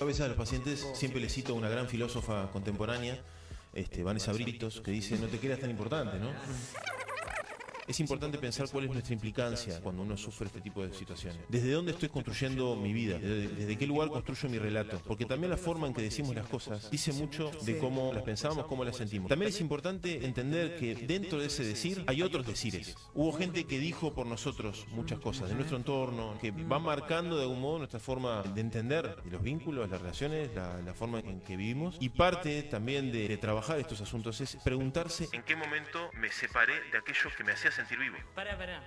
A veces a los pacientes siempre les cito a una gran filósofa contemporánea, este, Vanessa Britos, que dice, no te creas tan importante, ¿no? Es importante pensar cuál es nuestra implicancia cuando uno sufre este tipo de situaciones. ¿Desde dónde estoy construyendo mi vida? ¿Desde, qué lugar construyo mi relato? Porque también la forma en que decimos las cosas dice mucho de cómo las pensábamos cómo las sentimos. También es importante entender que dentro de ese decir hay otros decires. Hubo gente que dijo por nosotros muchas cosas de nuestro entorno, que va marcando de algún modo nuestra forma de entender los vínculos, las relaciones, la, forma en que vivimos. Y parte también de, trabajar estos asuntos es preguntarse en qué momento me separé de aquello que me hacían sentir vivo. Pará, pará.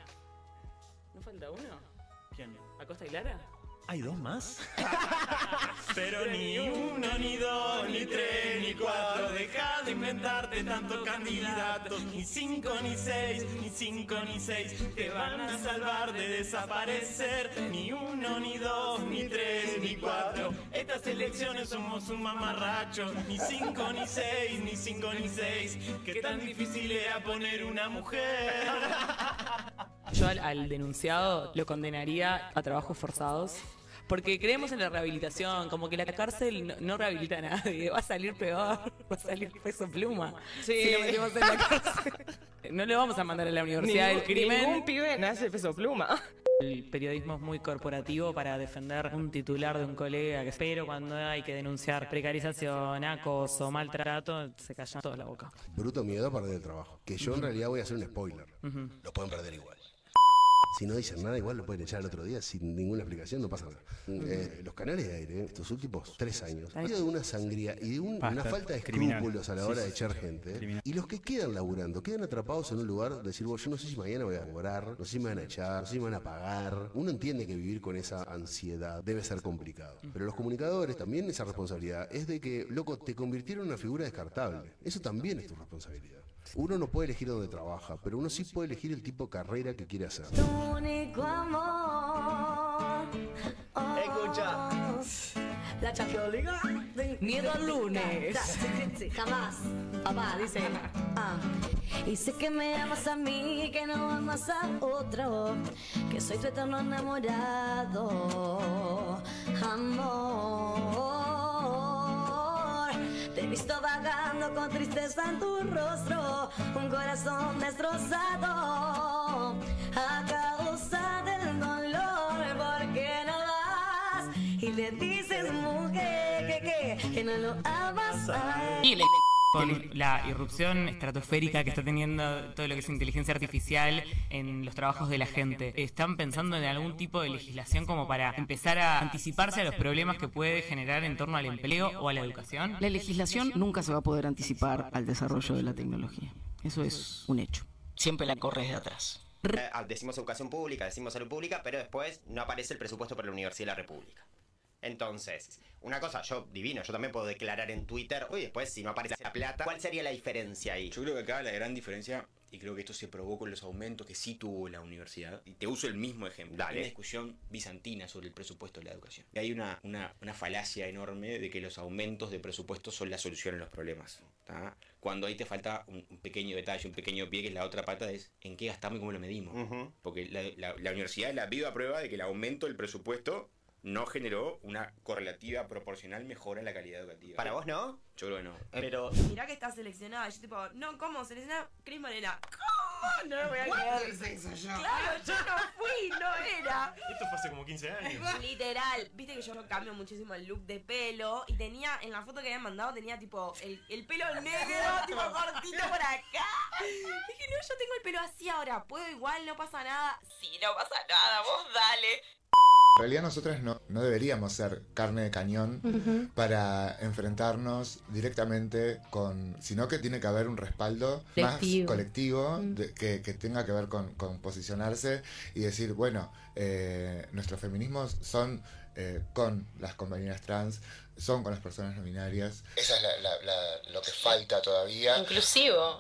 ¿No falta uno? ¿Quién? ¿Acosta y Lara? ¿Hay dos más? Pero ni uno, ni dos, ni tres, ni cuatro. Deja de inventarte tantos candidatos. Ni cinco, ni seis, ni cinco, ni seis. Te van a salvar de desaparecer. Ni uno, ni dos, ni tres, ni cuatro. Estas elecciones somos un mamarracho. Ni cinco, ni seis, ni cinco, ni seis. Qué tan difícil era poner una mujer. Yo al denunciado lo condenaría a trabajos forzados porque creemos en la rehabilitación, como que la cárcel no, rehabilita a nadie, va a salir peor, va a salir peso pluma. Si lo metemos en la cárcel. No le vamos a mandar a la universidad del crimen. Ningún pibe nace peso pluma. El periodismo es muy corporativo para defender un titular de un colega, que cuando hay que denunciar precarización, acoso, maltrato, se callan toda la boca. Bruto miedo a perder el trabajo. Que yo en realidad voy a hacer un spoiler. Lo pueden perder igual. Si no dicen nada, igual lo pueden echar al otro día sin ninguna explicación, no pasa nada. Mm. Eh, los canales de aire, estos últimos tres años, ha habido una sangría y de una falta de escrúpulos a la hora de echar gente. Y los que quedan laburando, quedan atrapados en un lugar, de decir, yo no sé si mañana voy a morar, no sé si me van a echar, no sé si me van a pagar. Uno entiende que vivir con esa ansiedad debe ser complicado. Pero los comunicadores también esa responsabilidad es de que, loco, te convirtieron en una figura descartable. Eso también es tu responsabilidad. Uno no puede elegir dónde trabaja, pero uno sí puede elegir el tipo de carrera que quiere hacer. Tu único amor. Escucha. La Miedo al lunes. Jamás. Papá, dice. Ah. Y sé que me amas a mí, que no amas a otro, que soy tu eterno enamorado. Amor. Te he visto vagando con tristeza en tu rostro, un corazón destrozado a causa del dolor, porque no vas y le dices mujer que, que, que no lo amas a él la irrupción estratosférica que está teniendo todo lo que es inteligencia artificial en los trabajos de la gente. ¿Están pensando en algún tipo de legislación como para empezar a anticiparse a los problemas que puede generar en torno al empleo o a la educación? La legislación nunca se va a poder anticipar al desarrollo de la tecnología. Eso es un hecho. Siempre la corres de atrás. Eh, ah, decimos educación pública, decimos salud pública, pero después no aparece el presupuesto para la Universidad de la República. Entonces, una cosa, yo divino, yo también puedo declarar en Twitter, oye, después si no aparece la plata, ¿cuál sería la diferencia ahí? Yo creo que acá la gran diferencia, y creo que esto se provocó en los aumentos que sí tuvo la universidad, y te uso el mismo ejemplo, Dale. hay una discusión bizantina sobre el presupuesto de la educación. Y hay una, falacia enorme de que los aumentos de presupuesto son la solución a los problemas. Cuando ahí te falta un, pequeño detalle, un pequeño pie, que es la otra pata, es en qué gastamos y cómo lo medimos. Porque la, la universidad es la viva prueba de que el aumento del presupuesto no generó una correlativa proporcional mejora en la calidad educativa. ¿Para vos no? Yo creo que no. Eh, Pero mirá que está seleccionada. Yo tipo, no, ¿cómo? Selecciona Cris Morena. ¿Cómo? No lo voy a creer. Claro, yo no fui, no era. Esto fue hace como 15 años. Literal. Viste que yo cambio muchísimo el look de pelo. Y tenía, en la foto que habían mandado, tenía tipo el, pelo negro, tipo cortito por acá. Dije, no, yo tengo el pelo así ahora. ¿Puedo igual? ¿No pasa nada? Sí, no pasa nada. Vos dale. En realidad nosotras no, deberíamos ser carne de cañón para enfrentarnos directamente con, sino que tiene que haber un respaldo más colectivo mm. que, tenga que ver con, posicionarse y decir, bueno, eh, nuestros feminismos son eh, con las compañeras trans, son con las personas no binarias. Esa es lo que falta todavía. Inclusivo.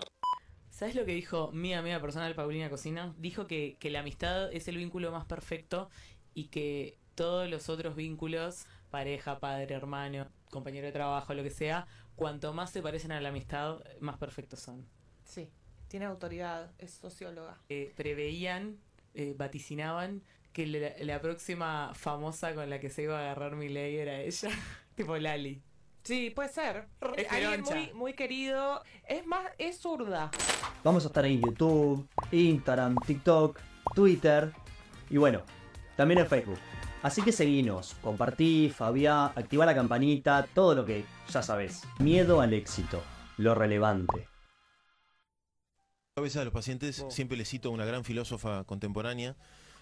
¿Sabes lo que dijo mi amiga personal, Paulina Cocina? Dijo que, que la amistad es el vínculo más perfecto y que todos los otros vínculos, pareja, padre, hermano, compañero de trabajo, lo que sea, cuanto más se parecen a la amistad, más perfectos son. Sí, tiene autoridad, es socióloga. Eh, preveían, eh, vaticinaban que la, próxima famosa con la que se iba a agarrar mi ley era ella, tipo Lali. Sí, puede ser. Es Alguien muy, muy querido. Es más, es zurda. Vamos a estar en YouTube, Instagram, TikTok, Twitter. Y bueno, también en Facebook. Así que seguinos, compartí, fabiá, activa la campanita, todo lo que ya sabes. Miedo al éxito, lo relevante. A veces a los pacientes siempre les cito a una gran filósofa contemporánea,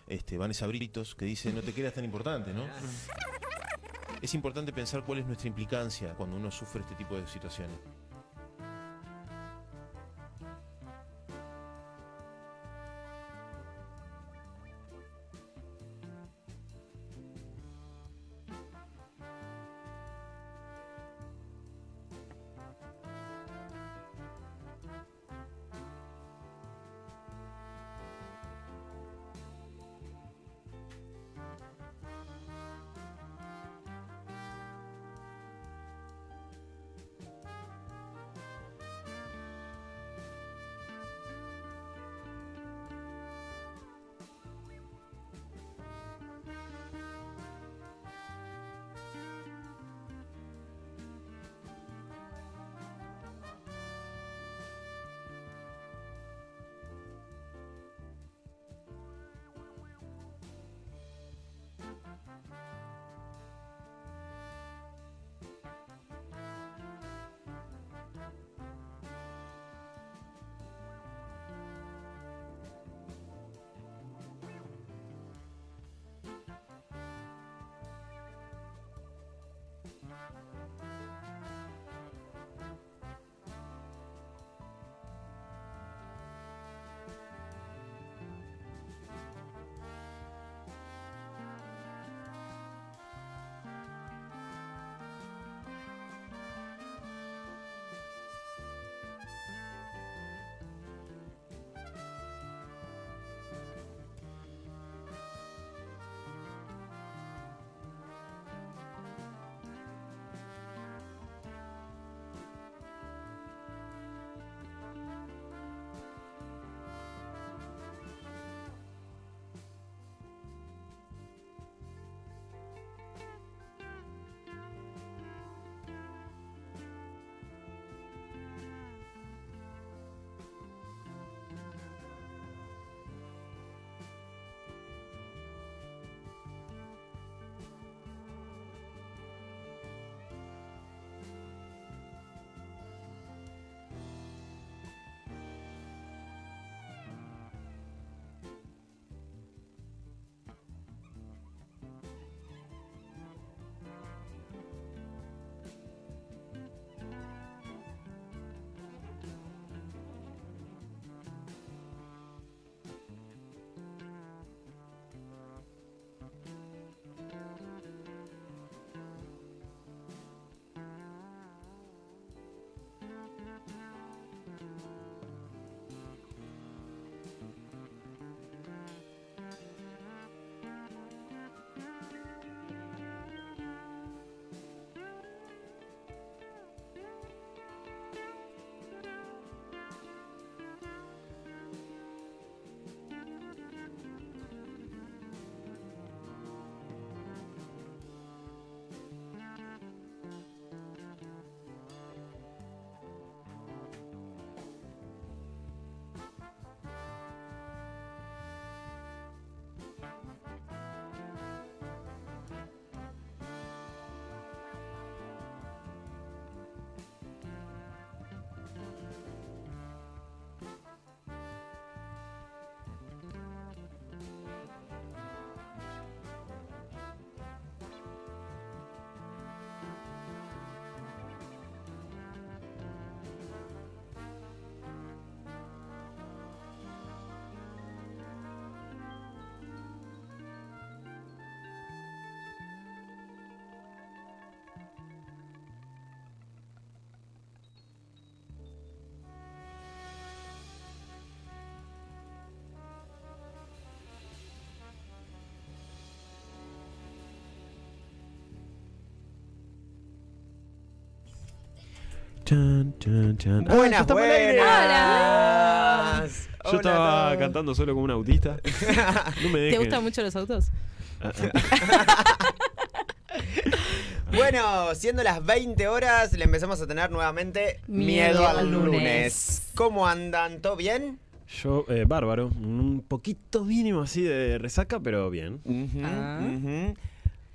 este, Vanessa Britos, que dice, no te quedas tan importante, ¿no? Es importante pensar cuál es nuestra implicancia cuando uno sufre este tipo de situaciones. Chan, chan, chan. Ah, buenas, buenas. Hola. Yo estaba cantando solo como un autista. No ¿Te gustan mucho los autos? Ah, ah. Bueno, siendo las 20 horas, le empezamos a tener nuevamente miedo, al lunes. ¿Cómo andan? ¿Todo bien? Yo, eh, bárbaro. Un poquito mínimo así de resaca, pero bien.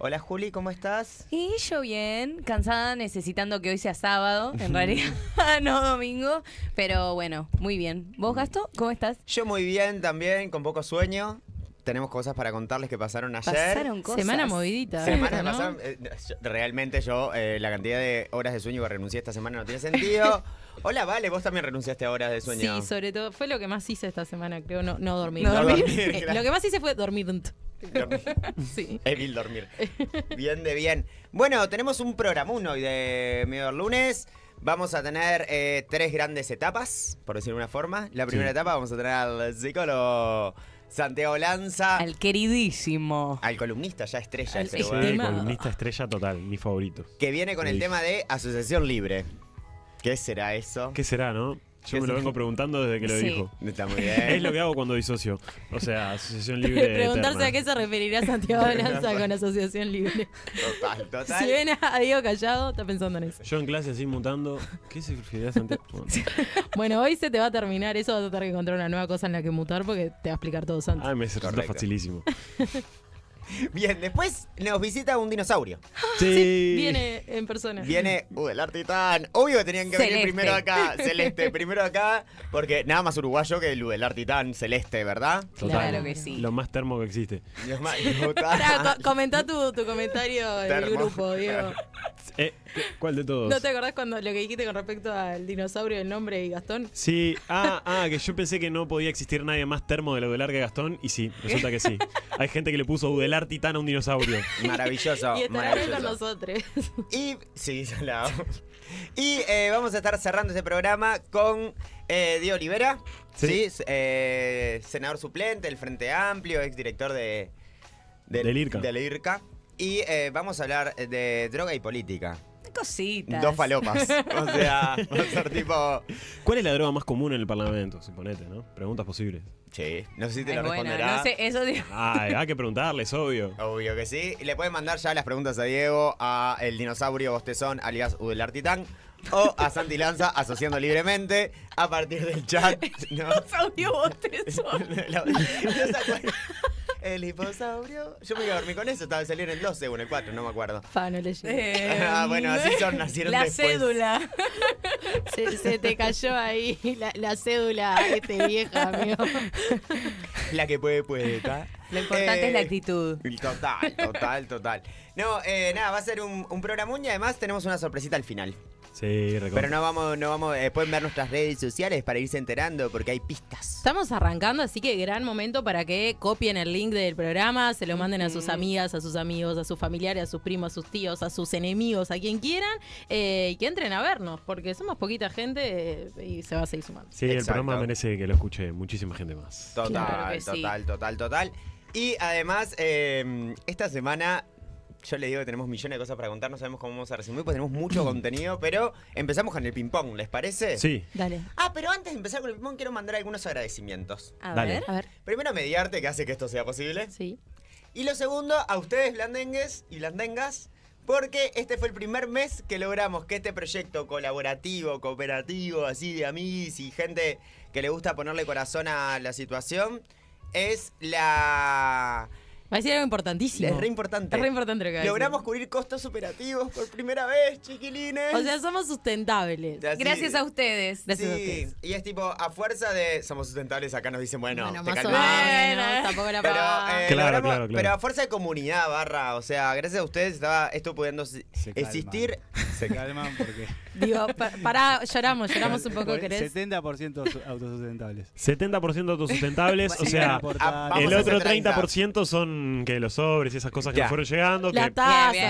Hola Juli, ¿cómo estás? Y yo bien, cansada, necesitando que hoy sea sábado, en realidad, no domingo, pero bueno, muy bien. ¿Vos, Gasto, cómo estás? Yo muy bien también, con poco sueño, tenemos cosas para contarles que pasaron ayer. Pasaron cosas. Semana movidita. Eh, realmente yo, eh, la cantidad de horas de sueño que renuncié esta semana no tiene sentido. Hola, Vale, vos también renunciaste a horas de sueño. Sí, sobre todo, fue lo que más hice esta semana, creo, no, dormir. Eh, lo que más hice fue dormir. Dormir. Sí. Evil dormir. Bien de bien. Bueno, tenemos un uno hoy de Medio Lunes. Vamos a tener eh, tres grandes etapas, por decirlo de una forma. La primera etapa vamos a tener al psicólogo Santiago Lanza. Al queridísimo. Al columnista ya estrella. Al este columnista estrella total, mi favorito. Que viene con el tema de asociación libre. ¿Qué será eso? ¿Qué será, no? Yo me lo vengo preguntando desde que lo dijo. Está muy Es lo que hago cuando disocio. O sea, asociación libre. Preguntarse a qué se referirá Santiago Balanza con Asociación Libre. Total, total. Si ven a Diego Callado, está pensando en eso. Yo en clase así mutando. ¿Qué se referiría Santiago? Bueno. hoy se te va a terminar eso, vas a tener que encontrar una nueva cosa en la que mutar porque te va a explicar todo Santiago Ah, me resulta facilísimo. Bien, después nos visita un dinosaurio. Sí. viene en persona. Viene, Udelar uh, titán. Obvio que tenían que venir primero acá, Celeste, primero acá, porque nada más uruguayo que el Udelar titán Celeste, ¿verdad? claro que sí. Lo más termo que existe. comentá tu, comentario en el grupo, Diego. Eh, ¿Cuál de todos? ¿No te acordás cuando lo que dijiste con respecto al dinosaurio, el nombre y Gastón? Sí, ah, ah, que yo pensé que no podía existir nadie más termo de lo Udelar que Gastón, y sí, resulta que sí. Hay gente que le puso Udelar titán a un dinosaurio. Maravilloso. y estaré con nosotros. Y. Sí, Y eh, vamos a estar cerrando este programa con eh, Diego Olivera, ¿Sí? Eh, senador suplente del Frente Amplio, exdirector de, de, del IRCA. IRCA. Y eh, vamos a hablar de droga y política cositas. Dos palopas. o sea, va a tipo. ¿Cuál es la droga más común en el Parlamento? Suponete, ¿no? Preguntas posibles. Sí, no sé si te responderá. No sé, eso hay que preguntarles, obvio. Obvio que sí. Le pueden mandar ya las preguntas a Diego, a el dinosaurio Bostezón, alias Udelartitán, o a Santi Lanza asociando libremente a partir del chat. ¿no? El hiposaurio. Yo me iba a dormir con eso, estaba saliendo el 12 o en el 4, no me acuerdo. Ah, no le Eh, ah, bueno, así son, nacieron la después. La cédula. Se, te cayó ahí la, cédula este vieja, amigo. La que puede, puede, ¿está? Lo importante es la eh, actitud. Total, total, total. No, eh, nada, va a ser un, un muy y además tenemos una sorpresita al final. Sí, Pero no vamos, no vamos, eh, pueden ver nuestras redes sociales para irse enterando porque hay pistas. Estamos arrancando, así que gran momento para que copien el link del programa, se lo manden a sus amigas, a sus amigos, a sus familiares, a sus primos, a sus tíos, a sus enemigos, a quien quieran, eh, y que entren a vernos, porque somos poquita gente eh, y se va a seguir sumando. Sí, el programa merece que lo escuche muchísima gente más. Total, total, total, total. Y además, esta semana yo le digo que tenemos millones de cosas para contar, no sabemos cómo vamos a recibir, pues tenemos mucho contenido, pero empezamos con el ping-pong, ¿les parece? Sí. Dale. Ah, pero antes de empezar con el ping-pong, quiero mandar algunos agradecimientos. A Dale. ver, a ver. Primero, Mediarte, que hace que esto sea posible. Sí. Y lo segundo, a ustedes, blandengues y blandengas, porque este fue el primer mes que logramos que este proyecto colaborativo, cooperativo, así de amigos y gente que le gusta ponerle corazón a la situación, es la Va a decir algo importantísimo. Es re importante. Es re importante lo que Logramos cubrir costos operativos por primera vez, chiquilines. O sea, somos sustentables. Gracias a ustedes. sí. Y es tipo, a fuerza de somos sustentables, acá nos dicen, bueno, tampoco la pero, eh, pero a fuerza de comunidad, barra. O sea, gracias a ustedes estaba esto pudiendo existir. Se calman porque. Digo, pará, lloramos, lloramos un poco, ¿querés? 70% autosustentables. 70% autosustentables, o sea, el otro 30 son que los sobres y esas cosas que fueron llegando. que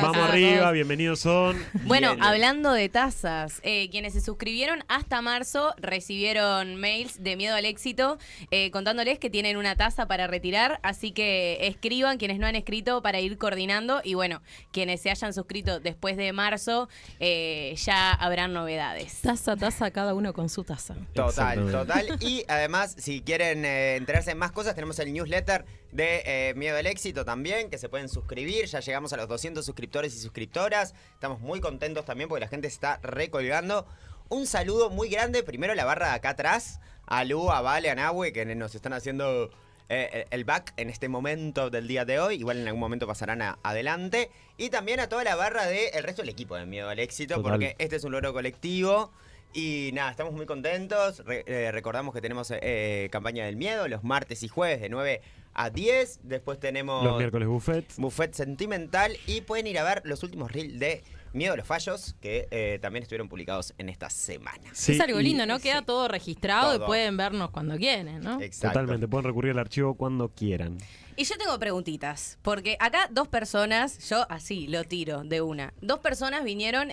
vamos arriba, bienvenidos son. Bueno, hablando de tazas, eh, quienes se suscribieron hasta marzo recibieron mails de miedo al éxito eh, contándoles que tienen una taza para retirar, así que escriban quienes no han escrito para ir coordinando y bueno, quienes se hayan suscrito después de marzo eh, ya habrán novedades. Taza, taza, cada uno con su taza. Total, total. Y además, si quieren enterarse de más cosas, tenemos el newsletter de eh, Miedo al Éxito también, que se pueden suscribir. Ya llegamos a los 200 suscriptores y suscriptoras. Estamos muy contentos también porque la gente se está recolgando. Un saludo muy grande, primero la barra de acá atrás, a Lu, a Vale, a Nahue, que nos están haciendo eh, el back en este momento del día de hoy. Igual en algún momento pasarán adelante. Y también a toda la barra del el resto del equipo de Miedo al Éxito, porque este es un logro colectivo. Y nada, estamos muy contentos. Eh, recordamos que tenemos eh, campaña del miedo los martes y jueves de 9 a 10. Después tenemos. Los miércoles Buffet. Buffet sentimental. Y pueden ir a ver los últimos reels de Miedo a los fallos, que eh, también estuvieron publicados en esta semana. es algo lindo, ¿no? Queda todo registrado y pueden vernos cuando quieren, ¿no? Exacto. Totalmente, pueden recurrir al archivo cuando quieran. Y yo tengo preguntitas, porque acá dos personas, yo así lo tiro de una, dos personas vinieron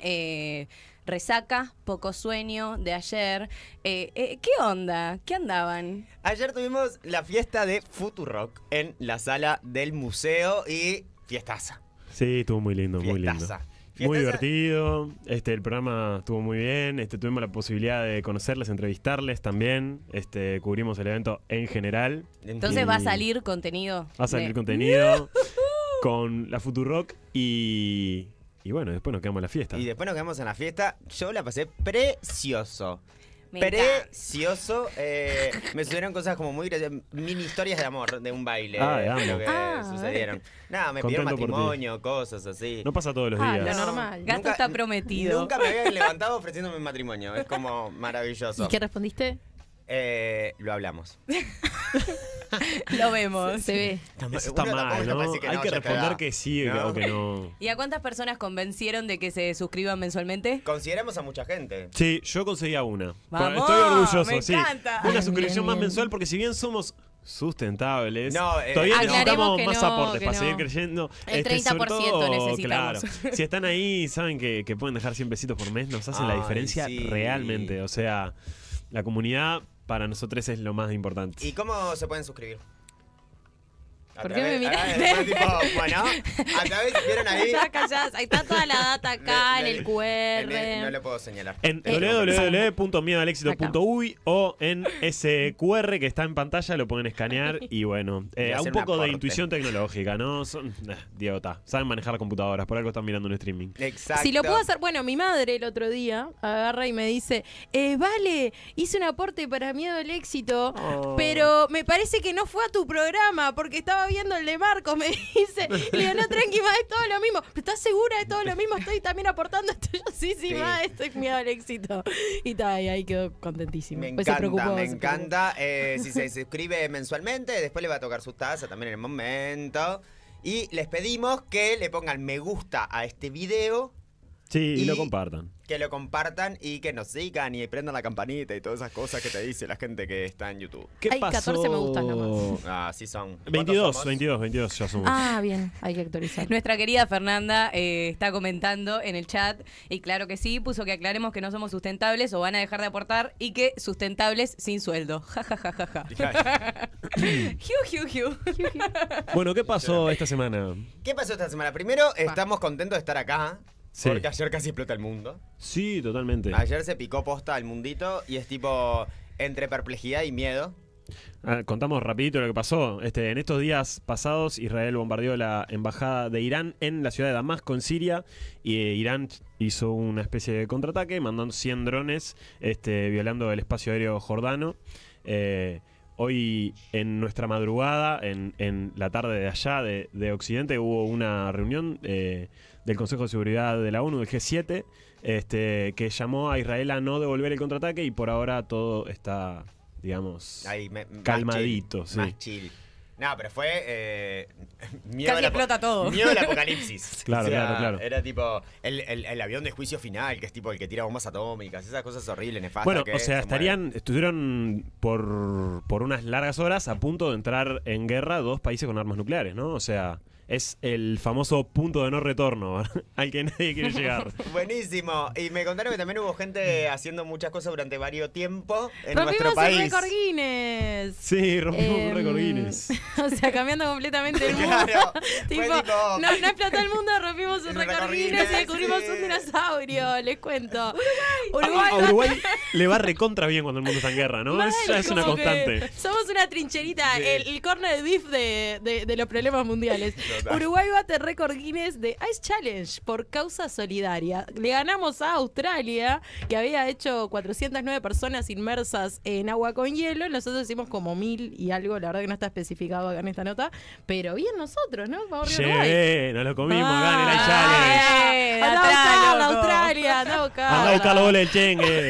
resaca, poco sueño de ayer. Eh, eh, ¿Qué onda? ¿Qué andaban? Ayer tuvimos la fiesta de Futurock en la sala del museo y fiestaza. Sí, estuvo muy lindo, muy lindo. Muy divertido, este, el programa estuvo muy bien, este, tuvimos la posibilidad de conocerles, entrevistarles también, este, cubrimos el evento en general. Entonces va a salir contenido. Va a salir contenido con la Futurock y y bueno, después nos quedamos en la fiesta. Y después nos quedamos en la fiesta. Yo la pasé precioso. precioso. Eh, me sucedieron cosas como muy graciosas. Mini historias de amor de un baile. Ah, de amor. que ah. sucedieron. Nada, me pidieron matrimonio, cosas así. No pasa todos los ah, días. Lo normal. Gato nunca, está prometido. Nunca me habían levantado ofreciéndome matrimonio. Es como maravilloso. ¿Y qué respondiste? Eh, lo hablamos. lo vemos. Se ve. Eso está mal, ¿no? Hay que responder que sí o que no. ¿Y a cuántas personas convencieron de que se suscriban mensualmente? Consideramos a mucha gente. Sí, yo conseguí a una. Estoy orgulloso, me sí. encanta. Una suscripción más mensual porque si bien somos sustentables, eh, todavía necesitamos más aportes para seguir creyendo. El 30% este, necesitamos. Claro, si están ahí, y saben que, que pueden dejar 100 besitos por mes, nos hacen la diferencia realmente. O sea, la comunidad para nosotros es lo más importante. ¿Y cómo se pueden suscribir? ¿Por qué me miraste? Ah, bueno, a través, ¿vieron ahí? Callás, ahí está toda la data acá en el QR. no lo puedo señalar. En www.miedoalexito.uy o en ese QR que está en pantalla, lo pueden escanear y bueno, eh, un poco de intuición tecnológica, ¿no? Son, Diego, Saben manejar computadoras, por algo están mirando un streaming. Exacto. Si lo puedo hacer, bueno, mi madre el otro día agarra y me dice, eh, vale, hice un aporte para Miedo al Éxito, oh. pero me parece que no fue a tu programa porque estaba viendo el de Marco, me dice. Y digo, no, tranqui, es todo lo mismo. ¿Estás segura de todo lo mismo? Estoy también aportando esto. Yo, sí, sí, sí. es al éxito. Y tal, ahí quedó contentísimo. Me encanta, me encanta. Eh, si se suscribe mensualmente, después le va a tocar su taza también en el momento. Y les pedimos que le pongan me gusta a este video Sí, y, lo compartan. Que lo compartan y que nos sigan y prendan la campanita y todas esas cosas que te dice la gente que está en YouTube. ¿Qué Hay 14 me gustan nomás. Ah, sí son. 22, 22, 22 ya somos. Ah, bien, hay que actualizar. Nuestra querida Fernanda eh, está comentando en el chat y claro que sí, puso que aclaremos que no somos sustentables o van a dejar de aportar y que sustentables sin sueldo. Ja, ja, ja, ja, ja. bueno, ¿qué pasó esta semana? ¿Qué pasó esta semana? Primero, estamos contentos de estar acá. Porque ayer casi explota el mundo. Sí, totalmente. Ayer se picó posta al mundito y es tipo entre perplejidad y miedo. Ah, contamos rapidito lo que pasó. Este, en estos días pasados, Israel bombardeó la embajada de Irán en la ciudad de Damasco, en Siria, y eh, Irán hizo una especie de contraataque, mandando 100 drones, este, violando el espacio aéreo jordano. Eh, hoy en nuestra madrugada, en, la tarde de allá, de, Occidente, hubo una reunión eh, del Consejo de Seguridad de la ONU, del G7, este, que llamó a Israel a no devolver el contraataque y por ahora todo está, digamos, calmadito. Más chill, No, pero fue. Eh, miedo Casi explota todo. Miedo al apocalipsis. claro, claro, claro. Era tipo. El, avión de juicio final, que es tipo el que tira bombas atómicas, esas cosas horribles, nefastas. Bueno, o sea, estarían. Estuvieron por, por unas largas horas a punto de entrar en guerra dos países con armas nucleares, ¿no? O sea es el famoso punto de no retorno al que nadie quiere llegar. Buenísimo. Y me contaron que también hubo gente haciendo muchas cosas durante varios tiempos en rompimos nuestro país. Guinness. Sí, rompimos un em, récord Guinness. o sea, cambiando completamente el mundo. Claro, tipo, no, no explotó el mundo, rompimos un récord Guinness y descubrimos un dinosaurio. Les cuento. Uruguay. Uruguay le va recontra bien cuando el mundo está en guerra, ¿no? es, una constante. Somos una trincherita, el, corner beef de, de, de los problemas mundiales. Uruguay bate récord Guinness de Ice Challenge por causa solidaria. Le ganamos a Australia, que había hecho 409 personas inmersas en agua con hielo. Nosotros hicimos como mil y algo, la verdad que no está especificado acá en esta nota. Pero bien nosotros, ¿no? Vamos nos lo comimos el Ice Challenge. a Australia, andá a buscarlo.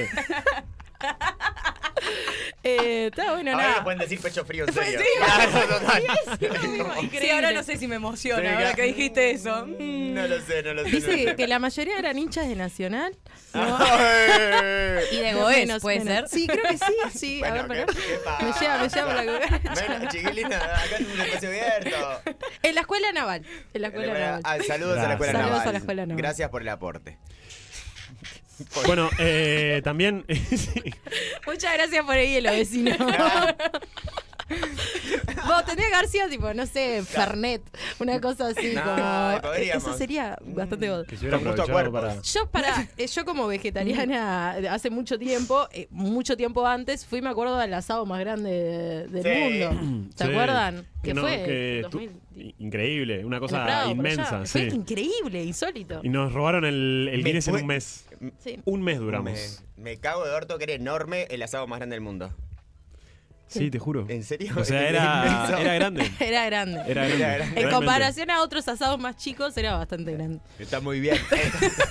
Eh, está bueno, nada. pueden decir pecho frío, en pues serio. Sí, claro, no, no, ahora no sé si me emociona ahora que dijiste eso. Mm. No lo sé, no lo sé. Dice que la mayoría eran hinchas de Nacional. y de no, ¿puede ser? Sí, creo que sí, sí. Bueno, a ver, ¿qué, Me lleva, me lleva la Bueno, chiquilina, acá es un espacio abierto. En la escuela naval. Eh, ah, saludos, a la escuela naval. Gracias por el aporte. Bueno, eh, también. Muchas gracias por el hielo, vecino. Vos García, tipo, no sé, Fernet, una cosa así. Eh, eso sería bastante mm, Yo, para, eh, yo como vegetariana hace mucho tiempo, mucho tiempo antes, fui, me acuerdo, al asado más grande del mundo. ¿Se acuerdan? Que fue 2000 increíble, una cosa inmensa. Fue increíble, insólito. Y nos robaron el, el Guinness en un mes. Un mes duramos. Me, me cago de orto que era enorme el asado más grande del mundo. Sí, te juro. ¿En serio? O sea, era, grande. Era grande. Era grande. En comparación a otros asados más chicos, era bastante grande. Está muy bien.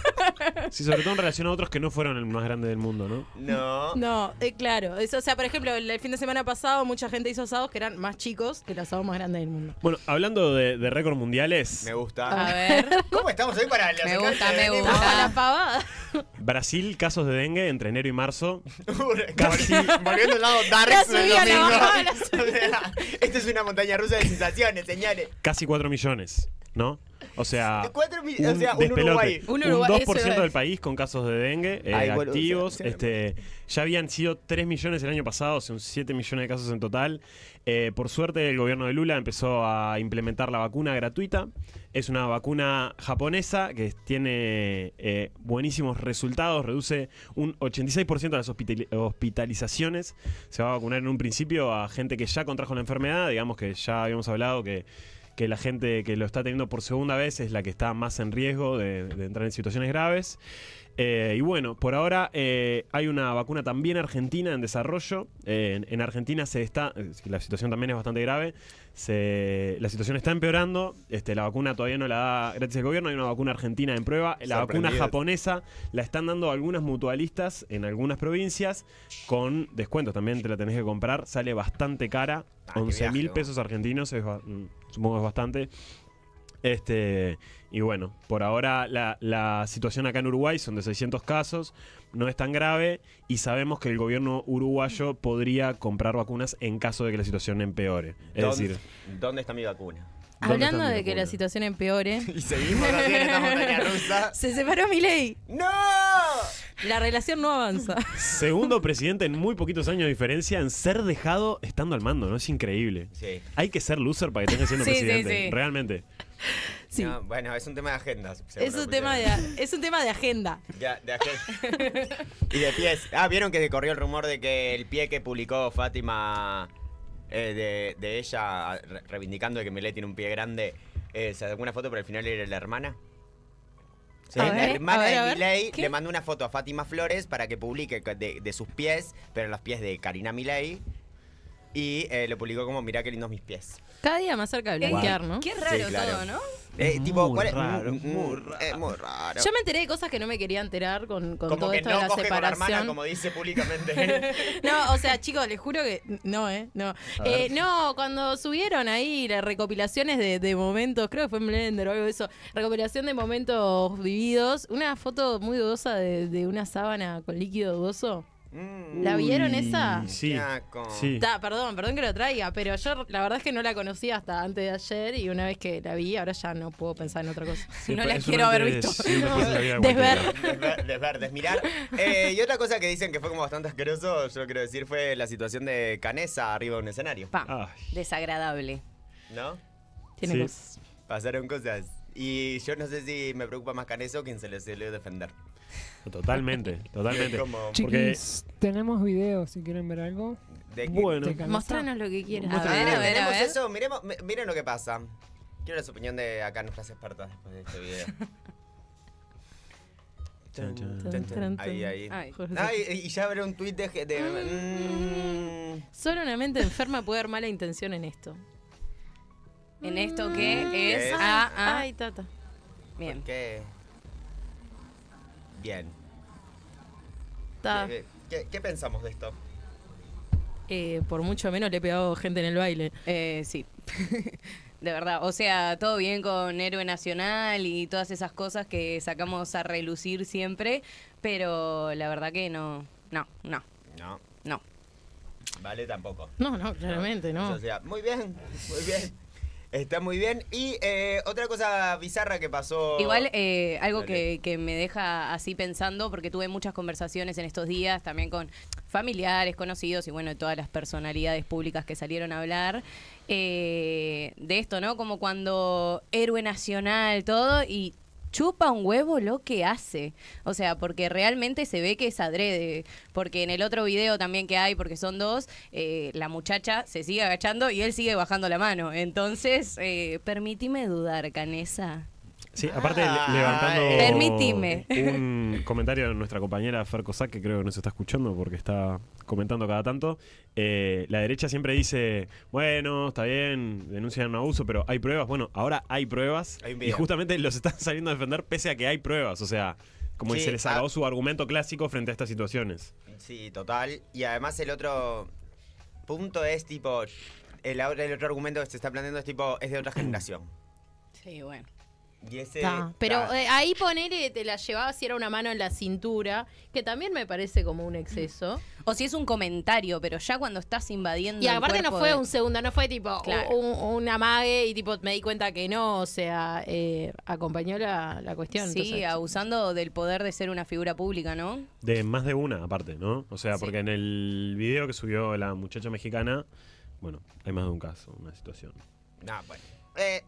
sí, sobre todo en relación a otros que no fueron el más grande del mundo, ¿no? No. No, eh, claro. o sea, por ejemplo, el, fin de semana pasado mucha gente hizo asados que eran más chicos que el asado más grande del mundo. Bueno, hablando de, récords mundiales. Me gusta. A ver. ¿Cómo estamos hoy para la Me gusta, me gusta. La pavada. Brasil, casos de dengue entre enero y marzo. Casi. Volviendo al lado dark. esta es una montaña rusa de sensaciones, señores. Casi 4 millones, ¿no? O sea, un, 2% del país con casos de dengue eh, activos. este, ya habían sido 3 millones el año pasado, son 7 millones de casos en total. Eh, por suerte, el gobierno de Lula empezó a implementar la vacuna gratuita. Es una vacuna japonesa que tiene eh, buenísimos resultados, reduce un 86% de las hospitalizaciones. Se va a vacunar en un principio a gente que ya contrajo la enfermedad, digamos que ya habíamos hablado que, la gente que lo está teniendo por segunda vez es la que está más en riesgo de, entrar en situaciones graves. Eh, y bueno, por ahora eh, hay una vacuna también argentina en desarrollo. en, Argentina se está, la situación también es bastante grave, la situación está empeorando, este, la vacuna todavía no la da gracias al gobierno, hay una vacuna argentina en prueba, la vacuna japonesa la están dando algunas mutualistas en algunas provincias con descuentos también, te la tenés que comprar, sale bastante cara, 11 ah, mil pesos argentinos, es, mm, supongo es bastante. Este, y bueno, por ahora la, situación acá en Uruguay son de 600 casos, no es tan grave y sabemos que el gobierno uruguayo podría comprar vacunas en caso de que la situación empeore. Es decir, ¿dónde está mi vacuna? Hablando de que la situación empeore. y seguimos en la montaña rusa. Se separó mi ley. ¡No! La relación no avanza. Segundo presidente en muy poquitos años de diferencia en ser dejado estando al mando, ¿no? Es increíble. Hay que ser loser para que tenga siendo presidente. Sí, Realmente. Sí. bueno, es un tema de agendas. Es un tema de, es un tema de agenda. de agenda. y de pies. Ah, vieron que corrió el rumor de que el pie que publicó Fátima eh, de, ella, reivindicando de que Milei tiene un pie grande, eh, se sacó una foto, pero al final era la hermana. Sí, la hermana de Milei le mandó una foto a Fátima Flores para que publique de, sus pies, pero los pies de Karina Milei. Y eh, lo publicó como, mirá qué lindos mis pies. Cada día más cerca de bloquear, ¿no? Qué raro todo, ¿no? Eh, tipo, ¿cuál es? Mm, mm, mm, eh, muy, raro, Yo me enteré de cosas que no me quería enterar con, con todo esto de la coge separación. Con hermana, como dice públicamente. no, o sea, chicos, les juro que. No, ¿eh? No. Eh, no, cuando subieron ahí las recopilaciones de, momentos, creo que fue en Blender o algo de eso, recopilación de momentos vividos, una foto muy dudosa de una sábana con líquido dudoso. Mm. ¿La vieron esa? Sí. perdón, perdón que lo traiga, pero yo la verdad es que no la conocía hasta antes de ayer y una vez que la vi, ahora ya no puedo pensar en otra cosa. si no la quiero haber visto. Desver. Desver, desmirar. Eh, y otra cosa que dicen que fue como bastante asqueroso, yo quiero decir, fue la situación de Canesa arriba de un escenario. Desagradable. ¿No? Tiene cosas. Pasaron cosas. Y yo no sé si me preocupa más o quien se le salió defender. Totalmente, totalmente. Porque tenemos videos si quieren ver algo. De bueno, mostranos lo que quieran. A ver, a ver, a ver. eso, miremos, miren lo que pasa. Quiero la opinión de acá nuestras expertas después de este video. Chán, chán, ahí, ahí. Ay, y, ya habrá un tweet de. de mm. Mm. Solo una mente enferma puede dar mala intención en esto. En esto que mm. es. es? Ay, tata. Bien. qué? Bien. ¿Qué, pensamos de esto? Eh, por mucho menos le he pegado gente en el baile. Eh, sí. de verdad, o sea, todo bien con Héroe Nacional y todas esas cosas que sacamos a relucir siempre, pero la verdad que no, no, no. No. No. Vale tampoco. No, no, claramente no. O sea, muy bien, muy bien. Está muy bien. Y eh, otra cosa bizarra que pasó. Igual, eh, algo que, que, me deja así pensando, porque tuve muchas conversaciones en estos días también con familiares, conocidos y bueno, todas las personalidades públicas que salieron a hablar eh, de esto, ¿no? Como cuando héroe nacional, todo, y chupa un huevo lo que hace. O sea, porque realmente se ve que es adrede. Porque en el otro video también que hay, porque son dos, eh, la muchacha se sigue agachando y él sigue bajando la mano. Entonces, eh, dudar, Canesa. Sí, aparte ah, levantando eh. un comentario de nuestra compañera Fer Cossack, que creo que no se está escuchando porque está comentando cada tanto. Eh, la derecha siempre dice, bueno, está bien, denuncian un abuso, pero hay pruebas. Bueno, ahora hay pruebas y justamente los están saliendo a defender pese a que hay pruebas. O sea, como se les acabó ah. su argumento clásico frente a estas situaciones. Sí, total. Y además el otro punto es tipo, el, el otro argumento que se está planteando es tipo, es de otra generación. Sí, bueno pero eh, ahí ponele, te la llevaba si era una mano en la cintura, que también me parece como un exceso. O si es un comentario, pero ya cuando estás invadiendo. Y aparte no fue un segundo, no fue tipo una un, amague y tipo me di cuenta que no, o sea, eh, acompañó la, cuestión. Sí, abusando del poder de ser una figura pública, ¿no? De más de una, aparte, ¿no? O sea, porque en el video que subió la muchacha mexicana, bueno, hay más de un caso, una situación. Ah, bueno eh,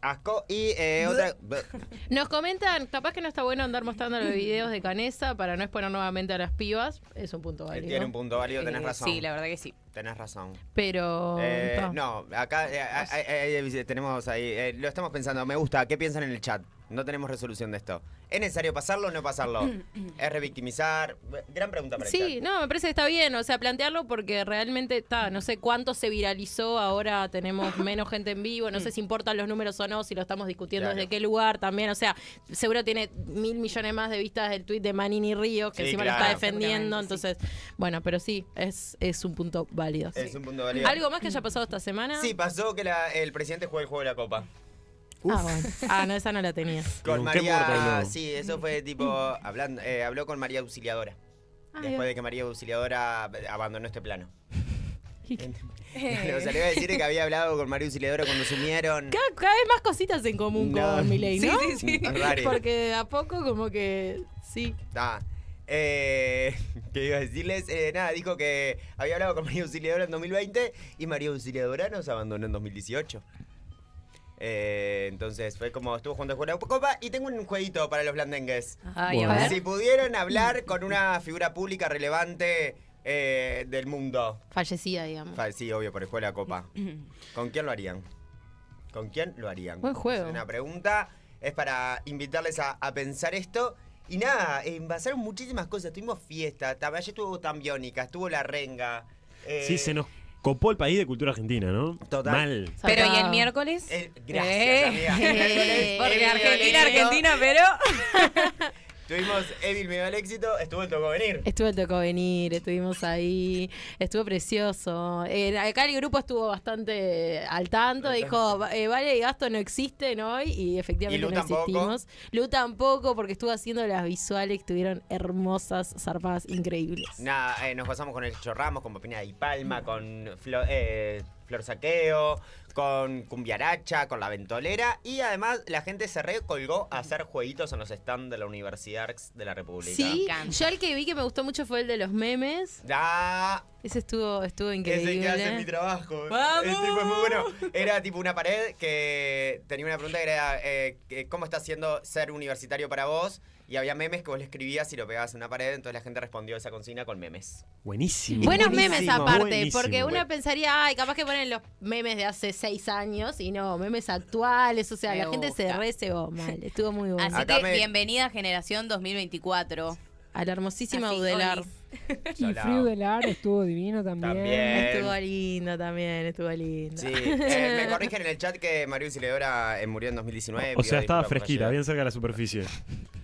asco y eh, otra. Nos comentan, capaz que no está bueno andar mostrando los videos de Canesa para no exponer nuevamente a las pibas. Es un punto eh, válido. Tiene un punto válido, tenés eh, razón. Sí, la verdad que sí. Tenés razón. Pero. no, acá tenemos ahí, lo estamos pensando. Me gusta, ¿qué piensan en el chat? No tenemos resolución de esto. ¿Es necesario pasarlo o no pasarlo? ¿Es revictimizar? Gran pregunta para Sí, no, me parece que está bien, o sea, plantearlo porque realmente está, no sé cuánto se viralizó, ahora tenemos menos gente en vivo, no sé si importan los números o no, si lo estamos discutiendo desde qué lugar también, o sea, seguro tiene mil millones más de vistas del tuit de Manini Ríos, que encima lo está defendiendo, entonces, bueno, pero sí, es, es un punto válido. Es un punto válido. ¿Algo más que haya pasado esta semana? Sí, pasó que el presidente juega el juego de la Copa. Ah, Ah, no, esa no la tenía. con María, sí, eso fue tipo, hablando, eh, habló con María Auxiliadora. Ah, después de que María Auxiliadora abandonó este plano. o sea, le iba a decir que había hablado con María Auxiliadora cuando sumieron. Cada, vez más cositas en común con Milei, Sí, sí, Porque a poco como que sí. Ah, eh, ¿Qué iba a decirles? Eh, nada, dijo que había hablado con María Auxiliadora en 2020 y María Auxiliadora nos abandonó en 2018. Eh, entonces fue como estuvo junto a la Copa y tengo un jueguito para los blandengues. Si pudieron hablar con una figura pública relevante eh, del mundo. Fallecida, digamos. Fallecida, obvio, por el juego de Copa. ¿Con quién lo harían? ¿Con quién lo harían? Buen juego. Es una pregunta es para invitarles a, pensar esto. Y nada, eh, pasaron muchísimas cosas. Tuvimos fiesta, ayer estuvo Tambiónica, estuvo La Renga. sí, eh, se nos Copó el país de cultura argentina, ¿no? Total. Mal. Pero ¿y el miércoles? Eh, gracias, amiga. Eh. Porque Argentina, Argentina, pero. Estuvimos Evil Me dio el éxito, estuvo el Tocó Venir. Estuvo el Tocó Venir, estuvimos ahí, estuvo precioso. Eh, acá el grupo estuvo bastante al tanto, dijo, eh, Vale y Gasto no existen hoy y efectivamente no existimos. Lu tampoco porque estuvo haciendo las visuales que estuvieron hermosas, zarpadas, increíbles. Nada, eh, nos pasamos con el Chorramos, con Papina y Palma, con Flor Saqueo, con Cumbiaracha, con la ventolera y además la gente se recolgó a hacer jueguitos en los stands de la Universidad de la República. Sí, yo el que vi que me gustó mucho fue el de los memes. ese estuvo, estuvo increíble. Ese que hace mi trabajo. ¡Vamos! tipo muy bueno. Era tipo una pared que tenía una pregunta que era eh, ¿cómo está siendo ser universitario para vos? Y había memes que vos le escribías y lo pegabas en una pared, entonces la gente respondió a esa consigna con memes. Buenísimo. Buenos memes aparte, porque uno pensaría, ay, capaz que ponen los memes de hace seis años y no, memes actuales, o sea, la gente se recebó mal, estuvo muy bueno. Así que bienvenida bienvenida generación 2024 a la hermosísima Udelar. Y Udelar estuvo divino también. Estuvo lindo también, estuvo lindo. Sí, eh, me corrigen en el chat que Mario Isidora eh, murió en 2019. O sea, estaba fresquita, bien cerca de la superficie.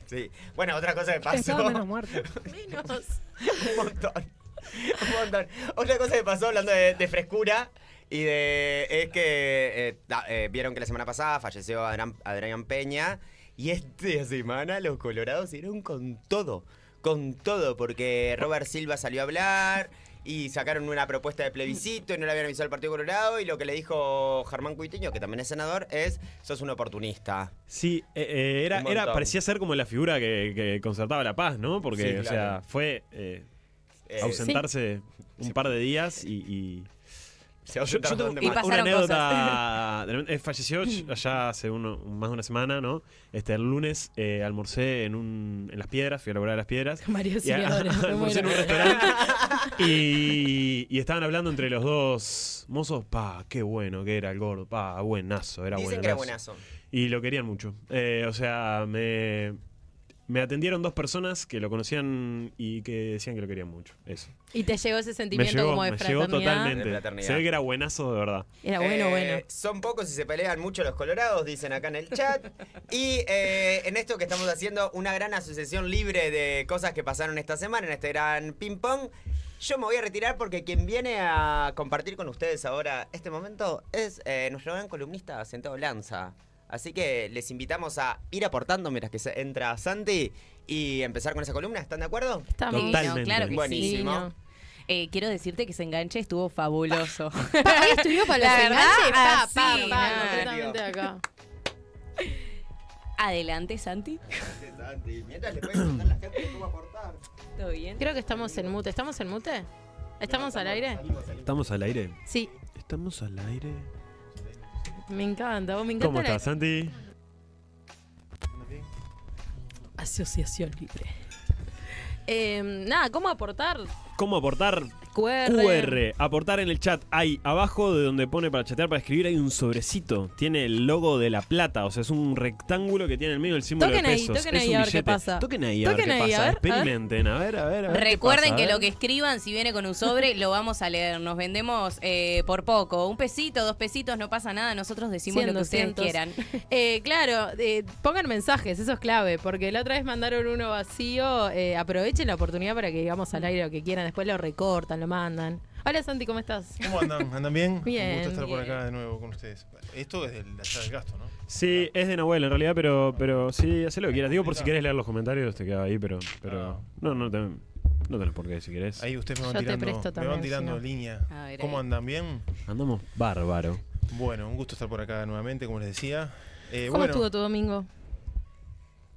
Sí. Bueno, otra cosa que pasó. menos Un montón. Un montón. Otra cosa que pasó hablando de, frescura. Y de, es que eh, eh, vieron que la semana pasada falleció Adrián, Peña y este, esta semana los colorados hicieron con todo, con todo, porque Robert Silva salió a hablar, y sacaron una propuesta de plebiscito y no la habían avisado al Partido Colorado y lo que le dijo Germán Cuitiño, que también es senador, es sos un oportunista. Sí, eh, eh, era, era, parecía ser como la figura que, concertaba la paz, ¿no? Porque, o sea, fue eh, ausentarse un par de días y se yo, una anécdota. Eh, falleció mm. allá hace más de una semana, ¿no? Este, el lunes eh, almorcé en, un, en Las Piedras, fui a la de Las Piedras. y, en un restaurante. y, estaban hablando entre los dos mozos, pa, qué bueno que era el gordo, pa, buenazo, era buenazo. era buenazo. Y lo querían mucho. Eh, o sea, me me atendieron dos personas que lo conocían y que decían que lo querían mucho. Eso. Y te llegó ese sentimiento como de Me llegó totalmente. se que era buenazo de verdad. Era bueno, eh, bueno. Son pocos y se pelean mucho los colorados, dicen acá en el chat. y eh, en esto que estamos haciendo, una gran asociación libre de cosas que pasaron esta semana, en este gran ping-pong. Yo me voy a retirar porque quien viene a compartir con ustedes ahora este momento es eh, nuestro gran columnista sentado Lanza. Así que les invitamos a ir aportando mientras que entra Santi y empezar con esa columna. ¿Están de acuerdo? Está bien. claro que Buenísimo. Sí, Eh, quiero decirte que ese enganche estuvo fabuloso. Para mí para los enganches. Pa, ah, pa, sí, pa, completamente acá. Adelante, Santi. Adelante, Santi. Mientras le puedes contar la gente cómo aportar. ¿Todo bien? Creo que estamos en mute. ¿Estamos en mute? ¿Estamos, estamos al aire? ¿Estamos al aire? Sí. ¿Estamos al aire? Me encanta, vos me encanta. ¿Cómo estás, Santi? Asociación libre. Eh, nada, ¿cómo aportar? ¿Cómo aportar? QR. Aportar en el chat. Ahí abajo de donde pone para chatear, para escribir, hay un sobrecito. Tiene el logo de la plata. O sea, es un rectángulo que tiene en el medio el símbolo de pesos. Ahí, toquen ahí a ver qué pasa. ahí qué pasa. Experimenten. A ver, a ver. Recuerden que lo que escriban, si viene con un sobre, lo vamos a leer. Nos vendemos eh, por poco. Un pesito, dos pesitos, no pasa nada. Nosotros decimos lo que ustedes quieran. Eh, claro, eh, pongan mensajes. Eso es clave. Porque la otra vez mandaron uno vacío. aprovechen la oportunidad para que digamos al aire lo que quieran. Después lo recortan, mandan. Hola Santi, ¿cómo estás? ¿Cómo andan? ¿Andan bien? bien Un gusto estar por acá de nuevo con ustedes. Esto es de la del gasto, ¿no? Sí, es de Nahuel en realidad, pero, pero sí, hace lo que quieras. Digo por si querés leer los comentarios, te queda ahí, pero. pero ah. no, no, te, no tenés por qué si querés. Ahí ustedes me van tirando, línea. ¿Cómo andan? ¿Bien? Andamos bárbaro. Bueno, un gusto estar por acá nuevamente, como les decía. Eh, ¿Cómo estuvo tu domingo?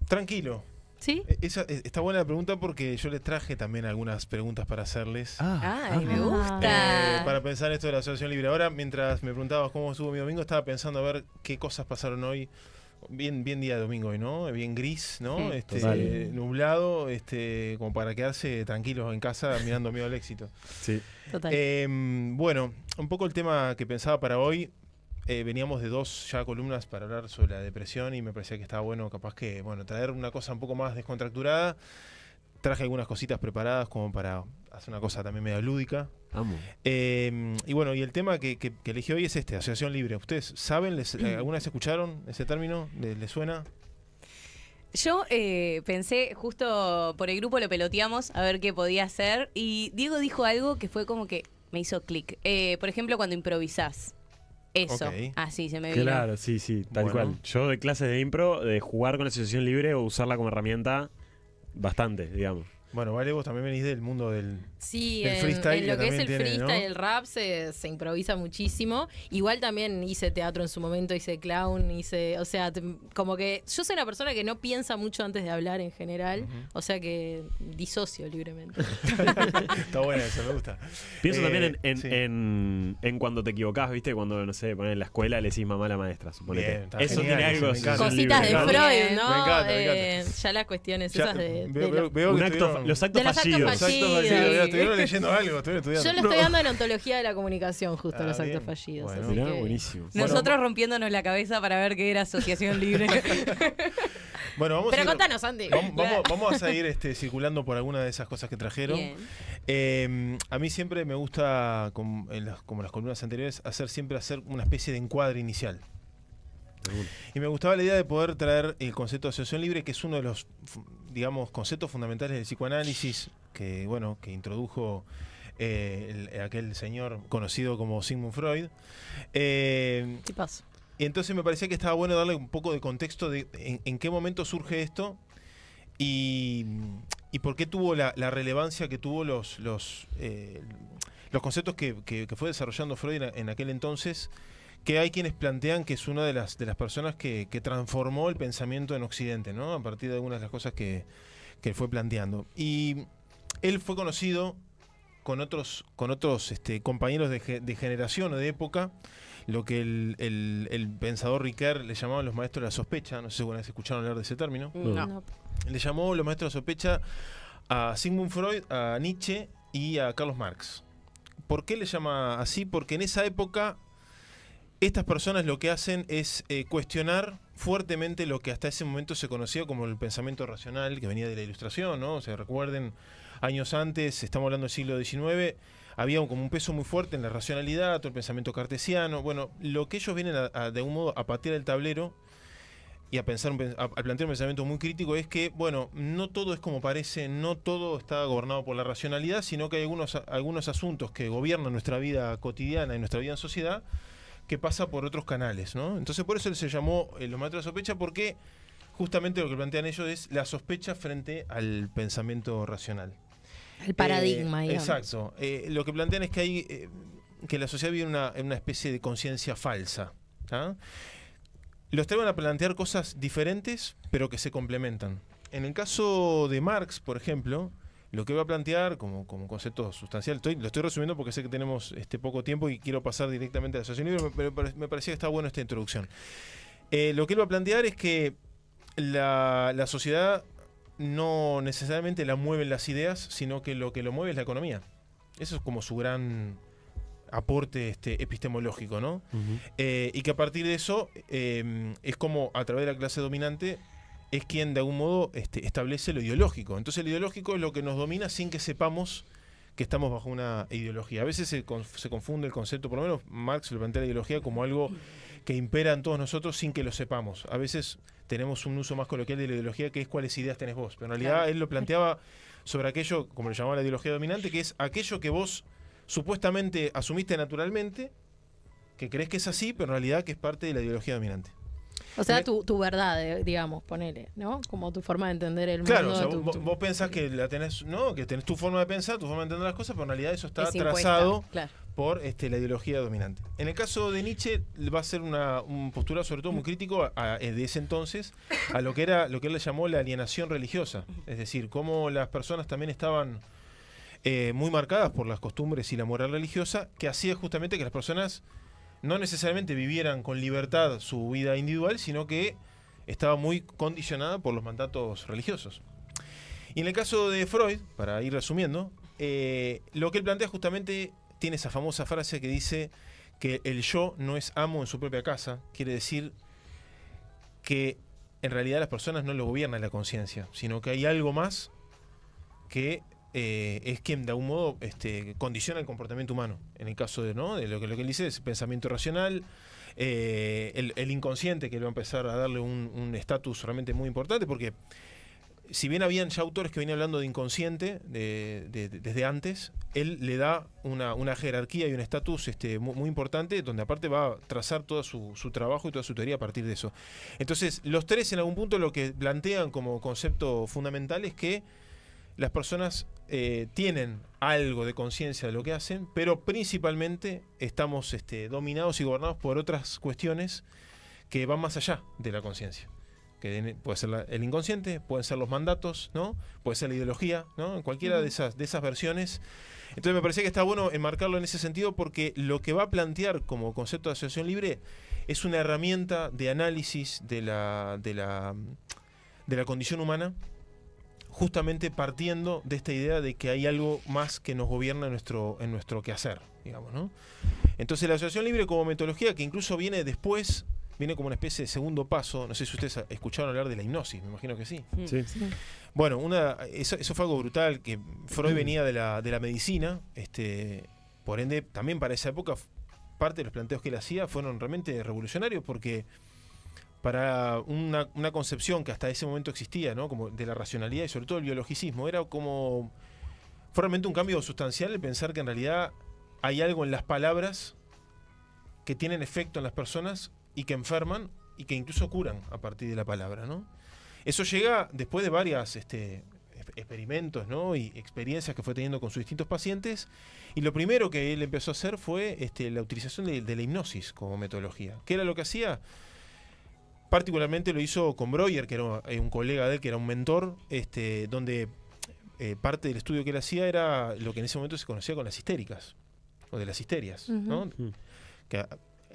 Tranquilo, ¿Sí? Eh, esa, eh, está buena la pregunta porque yo les traje también algunas preguntas para hacerles. Ah, ah. me eh, gusta. para pensar esto de la Asociación Libre. Ahora, mientras me preguntabas cómo estuvo mi domingo, estaba pensando a ver qué cosas pasaron hoy. Bien, bien día de domingo hoy, ¿no? Bien gris, ¿no? este, nublado, este, como para quedarse tranquilos en casa mirando miedo al éxito. Sí. Total. Em, bueno, un poco el tema que pensaba para hoy eh, veníamos de dos ya columnas para hablar sobre la depresión y me parecía que estaba bueno capaz que, bueno, traer una cosa un poco más descontracturada. Traje algunas cositas preparadas como para hacer una cosa también medio lúdica. Em, y bueno, y el tema que, que, elegí hoy es este, asociación libre. ¿Ustedes saben, les, eh, alguna vez escucharon ese término? ¿Les, suena? Yo eh, pensé, justo por el grupo lo peloteamos a ver qué podía hacer y Diego dijo algo que fue como que me hizo clic. por ejemplo, cuando improvisás. Eso, así se me vino. Claro, sí, sí, tal cual. Yo de clases de impro, de jugar con la asociación libre o usarla como herramienta, bastante, digamos. Bueno, vale, vos también venís del mundo del, sí, en, lo que, es el freestyle, el rap se, se, improvisa muchísimo. Igual también hice teatro en su momento, hice clown, hice. O sea, como que yo soy una persona que no piensa mucho antes de hablar en general. O sea que disocio libremente. Está bueno eso, me gusta. Pienso también eh, en, en, en, cuando te equivocás, ¿viste? Cuando, no sé, ponen en la escuela le decís mamá a la maestra, suponete. Bien, eso tiene algo. Cositas de Freud, ¿no? Eh, ya las cuestiones esas de. Veo, los actos fallidos. leyendo algo, Yo lo estoy dando en ontología de la comunicación, justo ah, los actos fallidos. buenísimo. Nosotros rompiéndonos la cabeza para ver qué era asociación libre. bueno, vamos Pero contanos, Andy. Vamos, a seguir este, circulando por alguna de esas cosas que trajeron. Em, a mí siempre me gusta, como las, columnas anteriores, hacer siempre hacer una especie de encuadre inicial. Y me gustaba la idea de poder traer el concepto de asociación libre, que es uno de los digamos, conceptos fundamentales del psicoanálisis que, bueno, que introdujo eh, eh, aquel señor conocido como Sigmund Freud. Eh, y entonces me parecía que estaba bueno darle un poco de contexto de en, qué momento surge esto y, por qué tuvo la, relevancia que tuvo los, los, los conceptos que, fue desarrollando Freud en aquel entonces que hay quienes plantean que es una de las, de las personas que, transformó el pensamiento en Occidente, ¿no? A partir de algunas de las cosas que, fue planteando. Y él fue conocido con otros, con otros este, compañeros de, generación o de época, lo que el, pensador Riquet le llamaba los maestros de la sospecha, no sé si alguna escucharon hablar de ese término. Mm, no. Le llamó los maestros de la sospecha a Sigmund Freud, a Nietzsche y a Carlos Marx. ¿Por qué le llama así? Porque en esa época estas personas lo que hacen es eh, cuestionar fuertemente lo que hasta ese momento se conocía como el pensamiento racional que venía de la ilustración, ¿no? Se recuerden, años antes, estamos hablando del siglo XIX, había como un peso muy fuerte en la racionalidad, todo el pensamiento cartesiano. Bueno, lo que ellos vienen de un modo a patear el tablero y a, pensar a, plantear un pensamiento muy crítico es que, bueno, no todo es como parece, no todo está gobernado por la racionalidad, sino que hay algunos, algunos asuntos que gobiernan nuestra vida cotidiana y nuestra vida en sociedad que pasa por otros canales, ¿no? Entonces por eso se llamó ...el eh, Los Maestros de Sospecha, porque justamente lo que plantean ellos es la sospecha frente al pensamiento racional. El paradigma, eh, Exacto. Eh, lo que plantean es que hay que la sociedad vive en una, especie de conciencia falsa. Los traen a plantear cosas diferentes, pero que se complementan. En el caso de Marx, por ejemplo, lo que va a plantear como, como concepto sustancial, lo estoy resumiendo porque sé que tenemos este poco tiempo y quiero pasar directamente a la asociación libre, pero me parecía que está bueno esta introducción. Eh, lo que él va a plantear es que la, sociedad no necesariamente la mueven las ideas, sino que lo que lo mueve es la economía. Eso es como su gran aporte este, epistemológico, ¿no? Eh, y que a partir de eso eh, es como a través de la clase dominante es quien de algún modo este, establece lo ideológico. Entonces, lo ideológico es lo que nos domina sin que sepamos que estamos bajo una ideología. A veces se, confunde el concepto, por lo menos Marx lo plantea la ideología como algo que impera en todos nosotros sin que lo sepamos. A veces tenemos un uso más coloquial de la ideología que es cuáles ideas tenés vos. Pero en realidad él lo planteaba sobre aquello, como lo llamaba la ideología dominante, que es aquello que vos supuestamente asumiste naturalmente, que crees que es así, pero en realidad que es parte de la ideología dominante. O sea, tu, tu verdad, eh, digamos, ponele, ¿no? Como tu forma de entender el mundo. Claro, vos, vos, pensás que la tenés, ¿no? Que tenés tu forma de pensar, tu forma de entender las cosas, pero en realidad eso está trazado por este, la ideología dominante. En el caso de Nietzsche va a ser una un postura sobre todo muy crítico eh, de ese entonces a lo que era lo que él le llamó la alienación religiosa, es decir, cómo las personas también estaban eh, muy marcadas por las costumbres y la moral religiosa, que hacía justamente que las personas no necesariamente vivieran con libertad su vida individual, sino que estaba muy condicionada por los mandatos religiosos. Y en el caso de Freud, para ir resumiendo, eh, lo que él plantea justamente tiene esa famosa frase que dice que el yo no es amo en su propia casa, quiere decir que en realidad las personas no lo gobierna la conciencia, sino que hay algo más que eh, es quien de algún modo este, condiciona el comportamiento humano. En el caso de, ¿no? de lo, que, lo que él dice, es pensamiento racional, eh, el, inconsciente que le va a empezar a darle un estatus realmente muy importante, porque si bien habían ya autores que venían hablando de inconsciente desde antes, él le da una, jerarquía y un estatus este, muy, importante, donde aparte va a trazar todo su, su, trabajo y toda su teoría a partir de eso. Entonces, los tres en algún punto lo que plantean como concepto fundamental es que las personas eh, tienen algo de conciencia de lo que hacen, pero principalmente estamos este, dominados y gobernados por otras cuestiones que van más allá de la conciencia. Que puede ser el inconsciente, pueden ser los mandatos, ¿no? Puede ser la ideología, ¿no? En cualquiera de esas, de esas versiones. Entonces me parecía que está bueno enmarcarlo en ese sentido porque lo que va a plantear como concepto de asociación libre es una herramienta de análisis de la, la, de la condición humana justamente partiendo de esta idea de que hay algo más que nos gobierna en nuestro, en nuestro quehacer, digamos, Entonces la asociación libre como metodología, que incluso viene después, viene como una especie de segundo paso, no sé si ustedes escucharon hablar de la hipnosis, me imagino que sí. Bueno, una, eso, eso, fue algo brutal, que Freud venía de la, medicina, este, por ende, también para esa época, parte de los planteos que él hacía fueron realmente revolucionarios porque para una, concepción que hasta ese momento existía, ¿no? Como de la racionalidad y sobre todo el biologicismo. Era como. Fue realmente un cambio sustancial el pensar que en realidad hay algo en las palabras que tienen efecto en las personas y que enferman y que incluso curan a partir de la palabra, Eso llega después de varias este, experimentos ¿no? y experiencias que fue teniendo con sus distintos pacientes. Y lo primero que él empezó a hacer fue este, la utilización de, de la hipnosis como metodología. ¿Qué era lo que hacía? particularmente lo hizo con Breuer, que era eh, un colega de él, que era un mentor, este, donde eh, parte del estudio que él hacía era lo que en ese momento se conocía con las histéricas, o de las histerias, ¿no? Mm. Que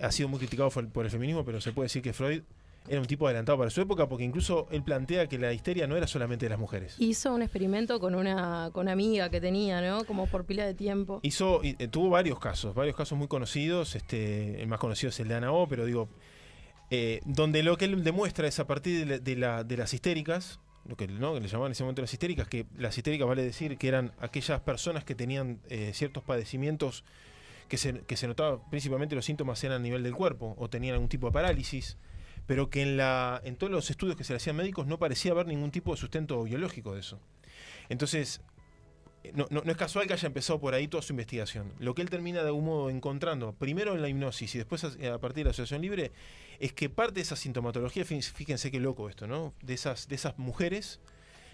ha, sido muy criticado por, el feminismo, pero se puede decir que Freud era un tipo adelantado para su época porque incluso él plantea que la histeria no era solamente de las mujeres. Hizo un experimento con una con amiga que tenía, ¿no? Como por pila de tiempo. Hizo, eh, tuvo varios casos, varios casos muy conocidos. Este, el más conocido es el de Ana O, oh, pero digo, eh, donde lo que él demuestra es a partir de, las histéricas, lo que, le llamaban en ese momento las histéricas, que las histéricas vale decir que eran aquellas personas que tenían eh, ciertos padecimientos que se, que notaba principalmente los síntomas eran a nivel del cuerpo o tenían algún tipo de parálisis, pero que en, la, en todos los estudios que se le hacían médicos no parecía haber ningún tipo de sustento biológico de eso. Entonces, no, no, es casual que haya empezado por ahí toda su investigación. Lo que él termina de algún modo encontrando, primero en la hipnosis y después a, partir de la asociación libre, es que parte de esa sintomatología, fíjense qué loco esto, ¿no? De esas, de esas mujeres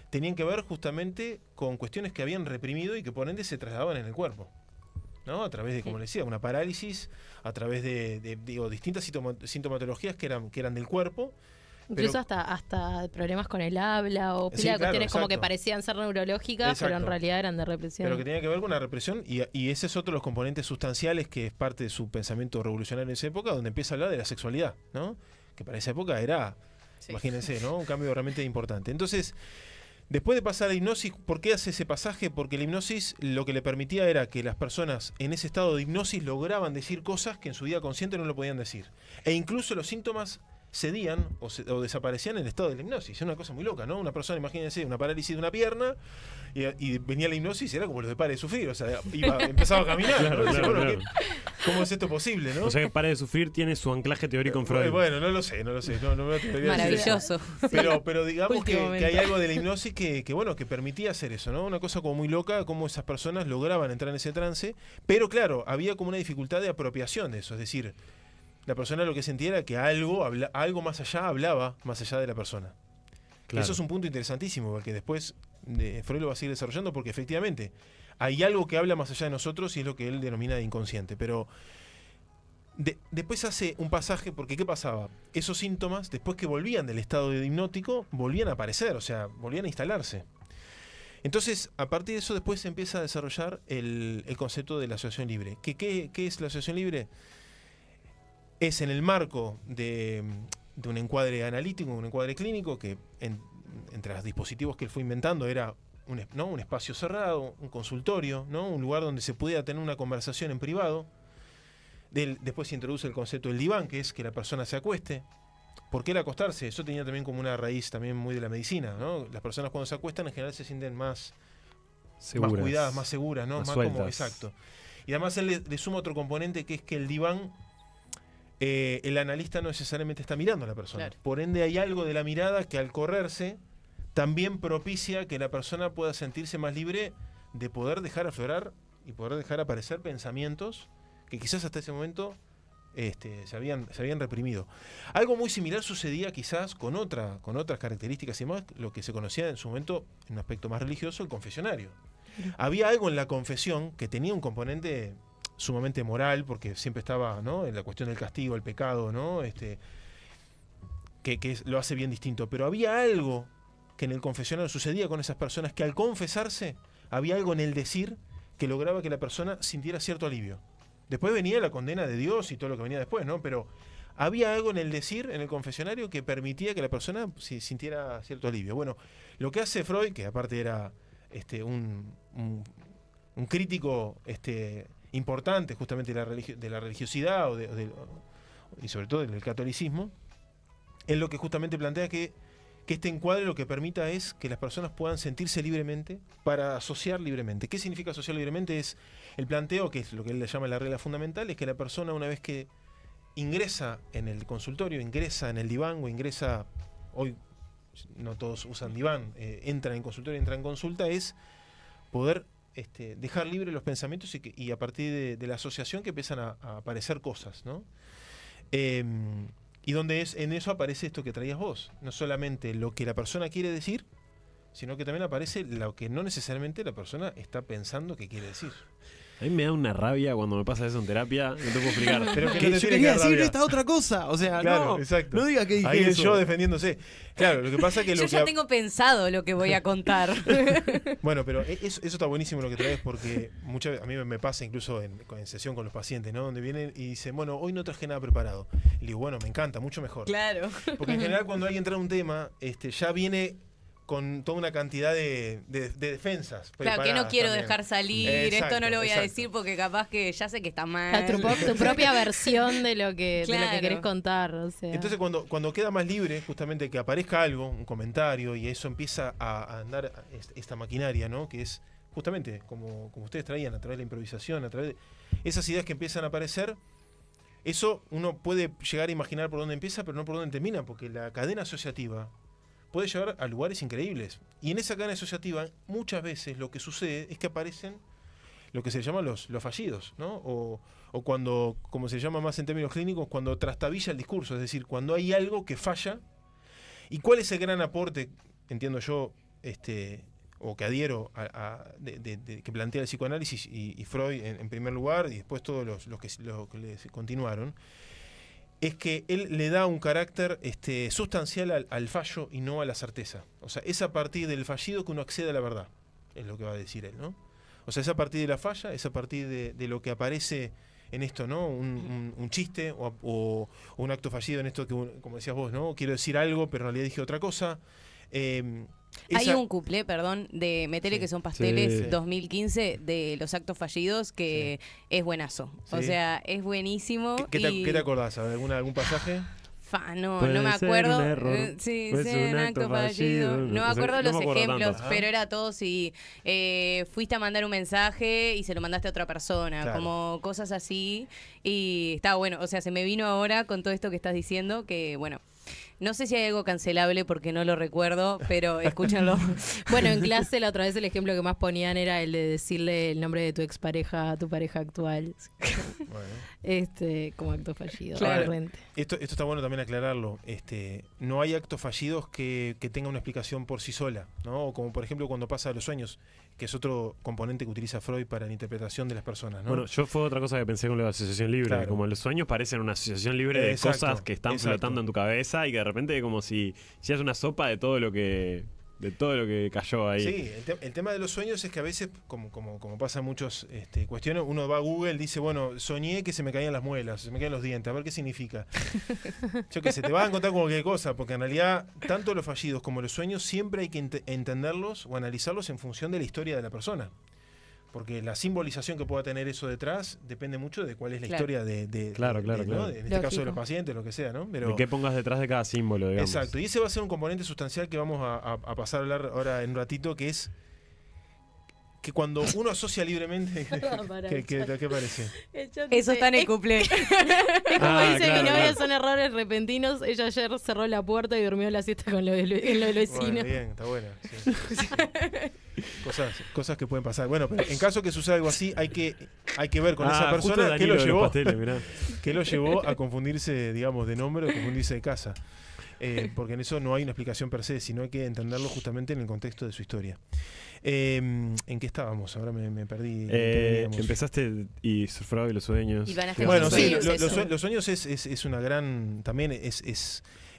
tenían que ver justamente con cuestiones que habían reprimido y que por ende se trasladaban en el cuerpo. ¿no? A través de, como le decía, una parálisis, a través de, distintas sintomatologías que eran, que eran del cuerpo Incluso hasta, hasta problemas con el habla o cuestiones como que parecían ser neurológicas, pero en realidad eran de represión. Pero que tenía que ver con la represión y, ese es otro de los componentes sustanciales que es parte de su pensamiento revolucionario en esa época, donde empieza a hablar de la sexualidad, ¿no? Que para esa época era, imagínense, ¿no? Un cambio realmente importante. Entonces, después de pasar a la hipnosis, ¿por qué hace ese pasaje? Porque la hipnosis lo que le permitía era que las personas en ese estado de hipnosis lograban decir cosas que en su vida consciente no lo podían decir. E incluso los síntomas cedían o, desaparecían en el estado de la hipnosis. Es una cosa muy loca, ¿no? Una persona, imagínense, una parálisis de una pierna y, venía la hipnosis y era como los de pare de sufrir. O sea, iba, empezaba a caminar. ¿Cómo es esto posible, no? O sea, que pare de sufrir tiene su anclaje teórico en Freud. Bueno, no lo sé, no lo sé. Maravilloso. Pero, pero digamos que, hay algo de la hipnosis que, bueno, que permitía hacer eso, ¿no? Una cosa como muy loca, cómo esas personas lograban entrar en ese trance. Pero claro, había como una dificultad de apropiación de eso. Es decir, la persona lo que sentía era que algo, algo más allá hablaba más allá de la persona. Eso es un punto interesantísimo, porque después de eh, Freud lo va a seguir desarrollando, porque efectivamente hay algo que habla más allá de nosotros y es lo que él denomina de inconsciente. Pero después hace un pasaje, porque ¿qué pasaba? Esos síntomas, después que volvían del estado de hipnótico, volvían a aparecer, o sea, volvían a instalarse. Entonces, a partir de eso, después se empieza a desarrollar el, concepto de la asociación libre. ¿Qué, ¿Qué, qué, es la asociación libre? es en el marco mm, de, un encuadre analítico, un encuadre clínico, que entre los dispositivos que él fue inventando era un, espacio cerrado, un consultorio, ¿no? un lugar donde se pudiera tener una conversación en privado. después se introduce el concepto del diván, que es que la persona se acueste. ¿Por qué el acostarse? Eso tenía también como una raíz también muy de la medicina. Las personas cuando se acuestan en general se sienten más, seguras, más cuidadas, más seguras, más, exacto. Y además él le suma otro componente que es que el diván eh, el analista no necesariamente está mirando a la persona. Por ende, hay algo de la mirada que al correrse también propicia que la persona pueda sentirse más libre de poder dejar aflorar y poder dejar aparecer pensamientos que quizás hasta ese momento este, se, habían, se habían reprimido. Algo muy similar sucedía quizás con, otra, con otras características y más, lo que se conocía en su momento, en un aspecto más religioso, el confesionario. Había algo en la confesión que tenía un componente sumamente moral, porque siempre estaba en la cuestión del castigo, el pecado, ¿no? Este, que, lo hace bien distinto. Pero había algo que en el confesionario sucedía con esas personas, que al confesarse había algo en el decir que lograba que la persona sintiera cierto alivio. Después venía la condena de Dios y todo lo que venía después, ¿no? Pero había algo en el decir, en el confesionario, que permitía que la persona sintiera cierto alivio. Bueno, lo que hace Freud, que aparte era este, un, un, un crítico este, Importante justamente de la, de la religiosidad y sobre todo del catolicismo, es lo que justamente plantea que, este encuadre lo que permita es que las personas puedan sentirse libremente para asociar libremente. ¿Qué significa asociar libremente? Es el planteo, que es lo que él le llama la regla fundamental, es que la persona una vez que ingresa en el consultorio, ingresa en el diván o ingresa, hoy no todos usan diván, eh, entra en consultorio, entra en consulta, es poder este, dejar libre los pensamientos y, a partir de, la asociación que empiezan a, aparecer cosas, ¿no? Em, y donde es, en eso aparece esto que traías vos, no solamente lo que la persona quiere decir, sino que también aparece lo que no necesariamente la persona está pensando que quiere decir. A mí me da una rabia cuando me pasa eso en terapia, no te puedo explicar. Pero yo quería decirle esta otra cosa, o sea, no, exacto. no diga que dije yo defendiéndose. Claro, lo que pasa que... yo ya tengo pensado lo que voy a contar. bueno, pero e, eso, está buenísimo lo que traes porque muchas a mí me pasa incluso en, en, sesión con los pacientes, ¿no? Donde vienen y dicen, bueno, hoy no traje nada preparado. y digo, bueno, me encanta, mucho mejor. Claro. Porque en general cuando alguien trae un tema, este, ya viene con toda una cantidad de, defensas. Claro, que no quiero dejar salir, esto no lo voy a decir porque capaz que ya sé que está mal. Tu, propia versión de lo que, querés contar. Entonces cuando, cuando queda más libre, justamente que aparezca algo, un comentario, y eso empieza a, andar esta maquinaria, ¿no? Que es justamente como, como ustedes traían, a través de la improvisación, a través de esas ideas que empiezan a aparecer. Eso uno puede llegar a imaginar por dónde empieza, pero no por dónde termina, porque la cadena asociativa puede llevar a lugares increíbles. Y en esa cadena asociativa, muchas veces lo que sucede es que aparecen lo que se llama los, los fallidos, ¿no? O, cuando, como se llama más en términos clínicos, cuando trastabilla el discurso, es decir, cuando hay algo que falla. ¿Y cuál es el gran aporte, entiendo yo, este, o que adhiero a, de, que plantea el psicoanálisis y, Freud en, primer lugar, y después todos los, que, los continuaron? es que él le da un carácter este, sustancial al, fallo y no a la certeza. O sea, es a partir del fallido que uno accede a la verdad, es lo que va a decir él, ¿no? O sea, es a partir de la falla, es a partir de, lo que aparece en esto, ¿no? Un, chiste o, un acto fallido en esto que, como decías vos, ¿no? Quiero decir algo, pero en realidad dije otra cosa. Eh, hay un couple, perdón, de Metele que son pasteles 2015 de los actos fallidos que es buenazo. O sea, es buenísimo. ¿Qué, te, acordás? ¿Algún pasaje? no, no me acuerdo. Eh, sí, un acto, fallido. No me acuerdo los ejemplos, pero era todo si eh, fuiste a mandar un mensaje y se lo mandaste a otra persona, como cosas así. Y estaba bueno, o sea, se me vino ahora con todo esto que estás diciendo, que bueno, no sé si hay algo cancelable porque no lo recuerdo, pero escúchenlo. bueno, en clase la otra vez el ejemplo que más ponían era el de decirle el nombre de tu expareja a tu pareja actual. Este, como acto fallido. realmente. Esto, esto está bueno también aclararlo. Este, no hay actos fallidos que, que tengan una explicación por sí sola, ¿no? Como por ejemplo cuando pasa los sueños que es otro componente que utiliza Freud para la interpretación de las personas. ¿no? Bueno, yo fue otra cosa que pensé con la asociación libre, como los sueños parecen una asociación libre de cosas que están flotando en tu cabeza y que de repente como si si si una sopa de todo lo que de todo lo que cayó ahí. Sí, el, tema de los sueños es que a veces, como, como, como pasa en muchas este, cuestiones, uno va a Google, y dice, bueno, soñé que se me caían las muelas, se me caían los dientes, a ver qué significa. Yo que se te va a encontrar con cualquier cosa, porque en realidad, tanto los fallidos como los sueños siempre hay que entenderlos o analizarlos en función de la historia de la persona porque la simbolización que pueda tener eso detrás depende mucho de cuál es la historia de, de claro, en este caso de los pacientes, lo que sea, ¿no? Pero, de qué pongas detrás de cada símbolo, Exacto, y ese va a ser un componente sustancial que vamos a, pasar a hablar ahora en un ratito, que es que cuando uno asocia libremente. ¿Qué, qué, parece? Eso está en el cumple. es como dice mi ah, novia, son errores repentinos. Ella ayer cerró la puerta y durmió la siesta con lo bien, está bueno Cosas, cosas que pueden pasar. Bueno, en caso que suceda algo así, hay que, hay que ver con ah, esa persona que lo, llevó, lo llevó a confundirse, digamos, de nombre o confundirse de casa. Eh, porque en eso no hay una explicación per se, sino hay que entenderlo justamente en el contexto de su historia. Em, ¿En qué estábamos? Ahora me, perdí. Eh, empezaste y surfaba y los sueños. bueno, los sí, sueños, los, sueños es, una gran. También es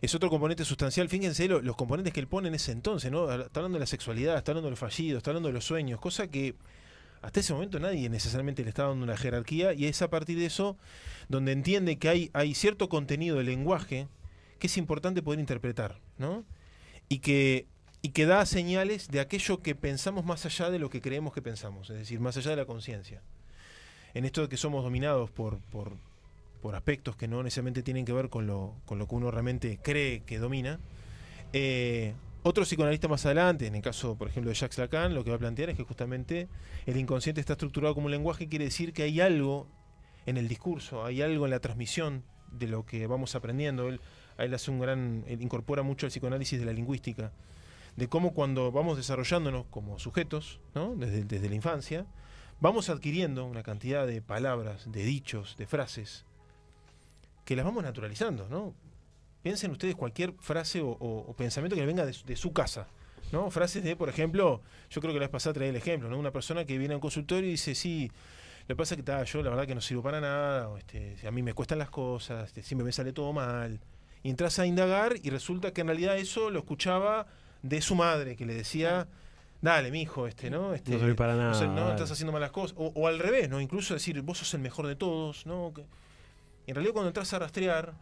es otro componente sustancial. Fíjense los componentes que él pone en ese entonces, ¿no? Está hablando de la sexualidad, está hablando de los fallidos, está hablando de los sueños, cosa que hasta ese momento nadie necesariamente le estaba dando una jerarquía y es a partir de eso donde entiende que hay, hay cierto contenido del lenguaje que es importante poder interpretar, ¿no? Y que, que da señales de aquello que pensamos más allá de lo que creemos que pensamos, es decir, más allá de la conciencia. En esto de que somos dominados por por aspectos que no necesariamente tienen que ver con lo, que uno realmente cree que domina. Eh, otro psicoanalista más adelante, en el caso, por ejemplo, de Jacques Lacan, lo que va a plantear es que justamente el inconsciente está estructurado como un lenguaje, quiere decir que hay algo en el discurso, hay algo en la transmisión de lo que vamos aprendiendo. Él, hace un gran, incorpora mucho el psicoanálisis de la lingüística, de cómo cuando vamos desarrollándonos como sujetos, desde, desde la infancia, vamos adquiriendo una cantidad de palabras, de dichos, de frases, que las vamos naturalizando, ¿no? Piensen ustedes cualquier frase o, pensamiento que venga de, su casa, ¿no? Frases de, por ejemplo, yo creo que la vez pasada traía el ejemplo, ¿no? Una persona que viene a un consultorio y dice, sí, lo que pasa es que está, yo la verdad que no sirvo para nada, o, este, a mí me cuestan las cosas, este, siempre me sale todo mal. Y entras a indagar y resulta que en realidad eso lo escuchaba de su madre, que le decía dale, hijo, este, ¿no? Este, no sirve para nada. no, estás haciendo malas cosas. O, o, al revés, ¿no? Incluso decir, vos sos el mejor de todos, ¿no? en realidad cuando entras a rastrear,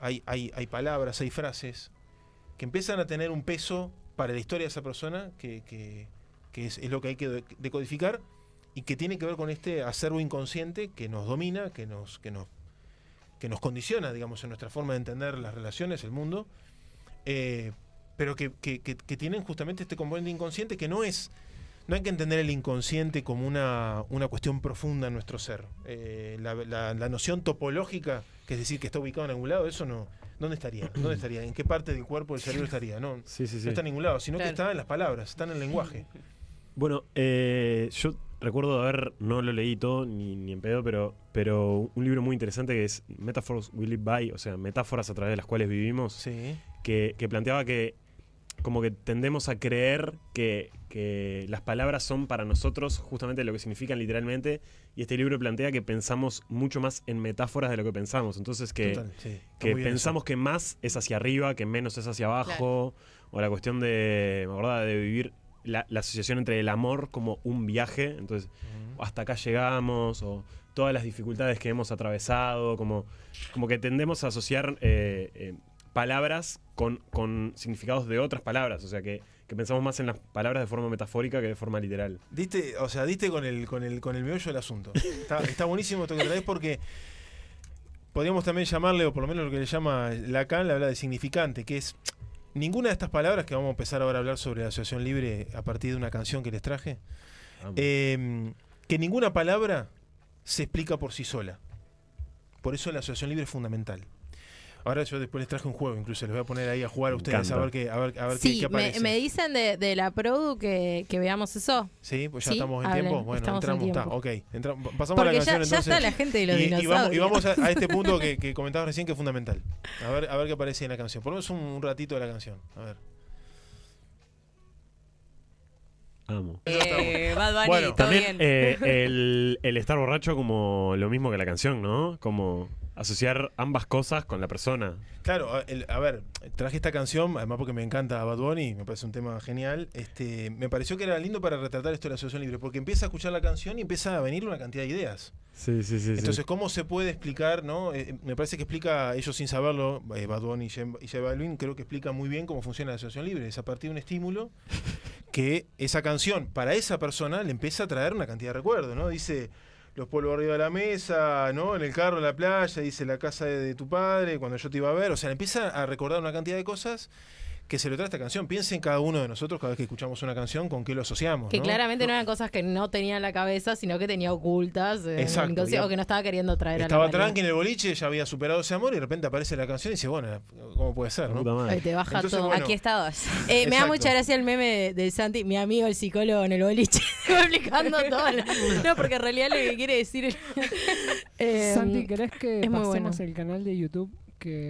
hay, palabras, hay frases que empiezan a tener un peso para la historia de esa persona, que, es, lo que hay que decodificar, y que tiene que ver con este acervo inconsciente que nos domina, que nos, que nos, que nos condiciona, digamos, en nuestra forma de entender las relaciones, el mundo, eh, pero que tienen justamente este componente inconsciente que no es no hay que entender el inconsciente como una, una cuestión profunda en nuestro ser. Eh, la, noción topológica, que es decir, que está ubicado en algún lado, eso no. ¿Dónde estaría? ¿Dónde estaría? ¿En qué parte del cuerpo del cerebro estaría? No, está en ningún lado, sino que está en las palabras, está en el lenguaje. Bueno, eh, yo recuerdo haber, no lo leí todo ni, en pedo, pero, pero un libro muy interesante que es Metaphors We By, o sea, metáforas a través de las cuales vivimos, que planteaba que como que tendemos a creer que, las palabras son para nosotros justamente lo que significan literalmente, y este libro plantea que pensamos mucho más en metáforas de lo que pensamos, entonces que, pensamos que más es hacia arriba, que menos es hacia abajo, o la cuestión de, de vivir la, asociación entre el amor como un viaje, entonces hasta acá llegamos, o todas las dificultades que hemos atravesado, como, como que tendemos a asociar... Eh, eh, palabras con, significados de otras palabras. O sea que, pensamos más en las palabras de forma metafórica que de forma literal. Diste, o sea, diste con el, con el, con el meollo del asunto. Está, buenísimo esto que traes porque podríamos también llamarle, o por lo menos lo que le llama Lacan, la habla de significante, que es ninguna de estas palabras que vamos a empezar ahora a hablar sobre la asociación libre a partir de una canción que les traje, ah, em, que ninguna palabra se explica por sí sola. Por eso la asociación libre es fundamental. Ahora yo después les traje un juego, incluso les voy a poner ahí a jugar a ustedes, a ver, qué, a ver, sí, Me, dicen de, la Produ que, que veamos eso. Sí, pues ya estamos en tiempo. Bueno, entramos, Está, ok. pasamos a la canción. Ya, ya está la gente de los y, dinosaurios. Y vamos, y vamos a, este punto que, que comentabas recién que es fundamental. A ver, a ver qué aparece en la canción. Ponemos un, ratito de la canción. A ver. Amo. Eh, Bad Bunny, bueno, también eh, el estar borracho como lo mismo que la canción, ¿no? Como asociar ambas cosas con la persona. Claro, a, ver, traje esta canción, además porque me encanta Bad Bunny, me parece un tema genial. Este, me pareció que era lindo para retratar esto de la asociación libre, porque empieza a escuchar la canción y empieza a venir una cantidad de ideas. Sí, sí, sí. Entonces, ¿cómo se puede explicar, no? Eh, eh, me parece que explica, ellos sin saberlo, eh, Bad Bunny y J Balvin, creo que explica muy bien cómo funciona la asociación libre. Es a partir de un estímulo que esa canción, para esa persona, le empieza a traer una cantidad de recuerdos, ¿no? Dice los polvos arriba de la mesa, ¿no? En el carro, en la playa, dice la casa de, tu padre, cuando yo te iba a ver. O sea, empieza a recordar una cantidad de cosas que se lo trae esta canción. piensen cada uno de nosotros cada vez que escuchamos una canción, con qué lo asociamos. Que claramente no. eran cosas que no tenía en la cabeza, sino que tenía ocultas. Eh, Exacto. o que no estaba queriendo traer estaba Estaba tranqui en el boliche, ya había superado ese amor y de repente aparece la canción y dice, bueno, ¿cómo puede ser? ¿no? te baja todo. Aquí estabas. Eh, me da mucha gracia el meme de Santi, mi amigo el psicólogo en el boliche, explicando todo. No, porque en realidad lo que quiere decir. Santi, em, ¿querés que pasemos el canal de YouTube?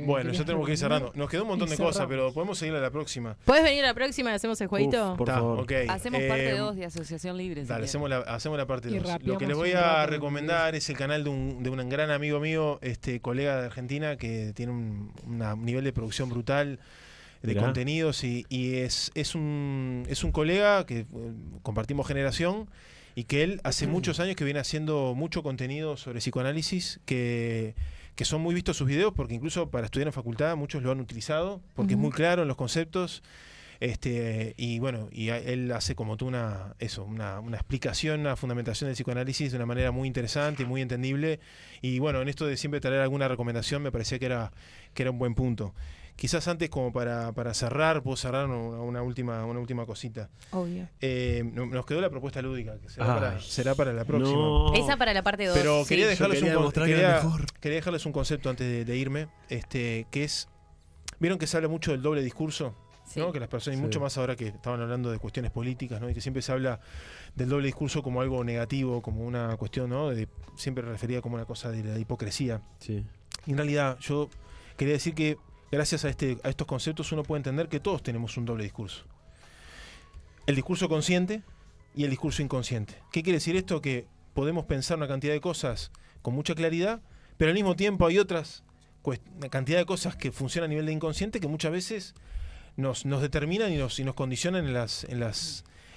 Bueno, ya tenemos que ir cerrando. Nos quedó un montón de cosas, pero podemos seguir a la próxima. ¿Puedes venir a la próxima y hacemos el jueguito? por favor. Hacemos parte 2 em, de Asociación Libre. hacemos la, parte 2. Lo que le voy a recomendar es el canal de un, gran amigo mío, este colega de Argentina, que tiene un, nivel de producción brutal de contenidos y, es, un, colega que eh, compartimos generación y que él hace mm. muchos años que viene haciendo mucho contenido sobre psicoanálisis que que son muy vistos sus videos porque incluso para estudiar en facultad muchos lo han utilizado porque es muy claro en los conceptos. Este, y bueno, y él hace como tú una, eso, una, explicación, una fundamentación del psicoanálisis de una manera muy interesante y muy entendible. Y bueno, en esto de siempre traer alguna recomendación me parecía que era, que era un buen punto. Quizás antes, como para, cerrar, puedo cerrar una, última, una última cosita. Obvio. Eh, nos quedó la propuesta lúdica, que será, ah. para, la próxima. Esa para la parte 2. Pero quería, dejarles un, dejarles un concepto antes de, irme, este, que es. ¿Vieron que se habla mucho del doble discurso? Que las personas, y mucho más ahora que estaban hablando de cuestiones políticas, ¿no? Y que siempre se habla del doble discurso como algo negativo, como una cuestión, ¿no? De, siempre refería como una cosa de la hipocresía. Sí. en realidad, yo quería decir que gracias a, este, a estos conceptos uno puede entender que todos tenemos un doble discurso. El discurso consciente y el discurso inconsciente. ¿Qué quiere decir esto? Que podemos pensar una cantidad de cosas con mucha claridad, pero al mismo tiempo hay otras, cantidad de cosas que funcionan a nivel de inconsciente que muchas veces nos, determinan y nos, condicionan en las,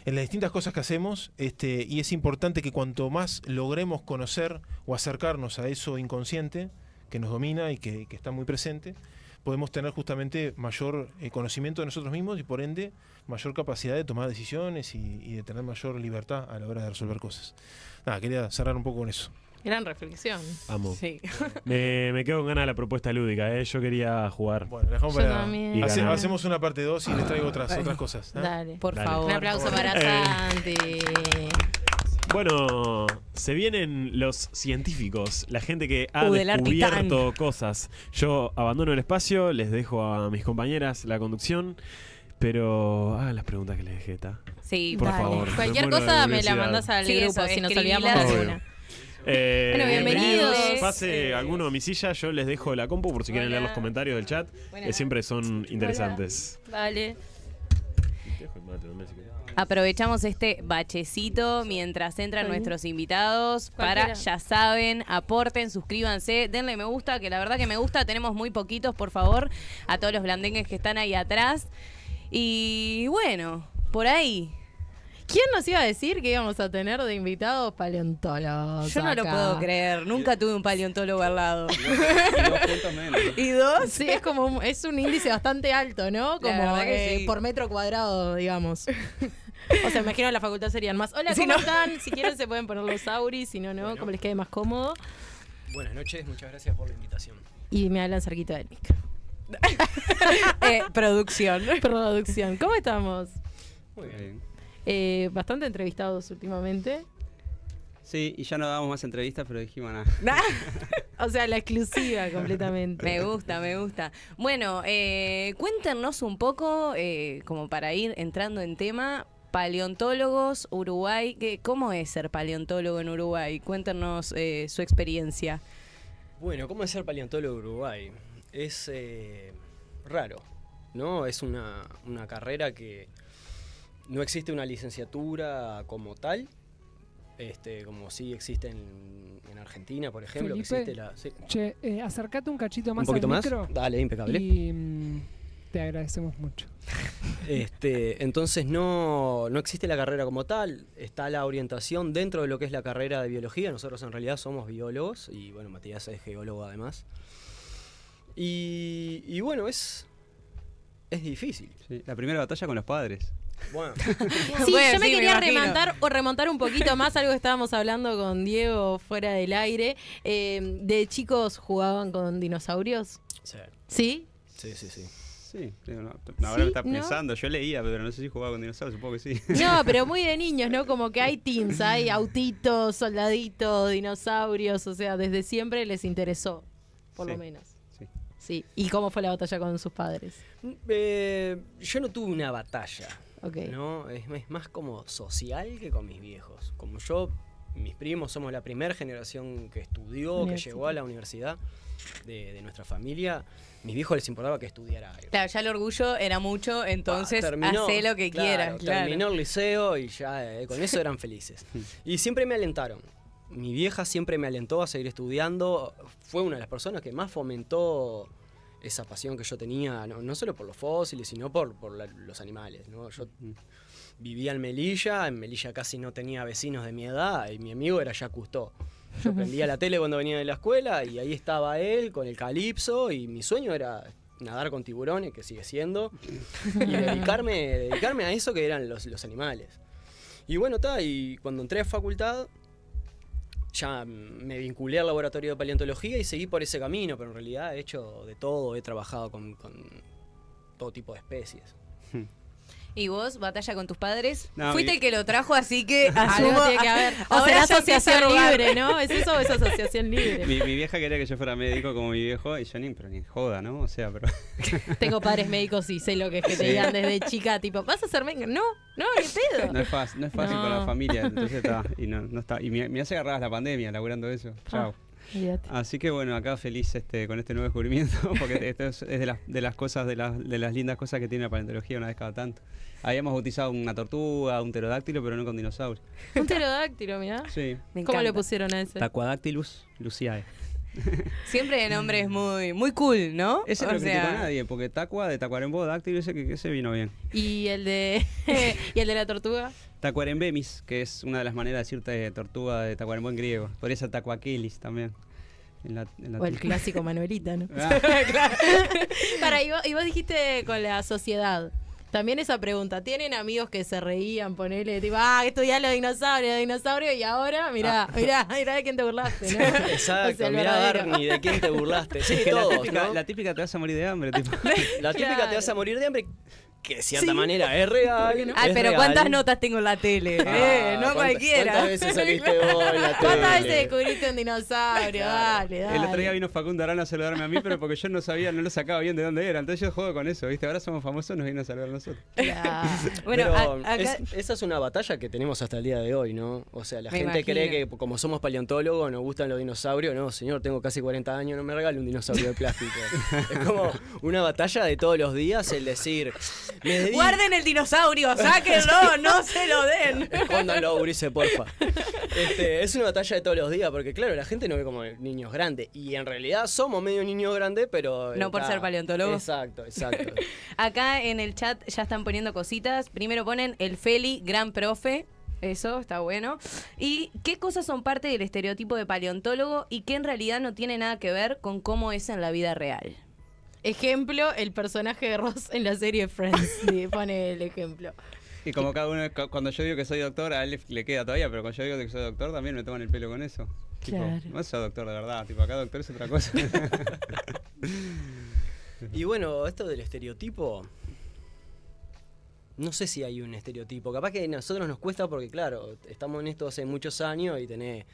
distintas cosas que hacemos, este, y es importante que cuanto más logremos conocer o acercarnos a eso inconsciente que nos domina y que está muy presente, podemos tener justamente mayor eh, conocimiento de nosotros mismos y por ende mayor capacidad de tomar decisiones y, de tener mayor libertad a la hora de resolver mm. cosas. Nada, quería cerrar un poco con eso. Gran reflexión. Amo. Me, quedo con ganas de la propuesta lúdica, ¿eh? yo quería jugar. Bueno, dejamos para. hacemos una parte 2 y les traigo otras, otras cosas. Dale. Por favor. Un aplauso para eh. Santi. Bueno, se vienen los científicos, la gente que ha uh, descubierto cosas. Yo abandono el espacio, les dejo a mis compañeras la conducción, pero hagan ah, las preguntas que les dejé, ¿está? Sí, por favor. Cualquier cosa me la mandas al grupo si nos olvidamos de alguna. Eh, bueno, bienvenidos. Pase alguno a mi silla, yo les dejo la compu por si quieren leer los comentarios del chat, que siempre son interesantes. Vale. Aprovechamos este bachecito mientras entran nuestros invitados para, ya saben, aporten, suscríbanse, denle me gusta, que la verdad que me gusta, tenemos muy poquitos, por favor, a todos los blandengues que están ahí atrás. Y bueno, por ahí. ¿Quién nos iba a decir que íbamos a tener de invitados paleontólogos? Yo no lo puedo creer. Nunca tuve un paleontólogo al lado. ¿Y dos? es como un, es un índice bastante alto, ¿no? Como eh, por metro cuadrado, digamos. O sea, imagino que la facultad serían más. Hola, ¿cómo si están? Si quieren se pueden poner los auris, si no, no, como les quede más cómodo. Buenas noches, muchas gracias por la invitación. Y me hablan cerquita del micro. Eh, producción. Producción. ¿Cómo estamos? Muy bien. Eh, bastante entrevistados últimamente. Sí, y ya no damos más entrevistas, pero dijimos nada. o sea, la exclusiva completamente. me gusta, me gusta. Bueno, eh, cuéntenos un poco, como para ir entrando en tema, paleontólogos, Uruguay. ¿Cómo es ser paleontólogo en Uruguay? Cuéntenos eh, su experiencia. Bueno, ¿cómo es ser paleontólogo en Uruguay? Es eh, raro, ¿no? Es una, carrera que no existe una licenciatura como tal, este, como sí existe en, Argentina, por ejemplo. Eh, acercate un cachito más ¿Un poquito Más? Dale, impecable. Mm, te agradecemos mucho. Este, entonces no, no existe la carrera como tal, está la orientación dentro de lo que es la carrera de biología. Nosotros en realidad somos biólogos y bueno, Matías es geólogo además. Y, bueno, es, es difícil. la primera batalla con los padres. Bueno. sí, yo me quería remontar, o remontar un poquito más algo que estábamos hablando con Diego fuera del aire. Eh, ¿De chicos jugaban con dinosaurios? Sí, sí, sí. Sí, ahora está pensando, yo leía, pero no sé si jugaba con dinosaurios, supongo que sí. No, pero muy de niños, ¿no? Como que hay teens, hay autitos, soldaditos, dinosaurios, o sea, desde siempre les interesó, por lo menos. Sí. ¿Y cómo fue la batalla con sus padres? Mm, eh, yo no tuve una batalla. ¿no? Es, más como social que con mis viejos. Como yo, mis primos somos la primera generación que estudió, que llegó a la universidad de, nuestra familia, mis viejos les importaba que estudiara Claro, ya el orgullo era mucho, entonces hacé lo que quieras. Terminó el liceo y ya eh, con eso eran felices. y siempre me alentaron. Mi vieja siempre me alentó a seguir estudiando. Fue una de las personas que más fomentó esa pasión que yo tenía, no, solo por los fósiles, sino por, los animales. Yo vivía en Melilla, en Melilla casi no tenía vecinos de mi edad y mi amigo era Jacques Cousteau. Yo prendía la tele cuando venía de la escuela y ahí estaba él con el calipso y mi sueño era nadar con tiburones, que sigue siendo, y dedicarme, dedicarme a eso que eran los, los animales. Y bueno, está, y cuando entré a facultad, ya me vinculé al laboratorio de paleontología y seguí por ese camino, pero en realidad he hecho de todo, he trabajado con, con todo tipo de especies. Hmm. Y vos, batalla con tus padres. Fuiste el que lo trajo, así que ah, algo Tiene que haber. O sea, asociación libre, ¿no? ¿Es eso es asociación libre? Mi, vieja quería que yo fuera médico como mi viejo y yo ni, pero ni joda, ¿no? O sea, pero. Tengo padres médicos y sé lo que es que te digan desde chica, tipo, ¿vas a ser médico? No, no, ni pedo. No es fácil, no es fácil la familia, entonces está. Y no, no está. Y me, hace agarrar la pandemia laburando eso. Ah. Chao. Así que bueno, acá feliz este, con este nuevo descubrimiento, porque esto es, de, las, cosas, de las, lindas cosas que tiene la paleontología una vez cada tanto. Habíamos bautizado una tortuga, un pterodáctilo, pero no con dinosaurio. Un pterodáctilo, mirá. Sí. ¿Cómo le pusieron a ese? Tacuadáctilus luciae. Siempre el nombre es muy, muy cool, ¿no? Ese no lo a nadie, porque Tacua de Tacuarembó, Dáctil, ese que se vino bien. ¿Y el de y el de la tortuga? Tacuarembemis, que es una de las maneras de decirte tortuga de Tacuarembó en griego. Podría ser Tacuaquilis también. o el clásico Manuelita, ¿no? Ah. Para, y vos, dijiste con la sociedad. También esa pregunta, ¿tienen amigos que se reían, ponele, tipo, ah, estudian los dinosaurios, dinosaurios, y ahora, mirá, ah. mirá, mirá de quién te burlaste, ¿no? Exacto, mirá Barney, de quién te burlaste. Sí, todos, la, típica, te vas a morir de hambre, tipo. La típica te vas a morir de hambre que de cierta manera es real. No? Ay, pero ¿cuántas notas tengo en la tele? Ah, eh, no cualquiera. ¿Cuántas veces saliste vos la tele? ¿Cuántas veces descubriste un dinosaurio? Dale, El otro día vino Facundo Arana a saludarme a mí, pero porque yo no sabía, no lo sacaba bien de dónde era. Entonces yo juego con eso, ¿viste? Ahora somos famosos, nos vino a saludar nosotros. bueno, esa es una batalla que tenemos hasta el día de hoy, ¿no? O sea, la gente cree que como somos paleontólogos nos gustan los dinosaurios. No, señor, tengo casi 40 años, no me regale un dinosaurio de plástico. es como una batalla de todos los días el decir Guarden el dinosaurio, sáquenlo, no se lo den. Escóndanlo, porfa. Este, es una batalla de todos los días, porque claro, la gente no ve como niños grandes. Y en realidad somos medio niños grandes, pero. No por ser paleontólogo Exacto, exacto. Acá en el chat ya están poniendo cositas. Primero ponen el Feli, gran profe. Eso está bueno. ¿Y qué cosas son parte del estereotipo de paleontólogo y que en realidad no tiene nada que ver con cómo es en la vida real? Ejemplo, el personaje de Ross en la serie Friends. pone el ejemplo. Y como cada uno, cuando yo digo que soy doctor, a él le queda todavía, pero cuando yo digo que soy doctor también me toman el pelo con eso. Claro. no soy doctor de verdad, tipo, acá doctor es otra cosa. y bueno, esto del estereotipo, no sé si hay un estereotipo. Capaz que a nosotros nos cuesta porque, claro, estamos en esto hace muchos años y tenés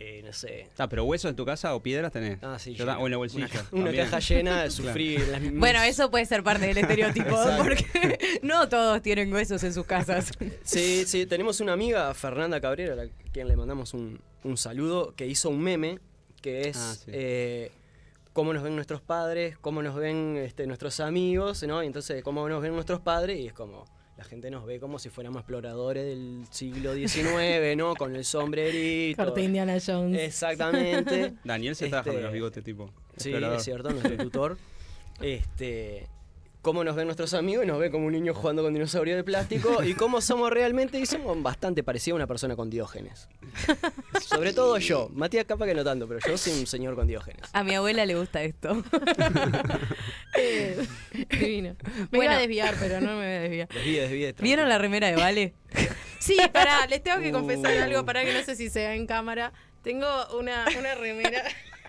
eh, no sé. Ah, pero huesos en tu casa o piedras tenés. Ah, sí. Yo, o en la bolsilla. Una, caja llena de sufrir. Bueno, eso puede ser parte del estereotipo, porque no todos tienen huesos en sus casas. sí, sí. Tenemos una amiga, Fernanda Cabrera, a quien le mandamos un, saludo, que hizo un meme que es. Ah, eh, cómo nos ven nuestros padres, cómo nos ven este, nuestros amigos, ¿no? Y entonces, cómo nos ven nuestros padres, y es como, la gente nos ve como si fuéramos exploradores del siglo XIX, ¿no? Con el sombrerito. Corte Indiana Jones. Exactamente. Daniel se está este, los bigotes, tipo. Sí, es cierto, nuestro tutor. Este, cómo nos ven nuestros amigos y nos ve como un niño jugando con dinosaurio de plástico y cómo somos realmente y somos bastante parecidos a una persona con diógenes. Sobre todo yo, Matías capa que no tanto, pero yo soy un señor con diógenes. A mi abuela le gusta esto. Eh, divino. Me a desviar, pero no me voy a desviar. ¿Vieron la remera de Vale? sí, pará, les tengo que confesar uh. algo, para que no sé si se ve en cámara. Tengo una, una remera.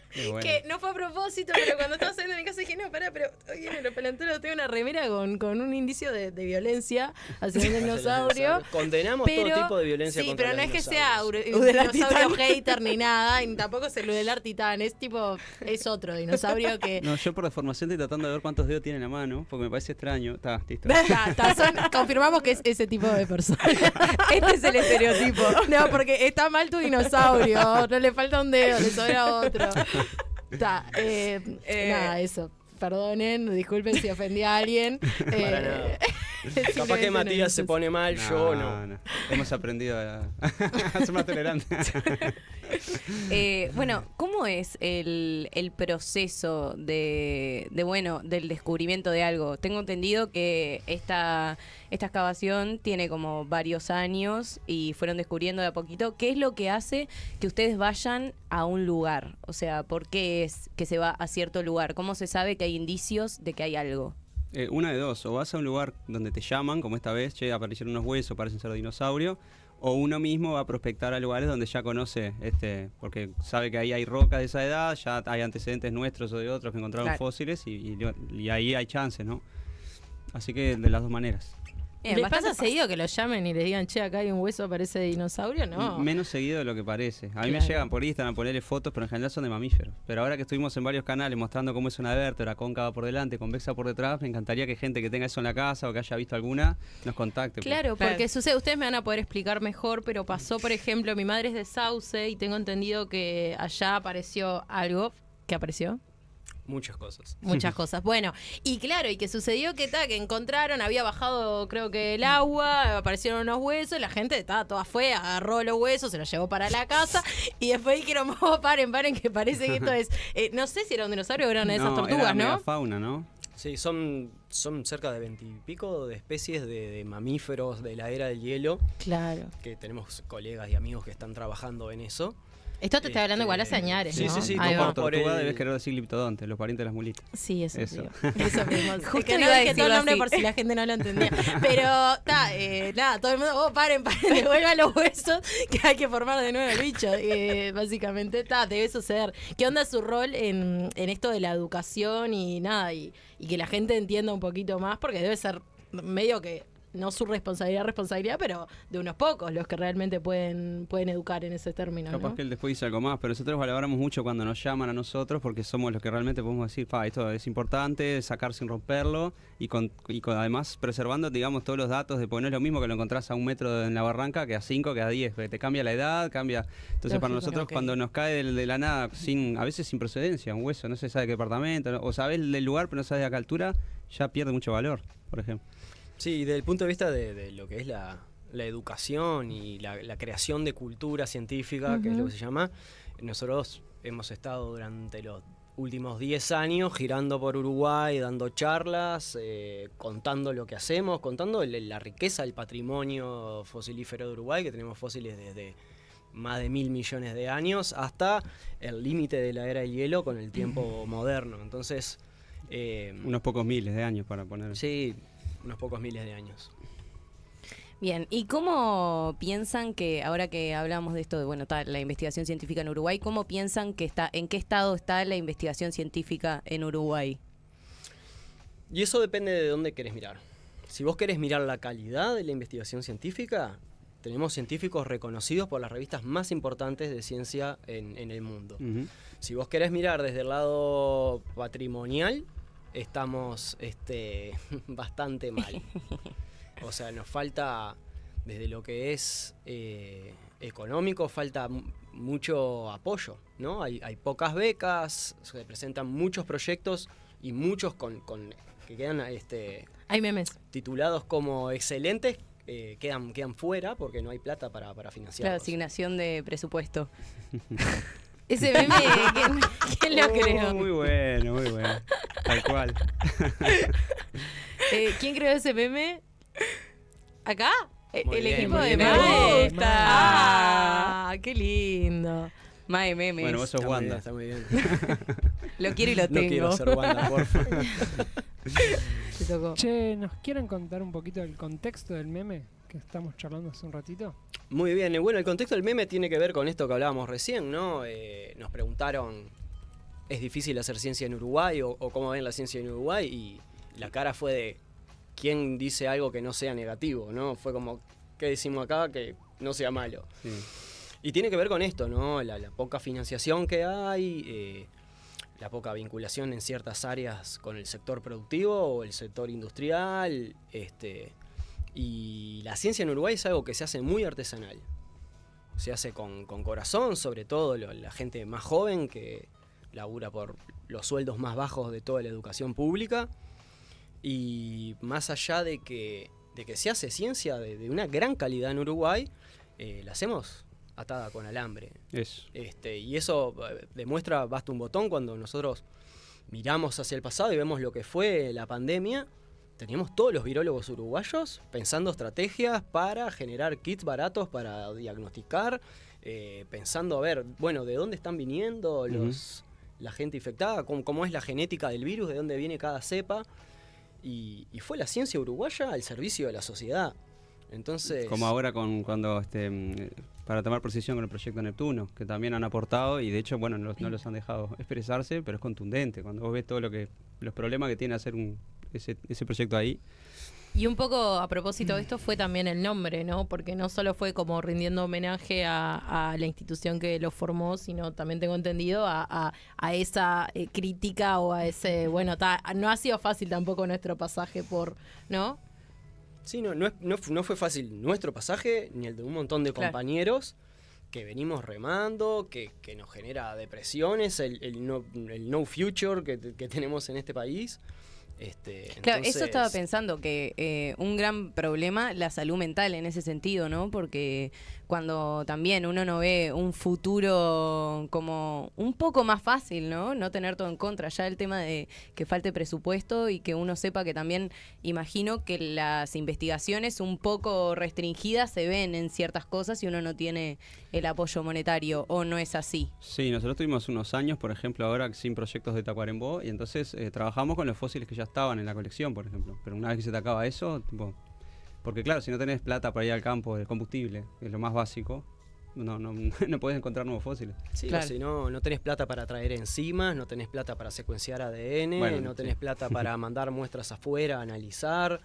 Que no fue a propósito, pero cuando estaba saliendo de mi casa dije, no, pará, pero oye en el pelantero tengo una remera con, con un indicio de, de violencia hacia un dinosaurio. Condenamos todo tipo de violencia. Sí, pero no es que sea un dinosaurio hater ni nada, y tampoco es el del titán, es tipo, es otro dinosaurio que. No, yo por la formación estoy tratando de ver cuántos dedos tiene en la mano, porque me parece extraño. Está, confirmamos que es ese tipo de persona. este es el estereotipo. No, porque está mal tu dinosaurio, no le falta un dedo, le sobra otro. Está, eh, eh, nada, eso. Perdonen, disculpen si ofendí a alguien. Eh, Capaz que Matías se pone mal, yo no. Hemos aprendido a, ser más tolerantes. Eh, bueno, ¿cómo es el, proceso de, bueno, del descubrimiento de algo? Tengo entendido que esta, esta excavación tiene como varios años y fueron descubriendo de a poquito. ¿Qué es lo que hace que ustedes vayan a un lugar? O sea, ¿por qué es que se va a cierto lugar? ¿Cómo se sabe que hay indicios de que hay algo? Eh, una de dos, o vas a un lugar donde te llaman, como esta vez, che, aparecieron unos huesos, parecen ser dinosaurios, o uno mismo va a prospectar a lugares donde ya conoce, este, porque sabe que ahí hay rocas de esa edad, ya hay antecedentes nuestros o de otros que encontraron fósiles y, y ahí hay chances, ¿no? Así que de las dos maneras. Eh, Bien, pasa seguido que lo llamen y les digan, che, acá hay un hueso, parece de dinosaurio? No. Menos seguido de lo que parece. A mí me llegan por Instagram a ponerle fotos, pero en general son de mamíferos. Pero ahora que estuvimos en varios canales mostrando cómo es una vértebra, cóncava por delante, convexa por detrás, me encantaría que gente que tenga eso en la casa o que haya visto alguna nos contacte. Pues. Claro, porque sucede, ustedes me van a poder explicar mejor, pero pasó, por ejemplo, mi madre es de Sauce y tengo entendido que allá apareció algo. ¿Qué apareció? Muchas cosas. Muchas cosas. Bueno, y claro, y que sucedió que, tal que encontraron, había bajado creo que el agua, aparecieron unos huesos, la gente estaba toda fue, agarró los huesos, se los llevó para la casa y después dijeron, oh, paren, paren, que parece que esto es, eh, no sé si era un dinosaurio o era una de esas no, tortugas, ¿no? fauna, ¿no? Sí, son, son cerca de veintipico de especies de, de, mamíferos de la era del hielo. Claro. Que tenemos colegas y amigos que están trabajando en eso. Esto te está hablando igual a este, Sañares, Sí, ¿no? sí, sí, sí, Como debes querer decir liptodonte, los parientes de las mulitas. Sí, eso. Eso, eso mismo. Justo que no dije todo el nombre por si la gente no lo entendía. Pero, está, eh, nada, todo el mundo, oh, paren, paren, devuelvan los huesos que hay que formar de nuevo el bicho. Eh, básicamente, está, debe suceder. ¿Qué onda su rol en, en esto de la educación y nada, y que la gente entienda un poquito más? Porque debe ser medio que no su responsabilidad, responsabilidad, pero de unos pocos los que realmente pueden, pueden educar en ese término. Capaz que él después dice algo más, pero nosotros valoramos mucho cuando nos llaman a nosotros porque somos los que realmente podemos decir, fa esto es importante, sacar sin romperlo y, y además preservando, digamos, todos los datos de, porque no es lo mismo que lo encontrás a un metro en la barranca que a cinco, que a diez, que te cambia la edad, cambia. Entonces, para nosotros, cuando nos cae de, de, la nada, sin a veces sin procedencia, un hueso, no se sabe qué departamento, o sabes del lugar, pero no sabes de qué altura, ya pierde mucho valor, por ejemplo. Sí, desde el punto de vista de, lo que es la, educación y la, creación de cultura científica, que es lo que se llama, nosotros hemos estado durante los últimos 10 años girando por Uruguay, dando charlas, eh, contando lo que hacemos, contando la riqueza del patrimonio fosilífero de Uruguay, que tenemos fósiles desde más de mil millones de años hasta el límite de la era del hielo con el tiempo moderno. Entonces... Eh, Unos pocos miles de años para poner. Sí, unos pocos miles de años. Bien, ¿y cómo piensan que, ahora que hablamos de esto de bueno, la investigación científica en Uruguay, cómo piensan que está, en qué estado está la investigación científica en Uruguay? Y eso depende de dónde querés mirar. Si vos querés mirar la calidad de la investigación científica, tenemos científicos reconocidos por las revistas más importantes de ciencia en, el mundo. Si vos querés mirar desde el lado patrimonial, estamos este, bastante mal. O sea, nos falta desde lo que es eh, económico, falta mucho apoyo, ¿no? Hay, hay, pocas becas, se presentan muchos proyectos y muchos con, con que quedan este, hay memes. titulados como excelentes, eh, quedan, quedan fuera porque no hay plata para, para financiar. La asignación de presupuesto. Ese meme, ¿quién, lo creó? Muy bueno, muy bueno. Tal cual. Eh, ¿Quién creó ese meme? ¿Acá? E-, el equipo de Mae. Ah, qué lindo. Mae meme. Bueno, vos sos Wanda. está muy bien. lo quiero y lo tengo. No quiero ser Wanda, porfa. tocó. Che, ¿nos quieren contar un poquito el contexto del meme? que estamos charlando hace un ratito? Muy bien, bueno, el contexto del meme tiene que ver con esto que hablábamos recién, ¿no? Eh, nos preguntaron, ¿es difícil hacer ciencia en Uruguay o, cómo ven la ciencia en Uruguay? Y la cara fue de, ¿quién dice algo que no sea negativo, ¿no? Fue como, ¿qué decimos acá que no sea malo? Y tiene que ver con esto, ¿no? La, poca financiación que hay, eh, la poca vinculación en ciertas áreas con el sector productivo o el sector industrial, este, y la ciencia en Uruguay es algo que se hace muy artesanal. Se hace con, corazón, sobre todo la gente más joven que labura por los sueldos más bajos de toda la educación pública. Y más allá de que, se hace ciencia de, una gran calidad en Uruguay, eh, la hacemos atada con alambre. Este, y eso eh, demuestra, basta un botón, cuando nosotros miramos hacia el pasado y vemos lo que fue la pandemia, teníamos todos los virólogos uruguayos pensando estrategias para generar kits baratos para diagnosticar, eh, pensando a ver, bueno, de dónde están viniendo los, la gente infectada, ¿Cómo, es la genética del virus, de dónde viene cada cepa. Y, fue la ciencia uruguaya al servicio de la sociedad. Entonces. Como ahora con cuando este, mm, para tomar posición con el proyecto Neptuno, que también han aportado y de hecho, bueno, no, no los han dejado expresarse, pero es contundente. Cuando vos ves todo lo que, los problemas que tiene hacer un ese, proyecto ahí. Y un poco a propósito de esto fue también el nombre, ¿no? Porque no solo fue como rindiendo homenaje a, la institución que lo formó, sino también tengo entendido a, esa eh, crítica o a ese, bueno, no ha sido fácil tampoco nuestro pasaje por, ¿no? Sí, no, no, fue fácil nuestro pasaje ni el de un montón de compañeros. que venimos remando, que, nos genera depresiones, el, no, future que, que, tenemos en este país. Este, claro, eso estaba pensando, que eh, un gran problema la salud mental en ese sentido, ¿no? Porque cuando también uno no ve un futuro como un poco más fácil, ¿no? No tener todo en contra. Ya el tema de que falte presupuesto y que uno sepa que también imagino que las investigaciones un poco restringidas se ven en ciertas cosas y uno no tiene el apoyo monetario o no es así. Sí, nosotros tuvimos unos años, por ejemplo, ahora sin proyectos de Tacuarembó y entonces eh, trabajamos con los fósiles que ya estaban en la colección, por ejemplo. Pero una vez que se te acaba eso, tipo, porque claro, si no tenés plata para ir al campo, el combustible, es lo más básico, no, no, no encontrar nuevos fósiles. Sí, claro. si no, no tenés plata para traer enzimas, no tenés plata para secuenciar ADN, no tenés plata para mandar muestras afuera, analizar,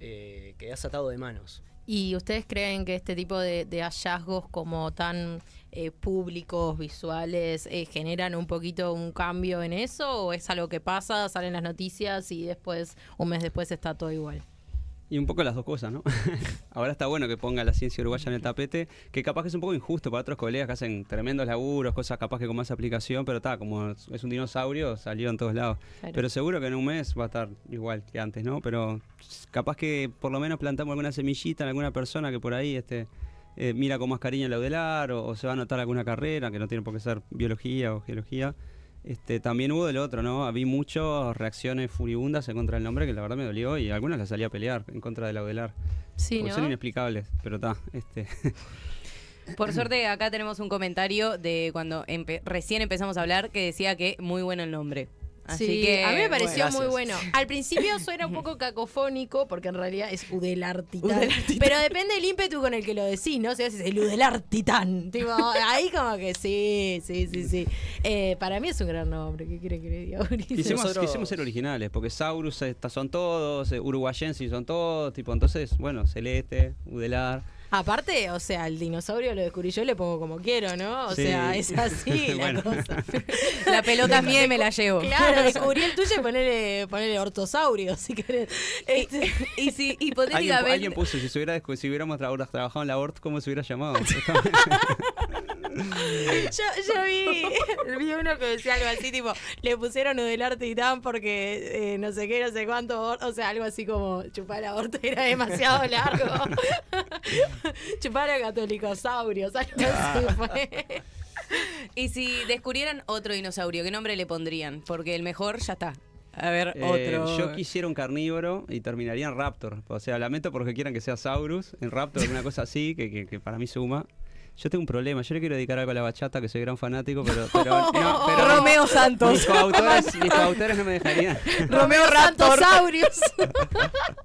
eh, quedás atado de manos. ¿Y ustedes creen que este tipo de, hallazgos como tan eh, públicos, visuales, eh, generan un poquito un cambio en eso? ¿O es algo que pasa, salen las noticias y después, un mes después está todo igual? Y un poco las dos cosas, ¿no? Ahora está bueno que ponga la ciencia uruguaya en el tapete, que capaz que es un poco injusto para otros colegas que hacen tremendos laburos, cosas capaz que con más aplicación, pero está, como es un dinosaurio, salió en todos lados. Pero seguro que en un mes va a estar igual que antes, ¿no? Pero capaz que por lo menos plantamos alguna semillita en alguna persona que por ahí este, eh, mira con más cariño el audelar, o se va a anotar alguna carrera, que no tiene por qué ser biología o geología. Este, también hubo del otro, ¿no? Había muchas reacciones furibundas en contra del nombre que la verdad me dolió y algunas las salía a pelear en contra de la Udelar. Sí, Son inexplicables, pero está. Este. Por suerte, acá tenemos un comentario de cuando recién empezamos a hablar que decía que muy bueno el nombre. Así que, a mí me pareció muy bueno. Al principio suena un poco cacofónico, porque en realidad es Udelar Pero depende del ímpetu con el que lo decís, ¿no? O sea, es el Udelar Titán. ahí como que sí, sí, sí, sí. Eh, para mí es un gran nombre, ¿qué quiere que le diga? Quisimos, ser originales, porque Saurus eh, son todos, eh, uruguayenses son todos, tipo, entonces, bueno, Celeste, Udelar. Aparte, o sea, el dinosaurio lo descubrí yo y le pongo como quiero, ¿no? O sea, es así la cosa. La pelota es mía y me la llevo. Claro, descubrí el tuyo y ponele, ponele ortosaurio, si querés. y este, si hipotéticamente. ¿Alguien, puso, si, hubiéramos trabajado en la orto ¿cómo se hubiera llamado? yo, vi, vi uno que decía algo así, tipo, le pusieron y titán porque eh, no sé qué, no sé cuánto, o sea, algo así como chupar la orto era demasiado largo. Chupar a catolicosaurios, algo y si descubrieran otro dinosaurio, ¿qué nombre le pondrían? Porque el mejor ya está. A ver, eh, otro. yo quisiera un carnívoro y terminaría en Raptor. O sea, lamento porque quieran que sea Saurus, en Raptor, una cosa así, que, que para mí suma. Yo tengo un problema, yo le quiero dedicar algo a la bachata, que soy gran fanático, pero. Romeo Santos. Mis coautores, mis coautores no me dejarían. Romeo Santosaurius.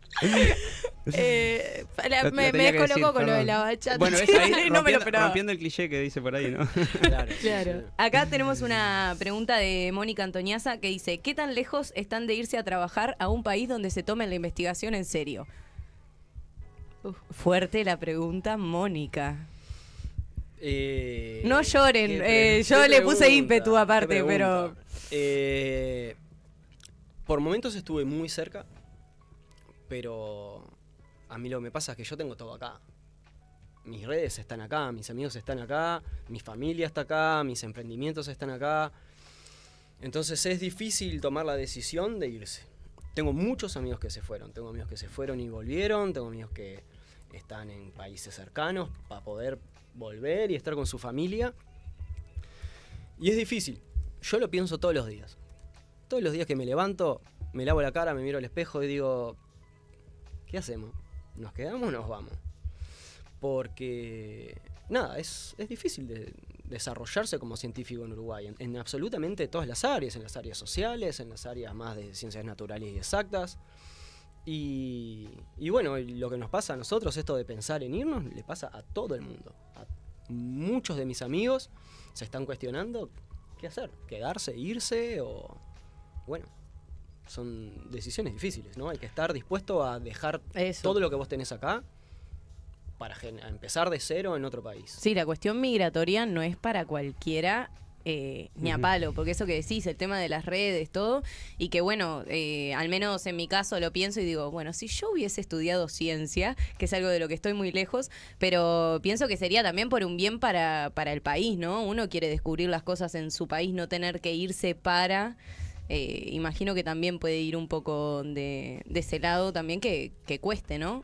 eh, me, descoloco con lo de la bachata. Bueno, es ahí rompiendo, no me lo rompiendo el cliché que dice por ahí, ¿no? claro. Acá tenemos una pregunta de Mónica Antoñaza que dice: ¿Qué tan lejos están de irse a trabajar a un país donde se tome la investigación en serio? Fuerte la pregunta, Mónica. Eh, no lloren, eh, yo le puse ímpetu aparte, pero... Eh, por momentos estuve muy cerca, pero a mí lo que me pasa es que yo tengo todo acá. Mis redes están acá, mis amigos están acá, mi familia está acá, mis emprendimientos están acá. Entonces es difícil tomar la decisión de irse. Tengo muchos amigos que se fueron, tengo amigos que se fueron y volvieron, tengo amigos que están en países cercanos para poder volver y estar con su familia. Y es difícil. Yo lo pienso todos los días. Todos los días que me levanto, me lavo la cara, me miro al espejo y digo, ¿qué hacemos? ¿Nos quedamos o nos vamos? Porque, nada, es, difícil desarrollarse como científico en Uruguay, en absolutamente todas las áreas, en las áreas sociales, en las áreas más de ciencias naturales y exactas y, bueno, lo que nos pasa a nosotros, esto de pensar en irnos, le pasa a todo el mundo. muchos de mis amigos se están cuestionando qué hacer, quedarse, irse o... Bueno, son decisiones difíciles, ¿no? Hay que estar dispuesto a dejar todo lo que vos tenés acá para empezar de cero en otro país. Sí, la cuestión migratoria no es para cualquiera eh, ni a palo, porque eso que decís, el tema de las redes, todo, y que bueno, eh, al menos en mi caso lo pienso y digo, bueno, si yo hubiese estudiado ciencia, que es algo de lo que estoy muy lejos, pero pienso que sería también por un bien para, el país, ¿no? Uno quiere descubrir las cosas en su país, no tener que irse para... Eh, imagino que también puede ir un poco de, ese lado también que, cueste, ¿no?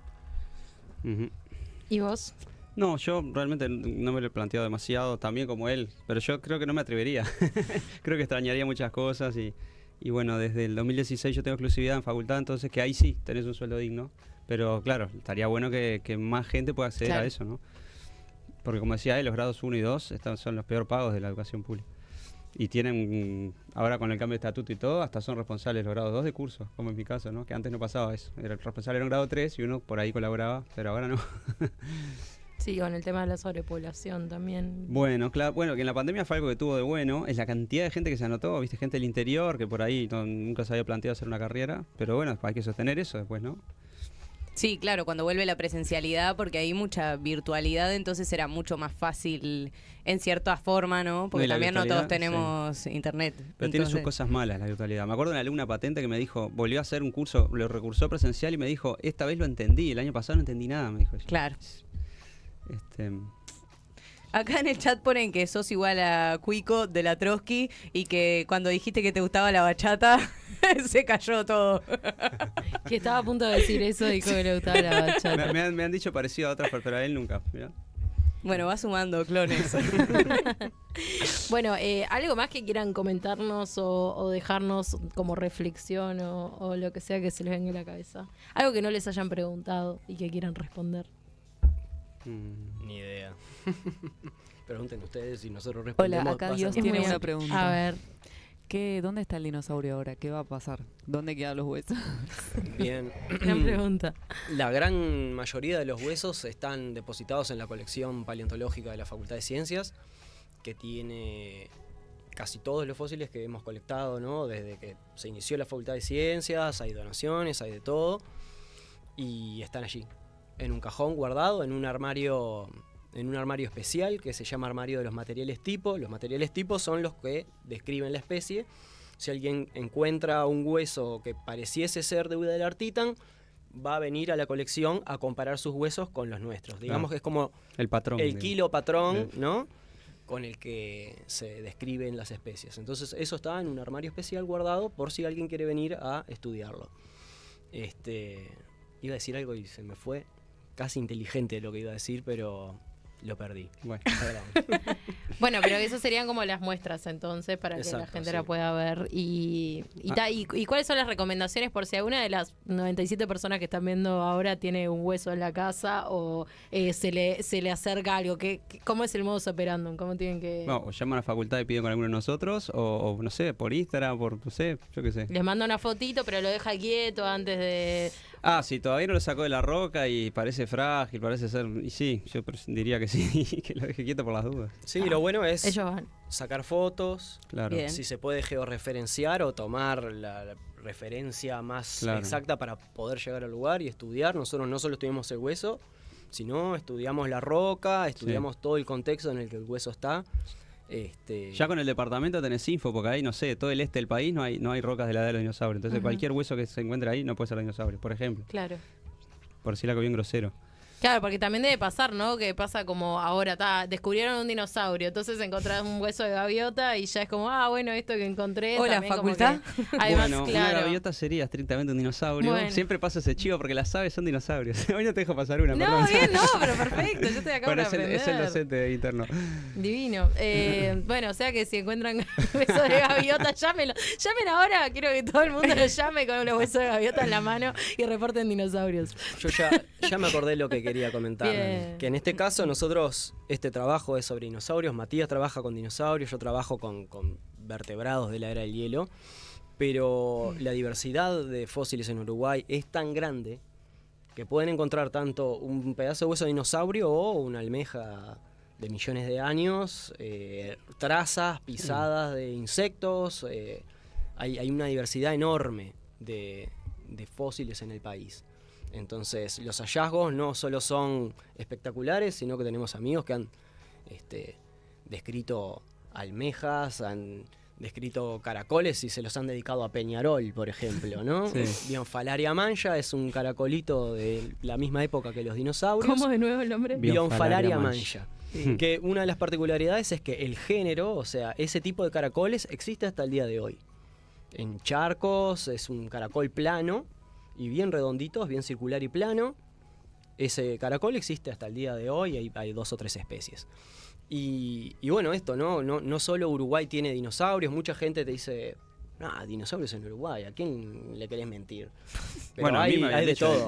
¿Y vos? No, yo realmente no me lo he planteado demasiado, también como él, pero yo creo que no me atrevería. creo que extrañaría muchas cosas y, bueno, desde el 2016 yo tengo exclusividad en facultad, entonces que ahí sí tenés un sueldo digno, pero claro, estaría bueno que, más gente pueda acceder a eso, ¿no? Porque como decía él, los grados 1 y 2 son los peor pagos de la educación pública. Y tienen, ahora con el cambio de estatuto y todo, hasta son responsables los grados 2 de curso, como en mi caso, ¿no? Que antes no pasaba eso. El responsable era un grado 3 y uno por ahí colaboraba, pero ahora no. Sí, con el tema de la sobrepoblación también. Bueno, claro, bueno, que en la pandemia fue algo que tuvo de bueno, es la cantidad de gente que se anotó, viste, gente del interior, que por ahí nunca se había planteado hacer una carrera, pero bueno, hay que sostener eso después, ¿no? Sí, claro, cuando vuelve la presencialidad, porque hay mucha virtualidad, entonces era mucho más fácil en cierta forma, ¿no? Porque también no todos tenemos internet. Pero tiene sus cosas malas la virtualidad. Me acuerdo de una alumna patente que me dijo, volvió a hacer un curso, lo recursó presencial y me dijo, esta vez lo entendí, el año pasado no entendí nada, me dijo. Ella. Claro. Este, Acá en el chat ponen que sos igual a Cuico de la Trotsky y que cuando dijiste que te gustaba la bachata, se cayó todo. que estaba a punto de decir eso, dijo que le gustaba la bachata. Me, han, dicho parecido a otras, pero a él nunca. Bueno, va sumando clones. bueno, eh, algo más que quieran comentarnos o, dejarnos como reflexión o, lo que sea que se les venga a la cabeza. Algo que no les hayan preguntado y que quieran responder. Mm. Ni idea. Pregunten ustedes y nosotros respondemos. Hola, acá Dios tiene una pregunta. A ver. ¿Dónde está el dinosaurio ahora? ¿Qué va a pasar? ¿Dónde quedan los huesos? Bien. gran pregunta. La gran mayoría de los huesos están depositados en la colección paleontológica de la Facultad de Ciencias, que tiene casi todos los fósiles que hemos colectado, ¿no? Desde que se inició la Facultad de Ciencias, hay donaciones, hay de todo, y están allí, en un cajón guardado, en un armario en un armario especial que se llama armario de los materiales tipo. Los materiales tipo son los que describen la especie. Si alguien encuentra un hueso que pareciese ser de artitan, va a venir a la colección a comparar sus huesos con los nuestros. Digamos que es como el patrón, el kilo patrón, ¿no? Con el que se describen las especies. Entonces eso está en un armario especial guardado por si alguien quiere venir a estudiarlo. Este, iba a decir algo y se me fue casi inteligente lo que iba a decir, pero lo perdí. Bueno, bueno pero eso serían como las muestras entonces para que la gente la pueda ver. Ah. Y, y, cuáles son las recomendaciones por si alguna de las 97 personas que están viendo ahora tiene un hueso en la casa o eh, se, le, se le acerca algo? cómo es el modo operandum? ¿Cómo tienen que...? No, o llaman a la facultad y piden con alguno de nosotros o, o, no sé, por Instagram, por no sé, yo qué sé. Les manda una fotito pero lo deja quieto antes de Ah, sí, todavía no lo sacó de la roca y parece frágil, parece ser. Y sí, yo diría que sí, que lo deje quieto por las dudas. Sí, lo bueno es sacar fotos, si se puede georreferenciar o tomar la, referencia más exacta para poder llegar al lugar y estudiar. Nosotros no solo estudiamos el hueso, sino estudiamos la roca, estudiamos todo el contexto en el que el hueso está. Este, ya con el departamento tenés info, porque ahí, no sé, todo el este del país no hay, no hay rocas de la edad de los dinosaurios. Entonces, cualquier hueso que se encuentre ahí no puede ser de dinosaurios, por ejemplo. Claro. Por decir la bien grosero. Claro, porque también debe pasar, ¿no? Que pasa como ahora, ta, descubrieron un dinosaurio, entonces encontraron un hueso de gaviota y ya es como, ah, bueno, esto que encontré. O la facultad. Como claro. Una gaviota sería estrictamente un dinosaurio. Siempre pasa ese chivo porque las aves son dinosaurios. Hoy no te dejo pasar una, No, perdón. no, pero perfecto. Yo estoy acá para es el docente interno. Divino. Eh, bueno, o sea que si encuentran huesos de gaviota, llámenlo. Llamen ahora, quiero que todo el mundo lo llame con un huesos de gaviota en la mano y reporten dinosaurios. Yo ya, ya me acordé lo que quería quería comentar. Que en este caso nosotros, este trabajo es sobre dinosaurios, Matías trabaja con dinosaurios, yo trabajo con, vertebrados de la era del hielo, pero la diversidad de fósiles en Uruguay es tan grande que pueden encontrar tanto un pedazo de hueso de dinosaurio o una almeja de millones de años, eh, trazas, pisadas de insectos, eh, hay, una diversidad enorme de, de fósiles en el país. Entonces, los hallazgos no solo son espectaculares, sino que tenemos amigos que han este, descrito almejas, han descrito caracoles y se los han dedicado a Peñarol, por ejemplo, ¿no? Bionfalaria mancha es un caracolito de la misma época que los dinosaurios. ¿Cómo de nuevo el nombre? Bionfalaria mancha. Que una de las particularidades es que el género, o sea, ese tipo de caracoles existe hasta el día de hoy. En charcos es un caracol plano y bien redonditos, bien circular y plano. Ese caracol existe hasta el día de hoy, hay, hay dos o tres especies. Y, bueno, esto, ¿no? ¿no? solo Uruguay tiene dinosaurios, mucha gente te dice, Ah, dinosaurios en Uruguay, ¿a quién le querés mentir? bueno, de,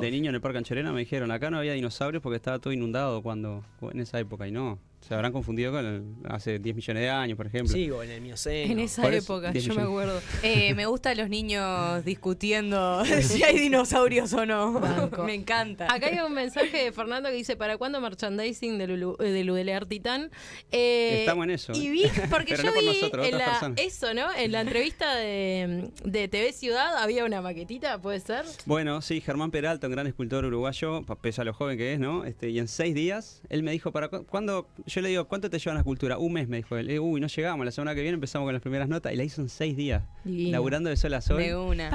niño en el Parque Anchorena, me dijeron, acá no había dinosaurios porque estaba todo inundado cuando en esa época y no se habrán confundido con hace 10 millones de años, por ejemplo. Sí, o en el Mioceno. En esa época, yo me acuerdo. Eh, me gustan los niños discutiendo si hay dinosaurios o no. me encanta. Acá hay un mensaje de Fernando que dice, ¿para cuándo merchandising del, eh, UDL Titán? Eh, Estamos en eso. Y vi, porque yo vi en la, eso, ¿no? En la entrevista de, TV Ciudad había una maquetita, ¿puede ser? Bueno, sí, Germán Peralta, un gran escultor uruguayo, pese a lo joven que es, ¿no? Este, y en seis días, él me dijo, ¿para cuándo? yo le digo, ¿cuánto te llevan las culturas? Un mes, me dijo él. uy, no llegamos, la semana que viene empezamos con las primeras notas y la hizo en seis días, laburando de sol a sol. De una.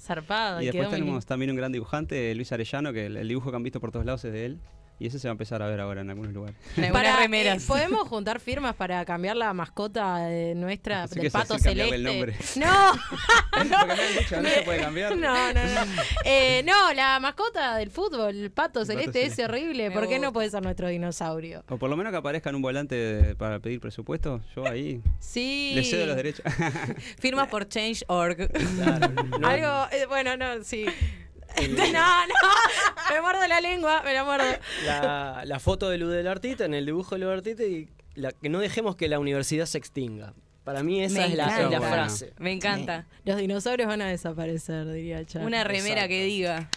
zarpada Y después tenemos también un gran dibujante, Luis Arellano, que el dibujo que han visto por todos lados es de él. Y eso se va a empezar a ver ahora en algunos lugares. Para eh, Podemos juntar firmas para cambiar la mascota de nuestra del pato celeste. No, no. no, puede cambiar. no, no, no. Eh, no, la mascota del fútbol, el pato, celeste, es horrible. ¿Por qué no puede ser nuestro dinosaurio? O por lo menos que aparezca en un volante para pedir presupuesto. Yo ahí. Sí. Le cedo los derechos. firmas por Change.org. Claro, Algo, eh, bueno, no, sí. no, no, me muerdo la lengua, me la muerdo. La, foto de Luz en el dibujo de Luz y la, que no dejemos que la universidad se extinga. Para mí esa es la, frase. Me encanta. Los dinosaurios van a desaparecer, diría Char. Una remera que diga.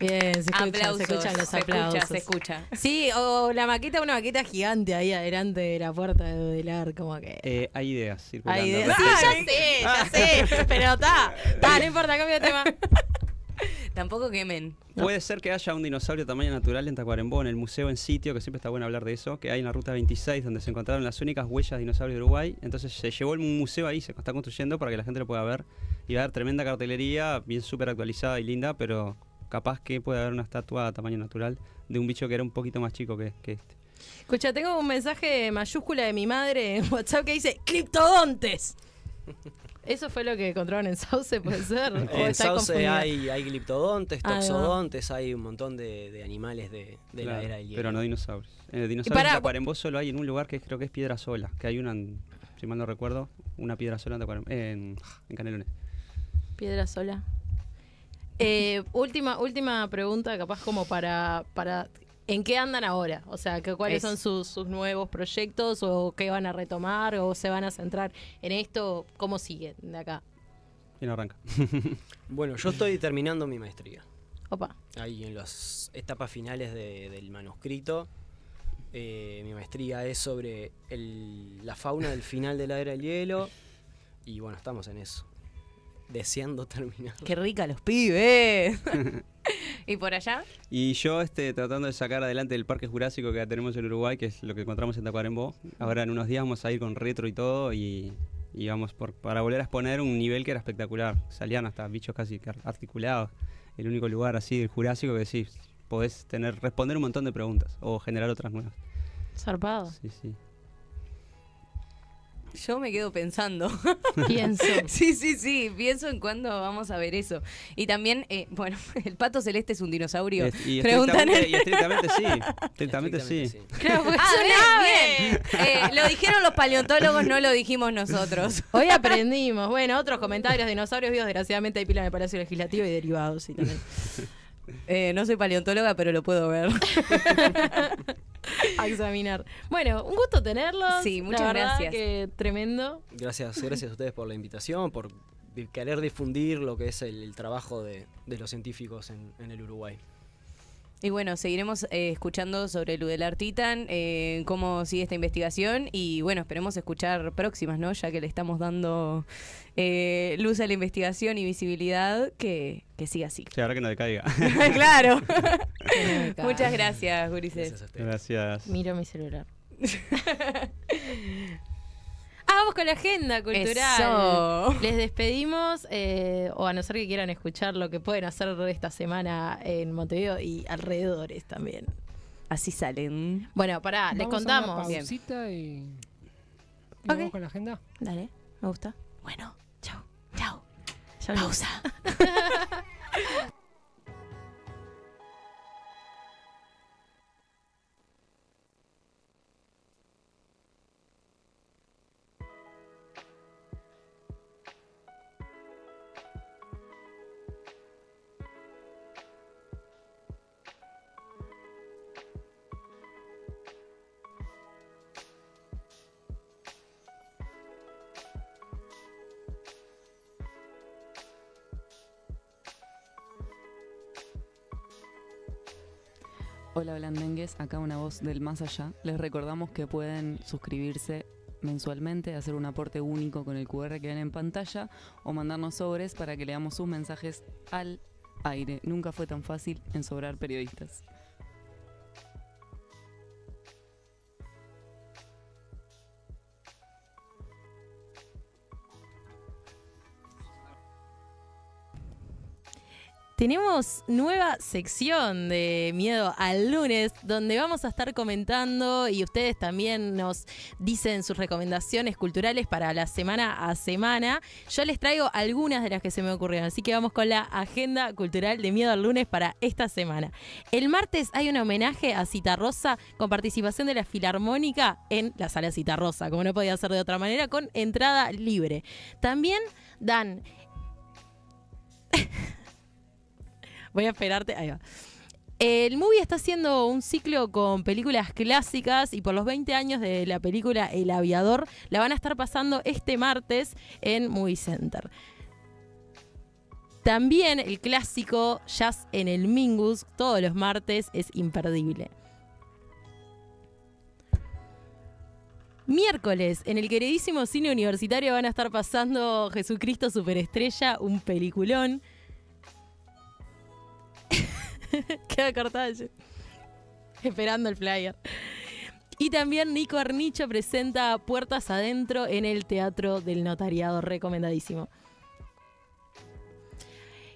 Bien, se aplausos, se Escucha, se escucha. Sí, o la maqueta, una maqueta gigante ahí adelante de la puerta de Ludelart como que. Eh, hay ideas circulando. Hay ah, ideas. ya sé, ya ah. sé. Pero está, no importa, cambio de tema. Tampoco quemen. Puede ser que haya un dinosaurio de tamaño natural en Tacuarembó, en el museo en sitio, que siempre está bueno hablar de eso, que hay en la ruta 26 donde se encontraron las únicas huellas de dinosaurios de Uruguay. Entonces se llevó el museo ahí, se está construyendo para que la gente lo pueda ver. Y va a haber tremenda cartelería, bien súper actualizada y linda, pero capaz que puede haber una estatua de tamaño natural de un bicho que era un poquito más chico que, este. Escucha, tengo un mensaje mayúscula de mi madre en WhatsApp que dice: Criptodontes ¿Eso fue lo que encontraron en Sauce, puede ser? en Sauce hay, hay gliptodontes, toxodontes, hay un montón de, animales de, la era del Pero no dinosaurios. en eh, dinosaurios solo hay en un lugar que creo que es Piedra Sola, que hay una, si mal no recuerdo, una Piedra Sola en, en, en Canelones. Piedra Sola. Eh, última, última pregunta, capaz como para, para ¿En qué andan ahora? O sea, ¿cuáles son sus, nuevos proyectos o qué van a retomar o se van a centrar en esto? ¿Cómo siguen de acá? ¿Quién arranca? bueno, yo estoy terminando mi maestría. Opa. Ahí en las etapas finales del manuscrito. Eh, mi maestría es sobre la fauna del final de la era del hielo. Y bueno, estamos en eso deseando terminar. ¡Qué rica los pibes! ¿Y por allá? Y yo este, tratando de sacar adelante el Parque Jurásico que tenemos en Uruguay, que es lo que encontramos en Tacuarembó. Ahora en unos días vamos a ir con retro y todo y, y vamos por, para volver a exponer un nivel que era espectacular. Salían hasta bichos casi articulados. El único lugar así del Jurásico que sí, podés tener, responder un montón de preguntas o generar otras nuevas. Zarpado. Sí, sí yo me quedo pensando. Pienso. sí, sí, sí, pienso en cuándo vamos a ver eso. Y también, eh, bueno, el pato celeste es un dinosaurio. preguntan y, estrictamente, sí. Estrictamente, sí. Pues, ah, bien. Eh, lo dijeron los paleontólogos, no lo dijimos nosotros. Hoy aprendimos. Bueno, otros comentarios, dinosaurios vivos, desgraciadamente hay pila en el Palacio Legislativo y derivados y también. Eh, no soy paleontóloga, pero lo puedo ver. a examinar. Bueno, un gusto tenerlo. Sí, muchas gracias. Que tremendo. Gracias, gracias a ustedes por la invitación, por querer difundir lo que es el, trabajo de, los científicos en el Uruguay. Y bueno, seguiremos eh, escuchando sobre Ludelar Titan, eh, cómo sigue esta investigación y bueno, esperemos escuchar próximas, ¿no? Ya que le estamos dando eh, luz a la investigación y visibilidad, que, que siga así. Sí, ahora que no decaiga. claro. Muchas gracias, Gurises. Gracias, a gracias. Miro mi celular. vamos con la agenda cultural. Les despedimos, eh, o a no ser que quieran escuchar lo que pueden hacer esta semana en Montevideo y alrededores también. Así salen. Bueno, pará, les contamos. A y... vamos con la agenda. Dale, me gusta. Bueno, chao, chao. Pausa. Hola Blandengues, acá una voz del más allá. Les recordamos que pueden suscribirse mensualmente, hacer un aporte único con el QR que ven en pantalla o mandarnos sobres para que leamos sus mensajes al aire. Nunca fue tan fácil en sobrar periodistas. Tenemos nueva sección de Miedo al lunes, donde vamos a estar comentando y ustedes también nos dicen sus recomendaciones culturales para la semana a semana. Yo les traigo algunas de las que se me ocurrieron, así que vamos con la agenda cultural de Miedo al lunes para esta semana. El martes hay un homenaje a Cita Rosa con participación de la Filarmónica en la sala Cita Rosa, como no podía ser de otra manera, con entrada libre. También dan... Voy a esperarte. Ahí va. El movie está haciendo un ciclo con películas clásicas y por los 20 años de la película El Aviador la van a estar pasando este martes en Movie Center. También el clásico Jazz en el Mingus todos los martes es imperdible. Miércoles, en el queridísimo cine universitario van a estar pasando Jesucristo Superestrella, un peliculón. Queda allí, Esperando el flyer. Y también Nico Arnicho presenta Puertas Adentro en el Teatro del Notariado, recomendadísimo.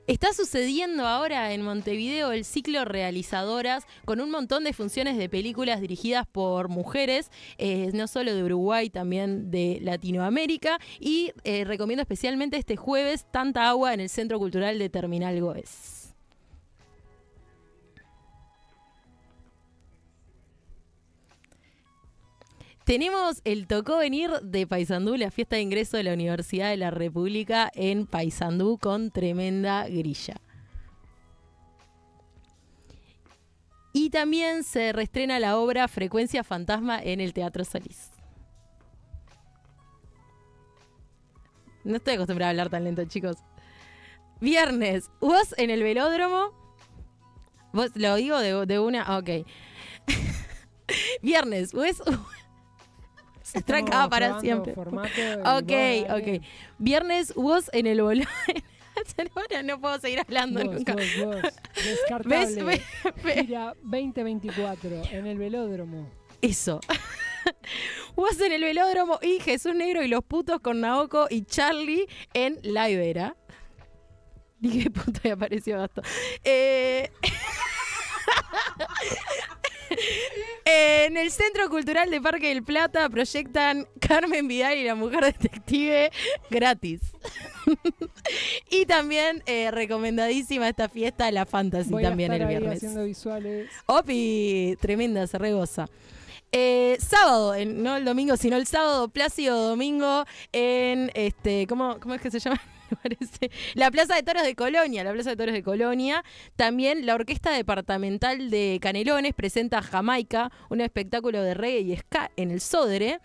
Está sucediendo ahora en Montevideo el ciclo Realizadoras con un montón de funciones de películas dirigidas por mujeres, eh, no solo de Uruguay, también de Latinoamérica. Y eh, recomiendo especialmente este jueves Tanta Agua en el Centro Cultural de Terminal Goes. Tenemos el tocó venir de Paisandú, la fiesta de ingreso de la Universidad de la República en Paisandú con tremenda grilla. Y también se reestrena la obra Frecuencia Fantasma en el Teatro Solís. No estoy acostumbrada a hablar tan lento, chicos. Viernes, vos en el velódromo. Vos lo digo de, de una. Ok. Viernes, vos se ah, para siempre. Ok, ok. Viernes vos en el volón. no puedo seguir hablando nunca. ¿Ves? 2024 en el velódromo. Eso. Vos en el velódromo y Jesús Negro y los putos con Naoko y Charlie en La Ibera. Dije puto y apareció Basto. Eh... en el Centro Cultural de Parque del Plata proyectan Carmen Vidal y la mujer detective gratis. y también eh, recomendadísima esta fiesta de la fantasy también el viernes. Opi, tremenda, se rebosa. Eh, sábado, no el domingo, sino el sábado, Plácido Domingo, en este, cómo es que se llama? parece. La Plaza de Toros de Colonia, la Plaza de Toros de Colonia. También la Orquesta Departamental de Canelones presenta Jamaica, un espectáculo de reggae y ska en el Sodre.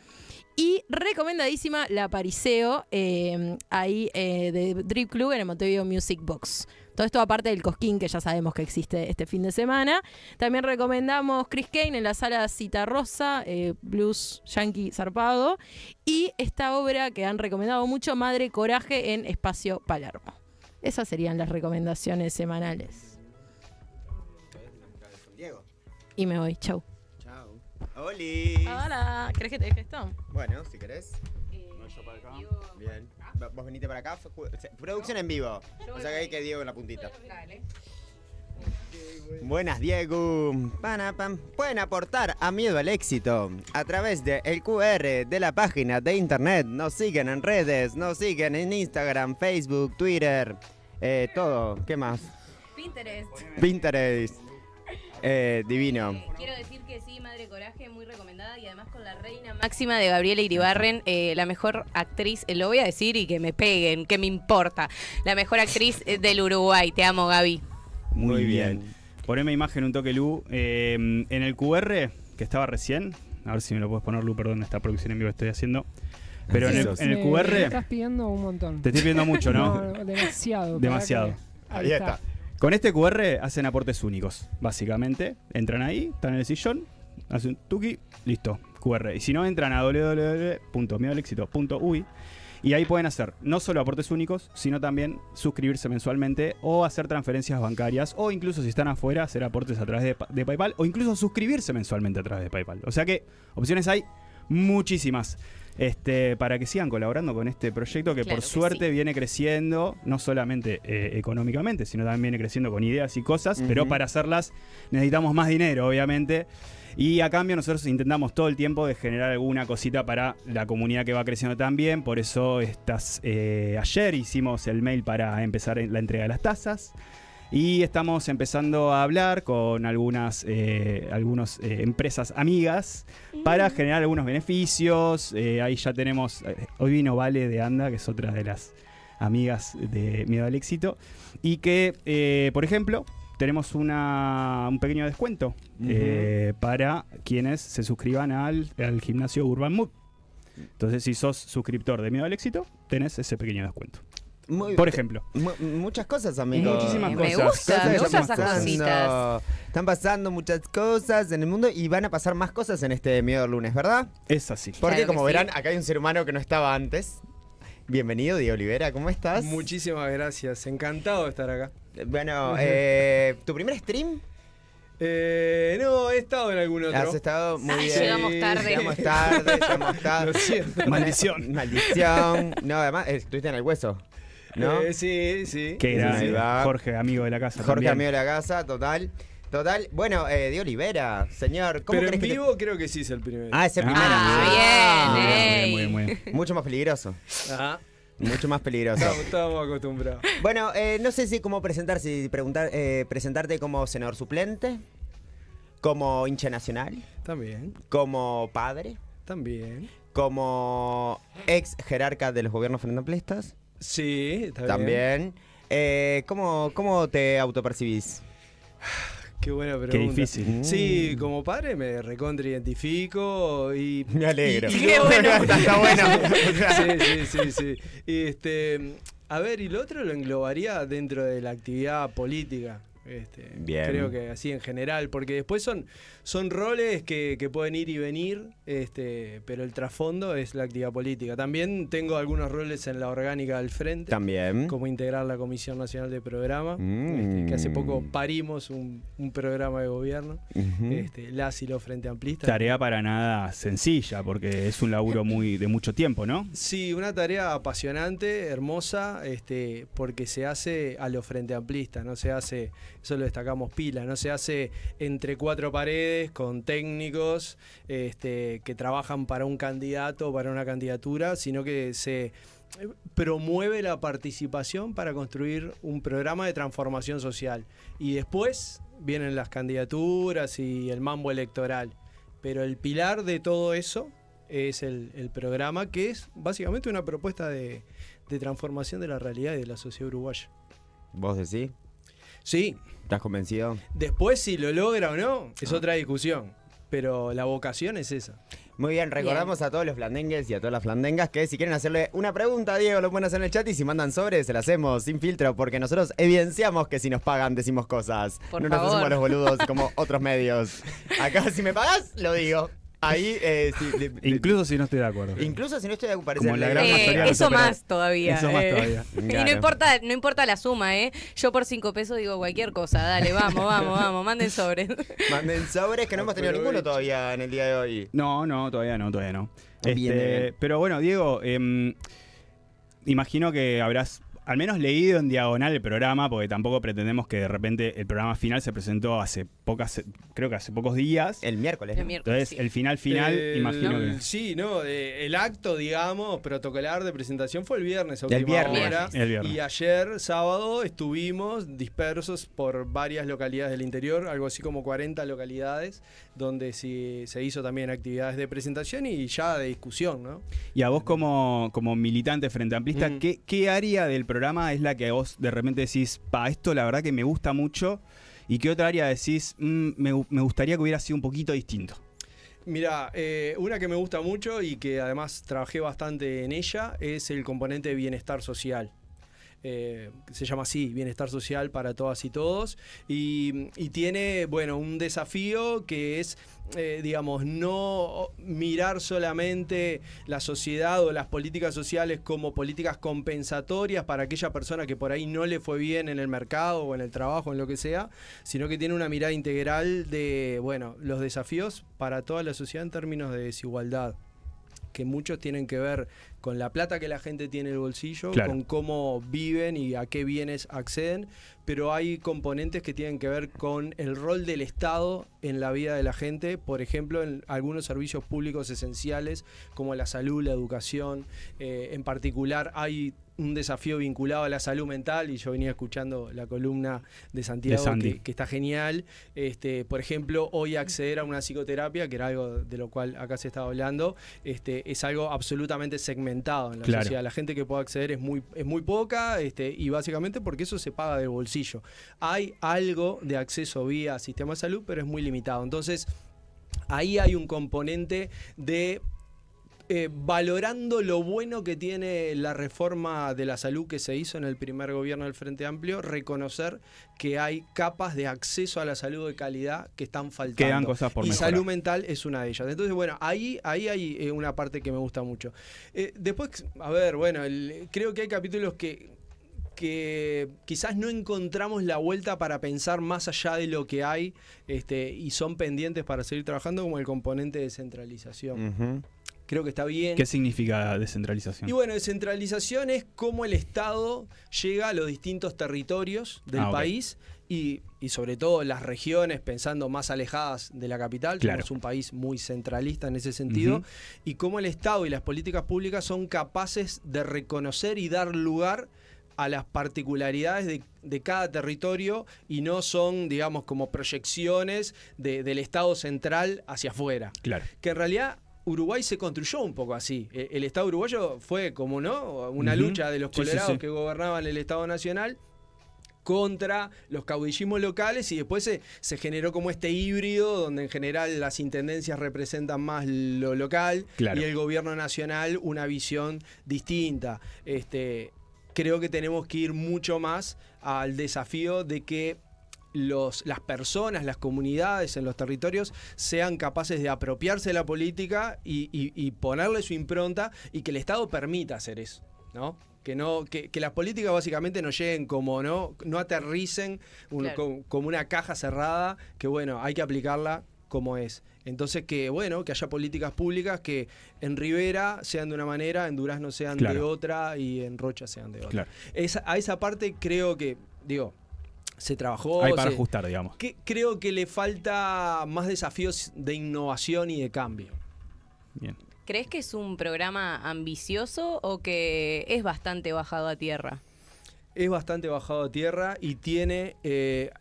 Y recomendadísima la Pariseo, eh, ahí eh, de Drip Club en el Montevideo Music Box. Todo esto aparte del cosquín que ya sabemos que existe este fin de semana. También recomendamos Chris Kane en la sala Cita Rosa, eh, Blues Yankee Zarpado. Y esta obra que han recomendado mucho, Madre Coraje en Espacio Palermo. Esas serían las recomendaciones semanales. Y me voy, chau. Chau. ¡Holi! Hola, crees que te deje esto? Bueno, si querés. Eh, no, yo para acá. Bien vos viniste para acá. Producción en vivo. O sea que ahí que Diego en la puntita. Buenas Diego. Pueden aportar a Miedo al Éxito a través del QR de la página de internet. Nos siguen en redes, nos siguen en Instagram, Facebook, Twitter, eh, todo. ¿Qué más? Pinterest. Pinterest. Eh, divino. Quiero decir que sí, Madre Coraje, muy recomendada y además con la reina máxima de Gabriela Iribarren, eh, la mejor actriz, eh, lo voy a decir y que me peguen, que me importa, la mejor actriz eh, del Uruguay. Te amo, Gaby. Muy bien. Poneme imagen un toque, Lu. en el QR que estaba recién, a ver si me lo puedes poner, Lu, perdón, esta producción en vivo que estoy haciendo. Pero en el, QR. Te estás pidiendo un montón. Te estoy pidiendo mucho, no demasiado. Demasiado. Ahí está. Con este QR hacen aportes únicos, básicamente. Entran ahí, están en el sillón, hacen tuki, listo, QR. Y si no, entran a www.miedoalexito.uy y ahí pueden hacer no solo aportes únicos, sino también suscribirse mensualmente o hacer transferencias bancarias o incluso si están afuera hacer aportes a través de, de PayPal o incluso suscribirse mensualmente a través de PayPal. O sea que opciones hay muchísimas. Este, para que sigan colaborando con este proyecto que por suerte viene creciendo, no solamente eh, económicamente, sino también viene creciendo con ideas y cosas, pero para hacerlas necesitamos más dinero, obviamente. Y a cambio nosotros intentamos todo el tiempo de generar alguna cosita para la comunidad que va creciendo también. Por eso estas, eh, ayer hicimos el mail para empezar la entrega de las tasas. Y estamos empezando a hablar con algunas, eh, algunas eh, empresas amigas para mm. generar algunos beneficios. Eh, ahí ya tenemos, hoy vino Vale de Anda, que es otra de las amigas de Miedo al Éxito. Y que, por ejemplo, tenemos un pequeño descuento para quienes se suscriban al, al, gimnasio Urban Mood. Entonces, si sos suscriptor de Miedo al Éxito, tenés ese pequeño descuento por ejemplo. Muchas cosas, amigos. Muchísimas cosas. me gusta, cositas. Están pasando muchas cosas en el mundo y van a pasar más cosas en este miedo lunes, ¿verdad? Es así. Porque como verán, acá hay un ser humano que no estaba antes. Bienvenido, Diego Olivera, ¿cómo estás? Muchísimas gracias, encantado de estar acá. Bueno, eh, ¿tu primer stream? Eh, no, he estado en algún otro. Has estado muy bien. Llegamos tarde. Llegamos tarde, llegamos tarde. Maldición. Maldición. No, además, estuviste en el hueso. Eh, sí, sí. Que eh, Jorge, amigo de la casa. Jorge, amigo de la casa, total. Total, bueno, eh, señor. ¿cómo Pero en vivo creo que sí es el primero. Ah, es el ah, primero. Ah, bien, muy, eh. muy, Mucho más peligroso. Mucho más peligroso. Estamos acostumbrados. Bueno, no sé si cómo presentarse si preguntar, presentarte como senador suplente, como hincha nacional. También. Como padre. También. Como ex jerarca de los gobiernos fernandoplistas Sí, también. Eh, ¿cómo, ¿Cómo te autopercibís? Qué buena pregunta. difícil. Sí, mm. como padre me recontraidentifico identifico y. Me alegro. Está bueno. sí, sí, sí, este, a ver, y lo otro lo englobaría dentro de la actividad política. Este, creo que así en general, porque después son, son roles que, pueden ir y venir, este, pero el trasfondo es la actividad política. También tengo algunos roles en la orgánica del frente. También. Como integrar la Comisión Nacional de Programa, este, mm. que hace poco parimos un, programa de gobierno, Frente Amplista Tarea para nada sencilla, porque es un laburo eh, muy de mucho tiempo, ¿no? Sí, una tarea apasionante, hermosa, este, porque se hace a los Frente Amplista no se hace eso lo destacamos pila, ¿no? Se hace entre cuatro paredes con técnicos este, que trabajan para un candidato o para una candidatura, sino que se eh, promueve la participación para construir un programa de transformación social. Y después vienen las candidaturas y el mambo electoral. Pero el pilar de todo eso es el, programa, que es básicamente una propuesta de, de transformación de la realidad y de la sociedad uruguaya. ¿Vos decís? Sí, ¿Estás convencido? Después, si lo logra o no, es ah. otra discusión. Pero la vocación es esa. Muy bien, recordamos a todos los flandengues y a todas las flandengas que si quieren hacerle una pregunta a Diego, lo pueden hacer en el chat y si mandan sobre, se la hacemos sin filtro, porque nosotros evidenciamos que si nos pagan decimos cosas. no nos hacemos los boludos como otros medios. Acá si me pagas, lo digo. Ahí, eh, incluso si no estoy de acuerdo. Incluso si no estoy de acuerdo. la gran eh, eso, más todavía, eso más eh. todavía. Y no importa, no importa la suma, ¿eh? Yo por cinco pesos digo cualquier cosa. Dale, vamos, vamos, vamos. Manden sobres. Manden sobres que no hemos tenido ninguno todavía en el día de hoy. No, no, todavía no, todavía no. Este, pero bueno, Diego, em, imagino que habrás al menos leído en diagonal el programa, porque tampoco pretendemos que de repente el programa final se presentó hace pocas, creo que hace pocos días. El miércoles. El miércoles Entonces, el final final, eh, imagino Sí, no, el acto, digamos, protocolar de presentación fue el viernes a última hora. El viernes. Y ayer, sábado, estuvimos dispersos por varias localidades del interior, algo así como 40 localidades, donde se hizo también actividades de presentación y ya de discusión, ¿no? Y a vos como, como militante frente amplista, mm. ¿qué, ¿qué área del programa programa es la que vos de repente decís, pa, esto la verdad que me gusta mucho? ¿Y qué otra área decís, mm, me, gustaría que hubiera sido un poquito distinto? Mira, eh, una que me gusta mucho y que además trabajé bastante en ella es el componente de bienestar social. Eh, se llama así, Bienestar Social para Todas y Todos, y, tiene, bueno, un desafío que es, eh, digamos, no mirar solamente la sociedad o las políticas sociales como políticas compensatorias para aquella persona que por ahí no le fue bien en el mercado o en el trabajo, en lo que sea, sino que tiene una mirada integral de, bueno, los desafíos para toda la sociedad en términos de desigualdad que muchos tienen que ver con la plata que la gente tiene en el bolsillo, con cómo viven y a qué bienes acceden, pero hay componentes que tienen que ver con el rol del Estado en la vida de la gente, por ejemplo, en algunos servicios públicos esenciales como la salud, la educación, eh, en particular hay un desafío vinculado a la salud mental y yo venía escuchando la columna de Santiago que, está genial. Este, por ejemplo, hoy acceder a una psicoterapia, que era algo de lo cual acá se estaba hablando, este, es algo absolutamente segmentado en la sociedad. La gente que puede acceder es muy, es muy poca este, y básicamente porque eso se paga del bolsillo. Hay algo de acceso vía sistema de salud, pero es muy limitado. Entonces, ahí hay un componente de eh, valorando lo bueno que tiene la reforma de la salud que se hizo en el primer gobierno del Frente Amplio, reconocer que hay capas de acceso a la salud de calidad que están faltando. cosas por y salud mental es una de ellas. Entonces, bueno, ahí, ahí hay eh, una parte que me gusta mucho. Eh, después, a ver, bueno, creo que hay capítulos que quizás no encontramos la vuelta para pensar más allá de lo que hay este, y son pendientes para seguir trabajando como el componente de centralización. Creo que está bien. ¿Qué significa descentralización? Y bueno, descentralización es cómo el Estado llega a los distintos territorios del ah, país y, sobre todo las regiones, pensando más alejadas de la capital, claro. es un país muy centralista en ese sentido, y cómo el Estado y las políticas públicas son capaces de reconocer y dar lugar a las particularidades de, cada territorio y no son, digamos, como proyecciones del Estado central hacia afuera. Claro. Que en realidad Uruguay se construyó un poco así. E, el Estado uruguayo fue, como no, una lucha de los colorados que gobernaban el Estado Nacional contra los caudillismos locales y después se, generó como este híbrido donde en general las intendencias representan más lo local y el gobierno nacional una visión distinta. Este, creo que tenemos que ir mucho más al desafío de que las personas, las comunidades en los territorios sean capaces de apropiarse de la política y, ponerle su impronta y que el Estado permita hacer eso, ¿no? Que, no, que, las políticas básicamente no lleguen como, ¿no? No aterricen como, una caja cerrada, que bueno, hay que aplicarla como es. Entonces que, bueno, que haya políticas públicas que en Rivera sean de una manera, en Durazno sean de otra y en Rocha sean de otra. a esa parte creo que, digo, se trabajó. Hay para ajustar, digamos. creo que le falta más desafíos de innovación y de cambio. Bien. ¿Crees que es un programa ambicioso o que es bastante bajado a tierra? Es bastante bajado a tierra y tiene eh,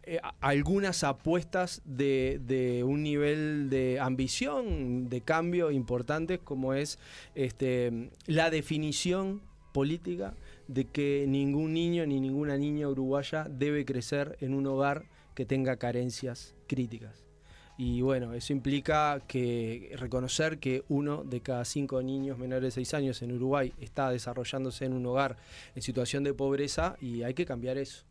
algunas apuestas de, un nivel de ambición, de cambio importantes, como es este, la definición política de que ningún niño ni ninguna niña uruguaya debe crecer en un hogar que tenga carencias críticas. Y bueno, eso implica que reconocer que uno de cada cinco niños menores de seis años en Uruguay está desarrollándose en un hogar en situación de pobreza y hay que cambiar eso.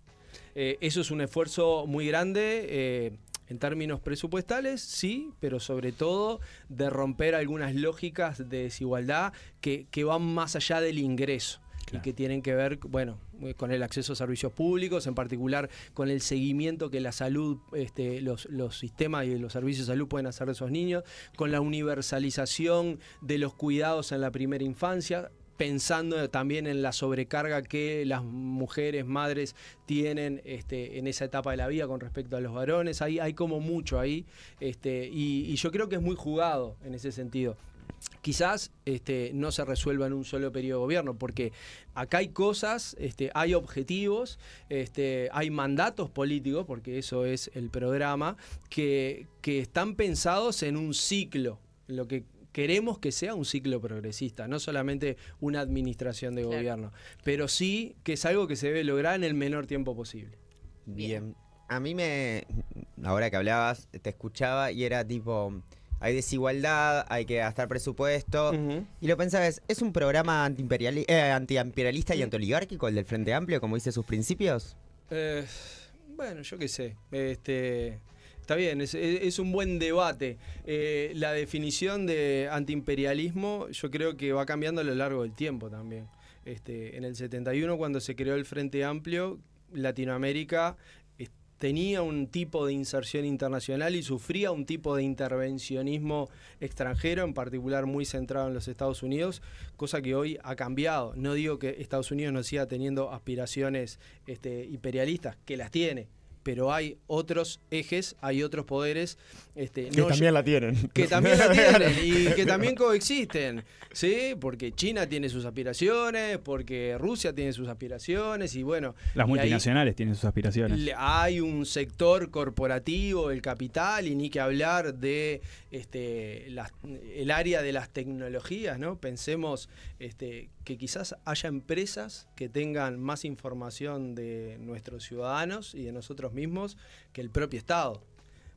Eh, eso es un esfuerzo muy grande. Eh, en términos presupuestales, sí, pero sobre todo de romper algunas lógicas de desigualdad que, que van más allá del ingreso y que tienen que ver, bueno, eh, con el acceso a servicios públicos, en particular con el seguimiento que la salud, este, los, sistemas y los servicios de salud pueden hacer de esos niños, con la universalización de los cuidados en la primera infancia pensando también en la sobrecarga que las mujeres, madres tienen este, en esa etapa de la vida con respecto a los varones. Hay, hay como mucho ahí este, y yo creo que es muy jugado en ese sentido quizás este, no se resuelva en un solo periodo de gobierno, porque acá hay cosas, este, hay objetivos, este, hay mandatos políticos, porque eso es el programa, que, que están pensados en un ciclo, lo que queremos que sea un ciclo progresista, no solamente una administración de gobierno, pero sí que es algo que se debe lograr en el menor tiempo posible. Bien. Bien. A mí me, ahora que hablabas, te escuchaba y era tipo hay desigualdad, hay que gastar presupuesto. Y lo pensabas, ¿es un programa antiimperialista eh, y antioligárquico el del Frente Amplio, como dice sus principios? Eh, bueno, yo qué sé. Este, está bien, es, un buen debate. Eh, la definición de antiimperialismo yo creo que va cambiando a lo largo del tiempo también. Este, en el 71, cuando se creó el Frente Amplio, Latinoamérica tenía un tipo de inserción internacional y sufría un tipo de intervencionismo extranjero, en particular muy centrado en los Estados Unidos, cosa que hoy ha cambiado. No digo que Estados Unidos no siga teniendo aspiraciones este, imperialistas, que las tiene, pero hay otros ejes, hay otros poderes. Este, que también la tienen. Que también la tienen y que también coexisten, ¿sí? Porque China tiene sus aspiraciones, porque Rusia tiene sus aspiraciones y bueno. Las multinacionales tienen sus aspiraciones. Hay un sector corporativo, el capital, y ni que hablar de este, el área de las tecnologías, ¿no? Pensemos este, que quizás haya empresas que tengan más información de nuestros ciudadanos y de nosotros mismos que el propio Estado.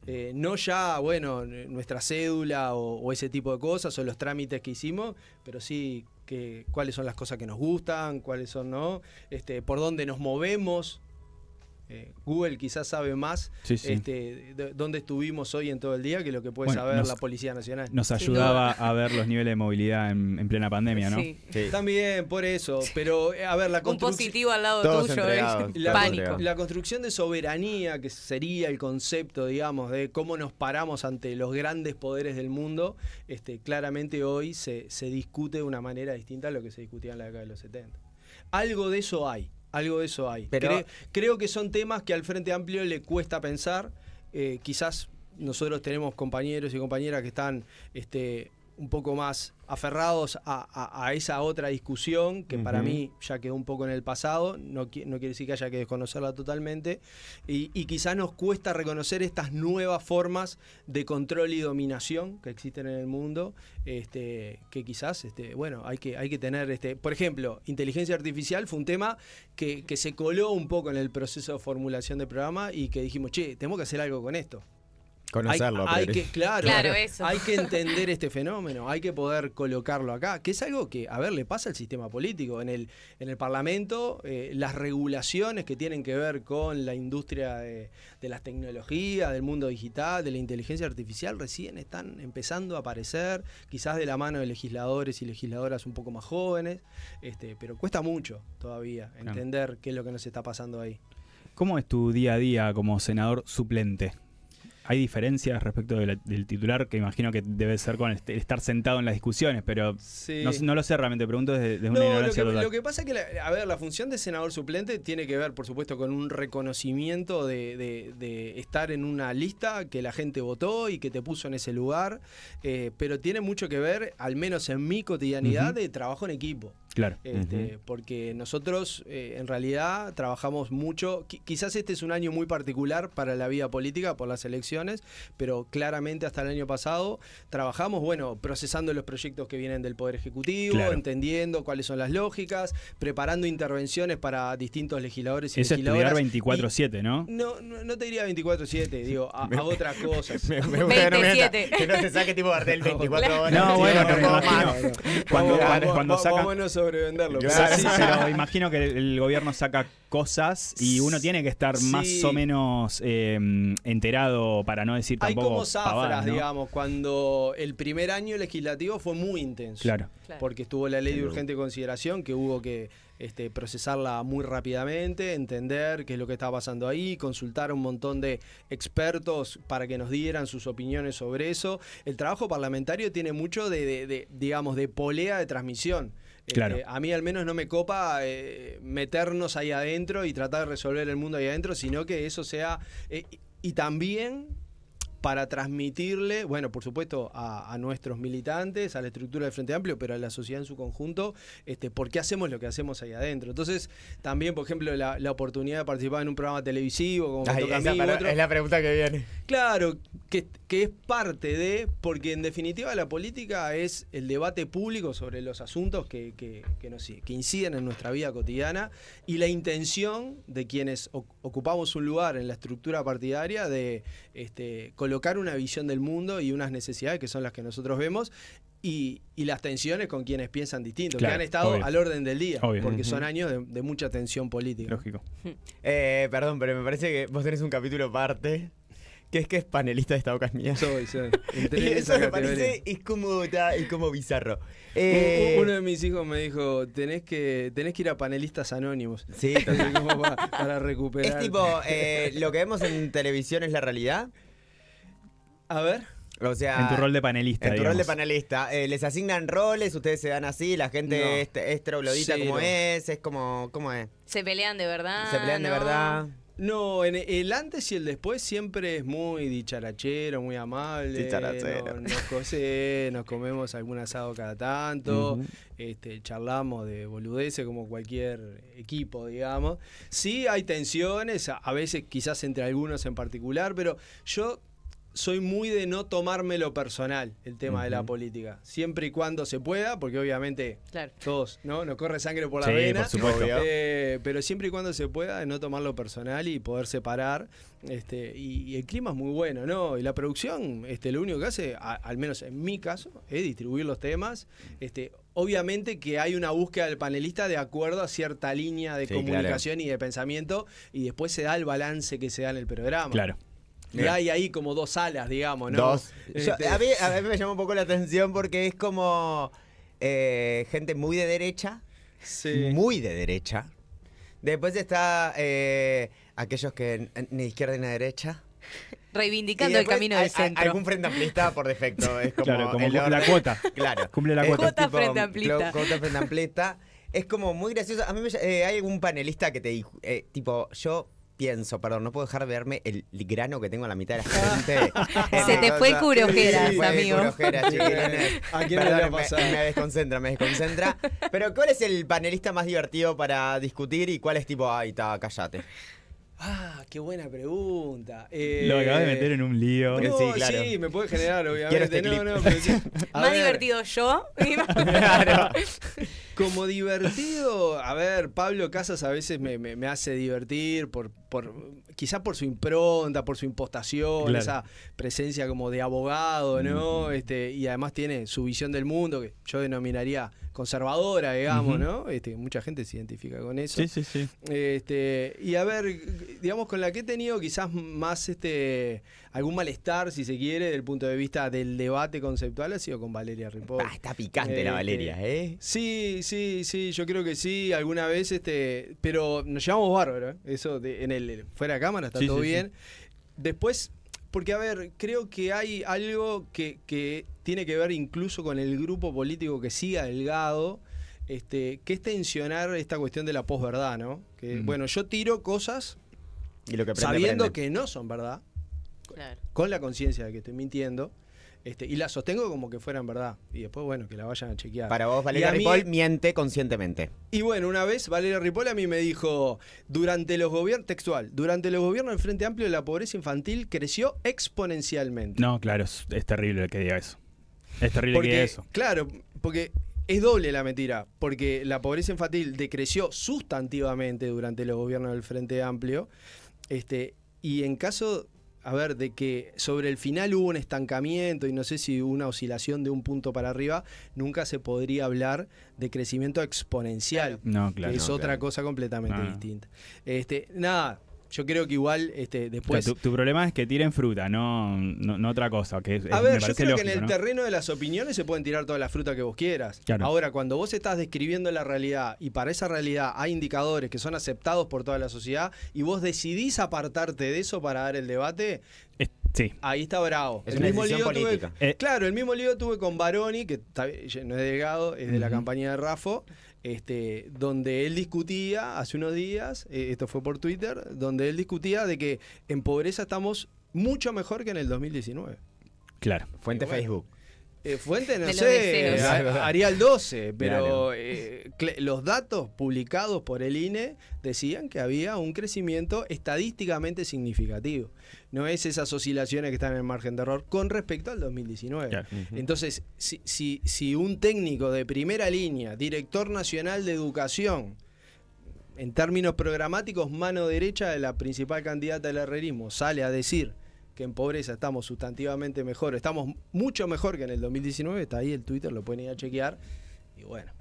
Eh, no ya, bueno, nuestra cédula o, ese tipo de cosas o los trámites que hicimos, pero sí que, cuáles son las cosas que nos gustan, cuáles son, ¿no? Este, por dónde nos movemos, eh, Google quizás sabe más este, dónde estuvimos hoy en todo el día que lo que puede saber la Policía Nacional. Nos ayudaba a ver los niveles de movilidad en, plena pandemia, ¿no? También, por eso. Pero, eh, a ver, la construcción. Un positivo al lado tuyo, ¿eh? la, Pánico. la construcción de soberanía, que sería el concepto, digamos, de cómo nos paramos ante los grandes poderes del mundo, este, claramente hoy se, se discute de una manera distinta a lo que se discutía en la década de los 70. Algo de eso hay. Algo de eso hay. creo, que son temas que al Frente Amplio le cuesta pensar. Eh, quizás nosotros tenemos compañeros y compañeras que están este, un poco más aferrados a, esa otra discusión que para mí ya quedó un poco en el pasado, no, no quiere decir que haya que desconocerla totalmente, y, quizás nos cuesta reconocer estas nuevas formas de control y dominación que existen en el mundo, este, que quizás, este, bueno, hay que, hay que tener, este, por ejemplo, inteligencia artificial fue un tema que, que se coló un poco en el proceso de formulación del programa y que dijimos, che, tenemos que hacer algo con esto. Hay, que, claro, hay que entender este fenómeno, hay que poder colocarlo acá, que es algo que, a ver, le pasa al sistema político. En el, en el Parlamento, eh, las regulaciones que tienen que ver con la industria de, las tecnologías, del mundo digital, de la inteligencia artificial, recién están empezando a aparecer, quizás de la mano de legisladores y legisladoras un poco más jóvenes, este, pero cuesta mucho todavía entender qué es lo que nos está pasando ahí. ¿Cómo es tu día a día como senador suplente? hay diferencias respecto del titular, que imagino que debe ser con el, este, estar sentado en las discusiones, pero no, lo sé realmente, pregunto desde, una ignorancia lo que, Lo que pasa es que, la, a ver, la función de senador suplente tiene que ver, por supuesto, con un reconocimiento de, estar en una lista que la gente votó y que te puso en ese lugar, eh, pero tiene mucho que ver, al menos en mi cotidianidad, de trabajo en equipo. Claro. Este, Porque nosotros en realidad trabajamos mucho, quizás este es un año muy particular para la vida política por las elecciones, pero claramente hasta el año pasado trabajamos, bueno, procesando los proyectos que vienen del Poder Ejecutivo, entendiendo cuáles son las lógicas, preparando intervenciones para distintos legisladores y legisladoras. 24-7, ¿no? ¿no? ¿no? te diría 24-7, digo, a, otra otras que, no se saque tipo de 24 horas. No, bueno, no, bueno, Cuando, sobrevenderlo. pero imagino que el gobierno saca cosas y uno tiene que estar más o menos em, enterado para no decir tampoco. Hay como zafras, digamos, cuando el primer año legislativo fue muy intenso. Claro. Porque estuvo la ley de urgente consideración que hubo que este, procesarla muy rápidamente, entender qué es lo que estaba pasando ahí, consultar un montón de expertos para que nos dieran sus opiniones sobre eso. El trabajo parlamentario tiene mucho de digamos, de polea de transmisión. Este, a mí al menos no me copa eh, meternos ahí adentro y tratar de resolver el mundo ahí adentro, sino que eso sea... Eh, y también para transmitirle, bueno, por supuesto, a, nuestros militantes, a la estructura del Frente Amplio, pero a la sociedad en su conjunto, este, por qué hacemos lo que hacemos ahí adentro. Entonces, también, por ejemplo, la, oportunidad de participar en un programa televisivo, como es la pregunta que viene. Claro, que que es parte de, porque en definitiva la política es el debate público sobre los asuntos que, que, inciden en nuestra vida cotidiana y la intención de quienes ocupamos un lugar en la estructura partidaria de este, colocar una visión del mundo y unas necesidades que son las que nosotros vemos y, las tensiones con quienes piensan distinto, que han estado al orden del día, porque son años de, de, mucha tensión política. Lógico. Eh, perdón, pero me parece que vos tenés un capítulo parte que es que es panelista de esta mía? Soy, soy. y eso me parece incómodo como bizarro. Eh, uno de mis hijos me dijo, tenés que, tenés que ir a panelistas anónimos. Sí, como para, recuperar. Es tipo, eh, lo que vemos en televisión es la realidad. A ver. O sea, en tu rol de panelista. En tu rol de panelista. Eh, les asignan roles, ustedes se dan así, la gente es, es como es, es como. ¿Cómo es? Se pelean de verdad. Se pelean de verdad. No, el antes y el después siempre es muy dicharachero, muy amable. Dicharachero. Nos, nos, comemos algún asado cada tanto, este, charlamos de boludeces como cualquier equipo, digamos. Sí hay tensiones, a veces quizás entre algunos en particular, pero yo soy muy de no tomármelo personal el tema de la política. Siempre y cuando se pueda, porque obviamente todos, ¿no? Nos corre sangre por la vena. Por eh, pero siempre y cuando se pueda, de no tomarlo personal y poder separar. Este, y, el clima es muy bueno, ¿no? Y la producción, este, lo único que hace, al menos en mi caso, es distribuir los temas. Este, obviamente que hay una búsqueda del panelista de acuerdo a cierta línea de comunicación y de pensamiento, y después se da el balance que se da en el programa. Claro. Y hay ahí como dos alas, digamos, ¿no? Dos. Este, a, mí, me llamó un poco la atención porque es como eh, gente muy de derecha. Sí. Muy de derecha. Después está eh, aquellos que ni izquierda ni derecha. Reivindicando el camino de centro. algún frente amplista por defecto. Es como, claro, la cuota. Claro. Cumple la cuota. Cuota frente Cuota frente amplista. Es como muy gracioso. A mí me, eh, hay algún panelista que te dijo, tipo, yo pienso, perdón, no puedo dejar de verme el grano que tengo a la mitad de la gente. Se te fue el curojeras, amigo. ¿A quién me, me, desconcentra, me desconcentra. Pero ¿cuál es el panelista más divertido para discutir y cuál es tipo, ahí está callate? Ah, qué buena pregunta. lo acabas de meter en un lío. sí, claro. me puede generar, obviamente. Este no, no, pero Más divertido yo. claro. Como divertido, a ver, Pablo Casas a veces me, me hace divertir por, quizás por su impronta, por su impostación, esa presencia como de abogado, ¿no? Este, y además tiene su visión del mundo, que yo denominaría conservadora, digamos, ¿no? Este, mucha gente se identifica con eso. Sí, sí, sí. Este, y a ver, digamos, con la que he tenido quizás más este algún malestar, si se quiere, del punto de vista del debate conceptual, ha sido con Valeria Ripoll. Ah, está picante la este, Valeria, ¿eh? Sí, sí, sí, yo creo que sí, alguna vez, este, pero nos llevamos bárbaro, ¿eh? eso en el fuera de cámara, está todo bien. Después, porque a ver, creo que hay algo que, tiene que ver incluso con el grupo político que siga Delgado, este, que es tensionar esta cuestión de la posverdad, ¿no? Que, bueno, yo tiro cosas sabiendo que no son verdad, con la conciencia de que estoy mintiendo este, y la sostengo como que fueran verdad. Y después, bueno, que la vayan a chequear. Para vos, Valeria Ripoll miente conscientemente. Y bueno, una vez Valeria Ripoll a mí me dijo, durante los gobiernos, textual, durante los gobiernos del Frente Amplio la pobreza infantil creció exponencialmente. No, claro, es, terrible que diga eso. Es terrible que diga eso. Claro, porque es doble la mentira, porque la pobreza infantil decreció sustantivamente durante los gobiernos del Frente Amplio. Este, y en caso a ver, de que sobre el final hubo un estancamiento y no sé si hubo una oscilación de un punto para arriba, nunca se podría hablar de crecimiento exponencial. No, claro. es otra cosa completamente ah. distinta. Este, nada, yo creo que igual este, después. tu, problema es que tiren fruta, no, no, otra cosa. Que a ver, yo creo que en el terreno de las opiniones se pueden tirar todas las frutas que vos quieras. Ahora, cuando vos estás describiendo la realidad y para esa realidad hay indicadores que son aceptados por toda la sociedad y vos decidís apartarte de eso para dar el debate. Ahí está bravo. Es mismo lío eh, claro, el mismo lío tuve con Baroni, que no es delgado, es de la campaña de Rafo, este, donde él discutía hace unos días, eh, esto fue por Twitter, donde él discutía de que en pobreza estamos mucho mejor que en el 2019. Claro. Fuente Facebook. Eh, fuente, no sé, haría el 12, pero eh, los datos publicados por el INE decían que había un crecimiento estadísticamente significativo. No es esas oscilaciones que están en el margen de error con respecto al 2019. Entonces, si, si un técnico de primera línea, director nacional de educación, en términos programáticos, mano derecha de la principal candidata del herrerismo, sale a decir que en pobreza estamos sustantivamente mejor, estamos mucho mejor que en el 2019, está ahí el Twitter, lo pueden ir a chequear. Y bueno,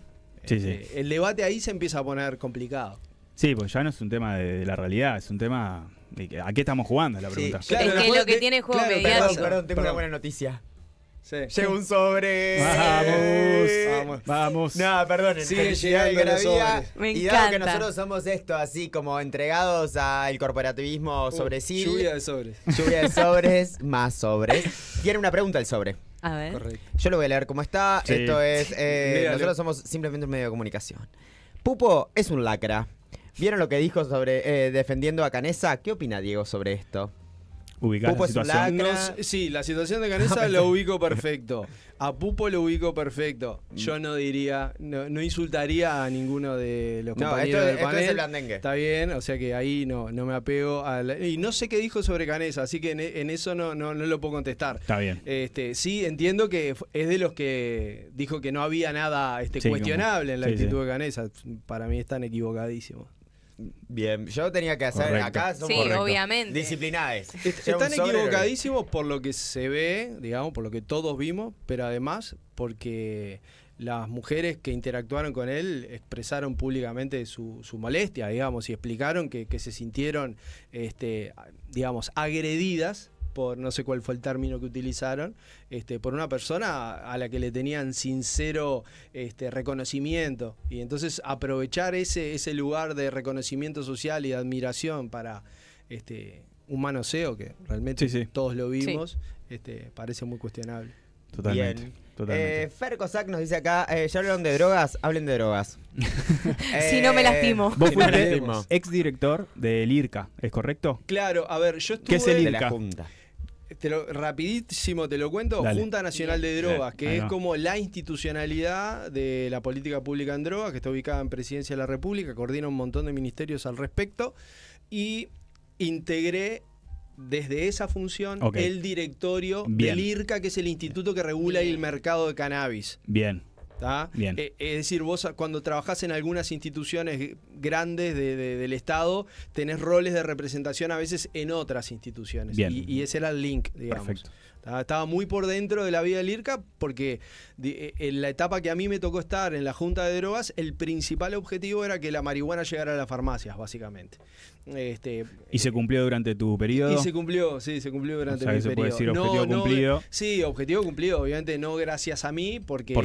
este, el debate ahí se empieza a poner complicado. Sí, pues ya no es un tema de, la realidad, es un tema de a qué estamos jugando, la pregunta. es que lo que tiene juego claro, Perdón, tengo una buena noticia. Llega un sobre. Vamos. Vamos. Vamos. No, perdón. Sigue llegando y dado que nosotros somos esto, así como entregados al corporativismo uh, sobre sí. Lluvia de sobres. Lluvia de sobres, más sobres. Tiene una pregunta el sobre. A ver. Correcto. Yo lo voy a leer como está. Esto es. Eh, nosotros somos simplemente un medio de comunicación. Pupo es un lacra. ¿Vieron lo que dijo sobre eh, defendiendo a Canesa? ¿Qué opina Diego sobre esto? la situación. sí, la situación de Canesa lo ubico perfecto. A Pupo lo ubico perfecto. Mm. Yo no diría, no, insultaría a ninguno de los no, compañeros esto, del Está bien, o sea que ahí no, no me apego a Y no sé qué dijo sobre Canesa, así que en, e, eso no, no, lo puedo contestar. Está bien. Este, sí, entiendo que es de los que dijo que no había nada este, cuestionable en la actitud de Canesa. Para mí están equivocadísimos. Bien, yo tenía que hacer Correcto. acá. sí, obviamente. Disciplinadas. Están equivocadísimos por lo que se ve, digamos, por lo que todos vimos, pero además porque las mujeres que interactuaron con él expresaron públicamente su, su molestia, digamos, y explicaron que, se sintieron, este, digamos, agredidas por no sé cuál fue el término que utilizaron, este, por una persona a la que le tenían sincero este, reconocimiento. Y entonces aprovechar ese, ese lugar de reconocimiento social y de admiración para este, un manoseo que realmente todos lo vimos, este, parece muy cuestionable. Totalmente. Eh, Fer nos dice acá, eh, ya hablaron de drogas, hablen de drogas. Eh, si no me lastimo. ex director del IRCA, ¿es correcto? Claro, a ver, yo estuve... ¿Qué la junta rapidísimo te lo cuento, Junta Nacional de eh, Drogas, que es como la institucionalidad de la política pública en drogas, que está ubicada en Presidencia de la República, coordina un montón de ministerios al respecto, y integré desde esa función el directorio del IRCA, que es el instituto que regula el mercado de cannabis. Bien. Eh, es decir, vos cuando trabajás en algunas instituciones grandes del Estado, tenés roles de representación a veces en otras instituciones. Y, ese era el link, digamos. Estaba muy por dentro de la vida del IRCA porque eh, en la etapa que a mí me tocó estar en la Junta de Drogas, el principal objetivo era que la marihuana llegara a las farmacias, básicamente. Este, ¿Y se eh, cumplió durante tu periodo? Y se cumplió, sí, se cumplió durante o sea, mi se Puede decir objetivo cumplido. Eh, sí, objetivo cumplido, obviamente no gracias a mí, porque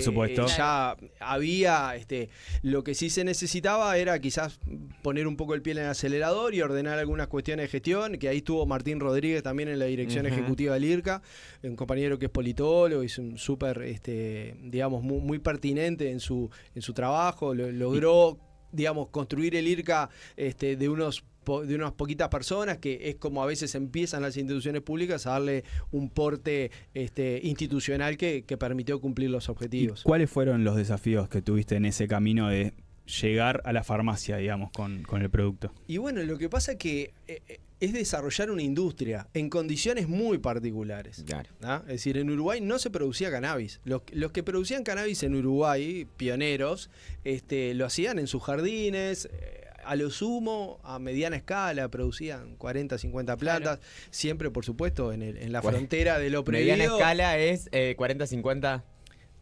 ya había, este, lo que sí se necesitaba era quizás poner un poco el pie en el acelerador y ordenar algunas cuestiones de gestión, que ahí estuvo Martín Rodríguez también en la dirección ejecutiva del IRCA, un compañero que es politólogo, es un súper... Este, eh, digamos, muy, pertinente en su, en su trabajo, logró, digamos, construir el IRCA este, de unos de unas poquitas personas, que es como a veces empiezan las instituciones públicas a darle un porte este, institucional que, permitió cumplir los objetivos. ¿Cuáles fueron los desafíos que tuviste en ese camino de llegar a la farmacia, digamos, con, el producto. Y bueno, lo que pasa es que eh, eh, es desarrollar una industria en condiciones muy particulares. Claro. ¿ah? Es decir, en Uruguay no se producía cannabis. Los, que producían cannabis en Uruguay, pioneros, este, lo hacían en sus jardines. Eh, a lo sumo, a mediana escala, producían 40, 50 plantas, siempre, por supuesto, en, la frontera de lo prohibido. Mediana escala es 40, 50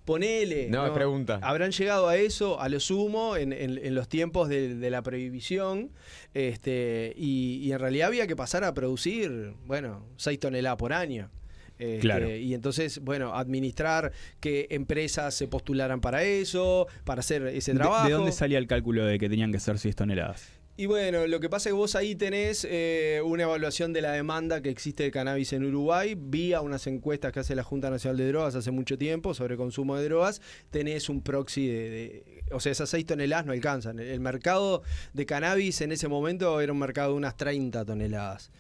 Ponele. No, pregunta. Habrán llegado a eso, a lo sumo, en, en, los tiempos de, la prohibición. Este, y, en realidad había que pasar a producir, bueno, 6 toneladas por año. Este, claro. Y entonces, bueno, administrar que empresas se postularan para eso, para hacer ese trabajo. ¿De, de dónde salía el cálculo de que tenían que ser 6 toneladas? Y bueno, lo que pasa es que vos ahí tenés eh, una evaluación de la demanda que existe de cannabis en Uruguay, vía unas encuestas que hace la Junta Nacional de Drogas hace mucho tiempo sobre consumo de drogas, tenés un proxy de... o sea, esas 6 toneladas no alcanzan. El, mercado de cannabis en ese momento era un mercado de unas 30 toneladas.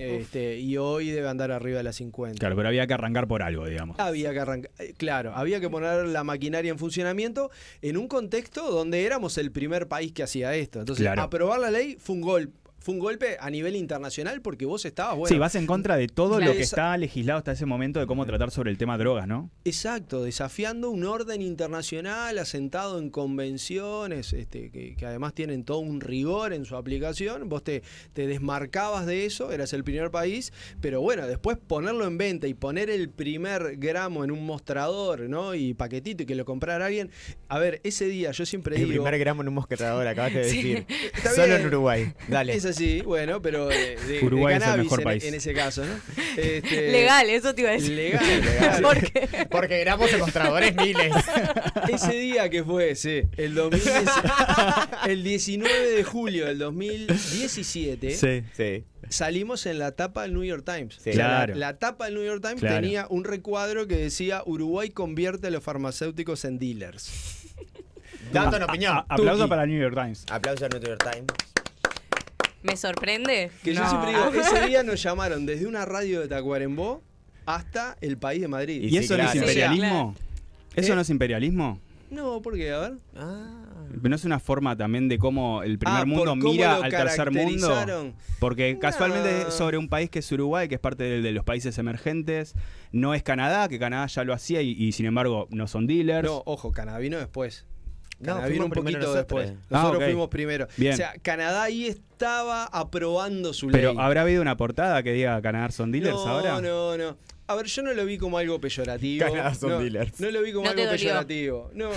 Este, y hoy debe andar arriba de las 50. Claro, pero había que arrancar por algo, digamos. Había que arrancar, eh, claro, había que poner la maquinaria en funcionamiento en un contexto donde éramos el primer país que hacía esto. Entonces, claro. la ley fue un gol fue un golpe a nivel internacional porque vos estabas. Bueno, sí, vas en contra de todo lo que estaba legislado hasta ese momento de cómo tratar sobre el tema drogas, ¿no? Exacto, desafiando un orden internacional asentado en convenciones este, que, además tienen todo un rigor en su aplicación. Vos te, te desmarcabas de eso, eras el primer país, pero bueno, después ponerlo en venta y poner el primer gramo en un mostrador, ¿no? Y paquetito y que lo comprara alguien. A ver, ese día yo siempre digo. El primer gramo en un mostrador, acabaste de decir. Solo en Uruguay. Dale. Es sí, bueno, pero eh, de, Uruguay cannabis es el mejor en, e-, país. en, ese caso, ¿no? Este, legal, eso te iba a decir. Legal, legal. ¿Por Porque éramos encontradores miles. Ese día que fue, sí, el, el 19 de julio del 2017. Sí, sí salimos en la tapa del New York Times. claro. la, tapa del New York Times tenía un recuadro que decía Uruguay convierte a los farmacéuticos en dealers. Dando una opinión. aplauso para el New York Times. Aplauso al New York Times. ¿Me sorprende? Que yo siempre digo, ese día nos llamaron desde una radio de Tacuarembó hasta el país de Madrid. ¿Y, eso no es imperialismo? ¿Eso eh, no es imperialismo? No, porque, a ver. Ah. ¿No es una forma también de cómo el primer ah, mundo mira al tercer mundo? Porque casualmente sobre un país que es Uruguay, que es parte de, los países emergentes, no es Canadá, que Canadá ya lo hacía y, y sin embargo no son dealers. No, ojo, Canadá vino después. No, un poquito nosotros. después. Ah, nosotros fuimos primero. O sea, Canadá ahí estaba aprobando su ley. Pero habrá habido una portada que diga Canadá son dealers ahora. No, no, no. A ver, yo no lo vi como algo peyorativo. Canadá son dealers. No lo vi como algo peyorativo. No,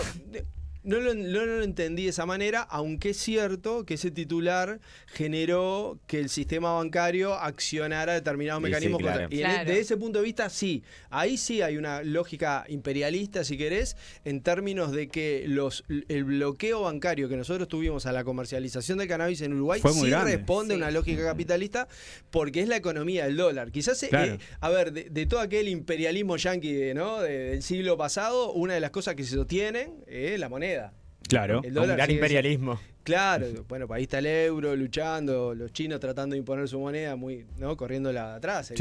no lo, no lo, entendí de esa manera, aunque es cierto que ese titular generó que el sistema bancario accionara determinados mecanismos. Y de ese punto de vista, sí. Ahí sí hay una lógica imperialista, si querés, en términos de que los, el bloqueo bancario que nosotros tuvimos a la comercialización de cannabis en Uruguay sí responde a una lógica capitalista porque es la economía del dólar. Quizás, eh, a ver, de, todo aquel imperialismo yanqui ¿no? del siglo pasado, una de las cosas que se sostienen, eh, la moneda Claro, el gran imperialismo. claro, bueno, ahí está el euro luchando, los chinos tratando de imponer su moneda, muy, ¿no? corriéndola atrás, e,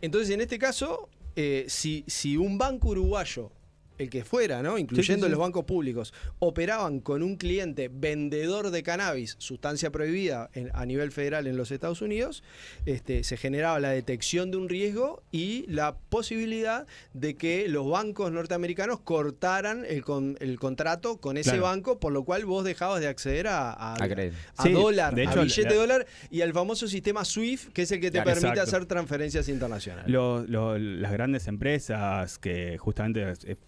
entonces, en este caso, eh, si, si un banco uruguayo el que fuera, ¿no? Incluyendo los bancos públicos, operaban con un cliente vendedor de cannabis, sustancia prohibida a nivel federal en los Estados Unidos, este, se generaba la detección de un riesgo y la posibilidad de que los bancos norteamericanos cortaran el, el contrato con ese banco, por lo cual vos dejabas de acceder a, a, dólar, a billete de dólar y al famoso sistema SWIFT, que es el que te permite hacer transferencias internacionales. las grandes empresas que justamente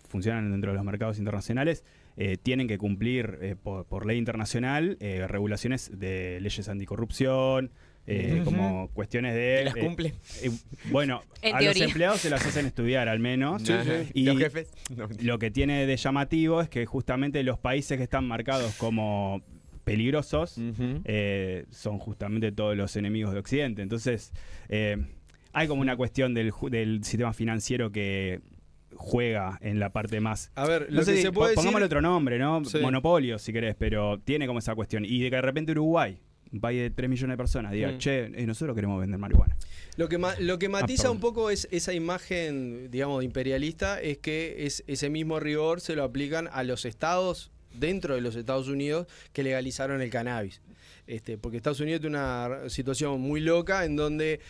funcionan dentro de los mercados internacionales eh, tienen que cumplir eh, por, ley internacional eh, regulaciones de leyes anticorrupción, como cuestiones de... las cumple. bueno, a los empleados se las hacen estudiar al menos. Y los jefes. lo que tiene de llamativo es que justamente los países que están marcados como peligrosos son justamente todos los enemigos de Occidente. Entonces, hay como una cuestión del, del sistema financiero que juega en la parte más. A ver, lo que se puede pongámosle otro nombre, ¿no? Monopolio, si querés, pero tiene como esa cuestión. Y de que de repente Uruguay, un país de 3 millones de personas, diga, mm. che, eh, nosotros queremos vender marihuana. Lo que, lo que ah, matiza un poco es esa imagen, digamos, imperialista, es que es, ese mismo rigor se lo aplican a los estados dentro de los Estados Unidos que legalizaron el cannabis. Este, porque Estados Unidos tiene una situación muy loca en donde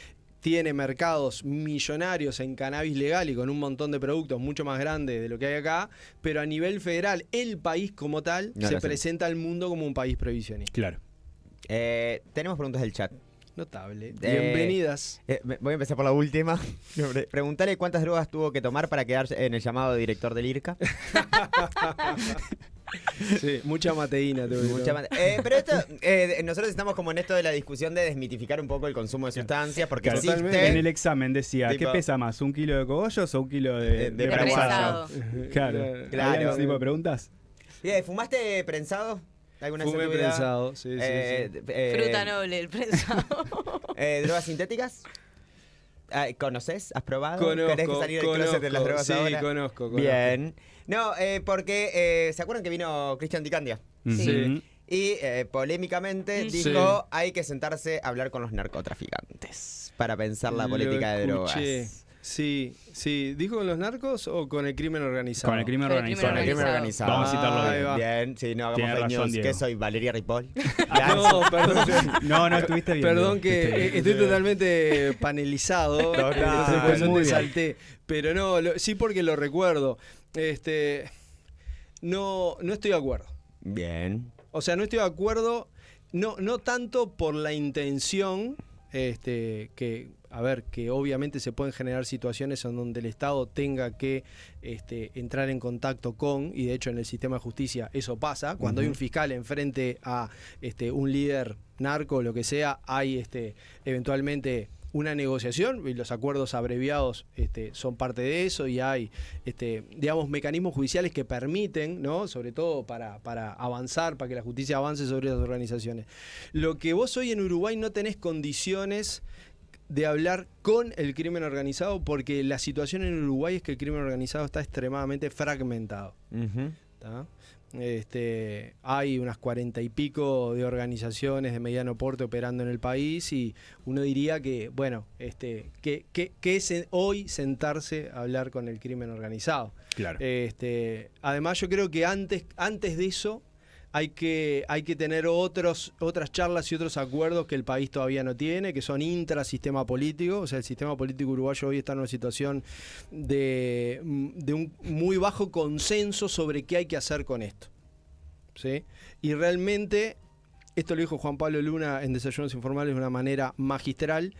tiene mercados millonarios en cannabis legal y con un montón de productos mucho más grandes de lo que hay acá, pero a nivel federal, el país como tal se presenta al mundo como un país prohibicionista. Claro. Eh, tenemos preguntas del chat. Notable. Bienvenidas. Eh, voy a empezar por la última. Preguntarle cuántas drogas tuvo que tomar para quedarse en el llamado de director del IRCA. mucha mateína. Te mucha eh, pero eh, nosotros estamos como en esto de la discusión de desmitificar un poco el consumo de sustancias, porque En el examen decía, ¿qué pesa más, un kilo de cogollos o un kilo de, de, Claro. claro. ese tipo de preguntas? ¿Fumaste prensado? alguna Fume prensado, sí, sí, eh, sí. Eh, Fruta noble, el prensado. Eh, ¿Drogas sintéticas? ¿Conoces? ¿Has probado? Conozco, ¿Querés salir del clóset de las drogas sí, ahora? Conozco, conozco, Bien. No, porque ¿se acuerdan que vino Christian Dicandia? Sí. Y polémicamente dijo, hay que sentarse a hablar con los narcotraficantes para pensar la política de drogas. Sí, sí. ¿Dijo con los narcos o con el crimen organizado? Con el crimen organizado. Vamos a citarlo bien. Bien, sí, no hagamos fake ¿Qué soy? ¿Valeria Ripoll? Ah, no, perdón. no, no, estuviste bien. Perdón que estoy totalmente panelizado. No, pues, salté. Pero no, sí porque lo recuerdo. Este, no, no estoy de acuerdo. Bien. O sea, no estoy de acuerdo, no, no tanto por la intención este, que, a ver, que obviamente se pueden generar situaciones en donde el Estado tenga que este, entrar en contacto con, y de hecho en el sistema de justicia eso pasa, cuando hay un fiscal enfrente a este, un líder narco, o lo que sea, hay este, eventualmente una negociación y los acuerdos abreviados este, son parte de eso y hay, digamos, mecanismos judiciales que permiten, ¿no? sobre todo para, para avanzar, para que la justicia avance sobre las organizaciones. Lo que vos hoy en Uruguay no tenés condiciones de hablar con el crimen organizado porque la situación en Uruguay es que el crimen organizado está extremadamente fragmentado. Este, hay unas cuarenta y pico de organizaciones de mediano porte operando en el país y uno diría que, bueno, este, que, es hoy sentarse a hablar con el crimen organizado. Claro. Este, además yo creo que antes, antes de eso hay que, hay que tener otros, otras charlas y otros acuerdos que el país todavía no tiene, que son intrasistema político. O sea, el sistema político uruguayo hoy está en una situación de, mm, un muy bajo consenso sobre qué hay que hacer con esto. Y realmente, esto lo dijo Juan Pablo Luna en Desayunos Informales de una manera magistral,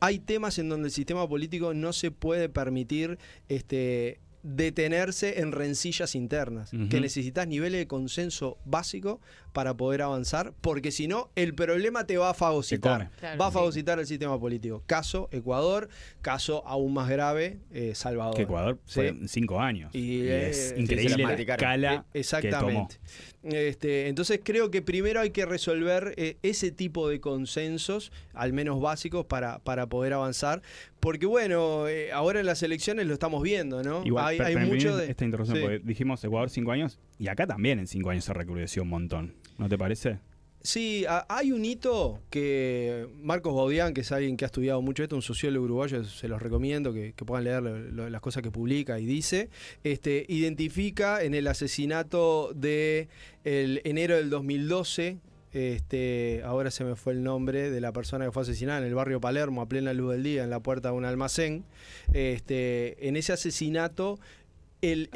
hay temas en donde el sistema político no se puede permitir este, detenerse en rencillas internas, que necesitas niveles de consenso básico para poder avanzar, porque si no, el problema te va a fagocitar. va a fagocitar el sistema político. Caso Ecuador, caso aún más grave, eh, Salvador. Ecuador sí. fue cinco años. Y, es increíble la escala. E, exactamente. Este, entonces creo que primero hay que resolver eh, ese tipo de consensos, al menos básicos, para, para poder avanzar. Porque bueno, eh, ahora en las elecciones lo estamos viendo, ¿no? hay, mucho de... Esta interrupción, porque dijimos Ecuador cinco años, y acá también en cinco años se recrudeció un montón. ¿No te parece? Sí, hay un hito que Marcos Baudián, que es alguien que ha estudiado mucho esto, un sociólogo uruguayo, se los recomiendo que, puedan leer las cosas que publica y dice, este, identifica en el asesinato de el enero del 2012 este, ahora se me fue el nombre de la persona que fue asesinada en el barrio Palermo a plena luz del día en la puerta de un almacén. Este, en ese asesinato, el,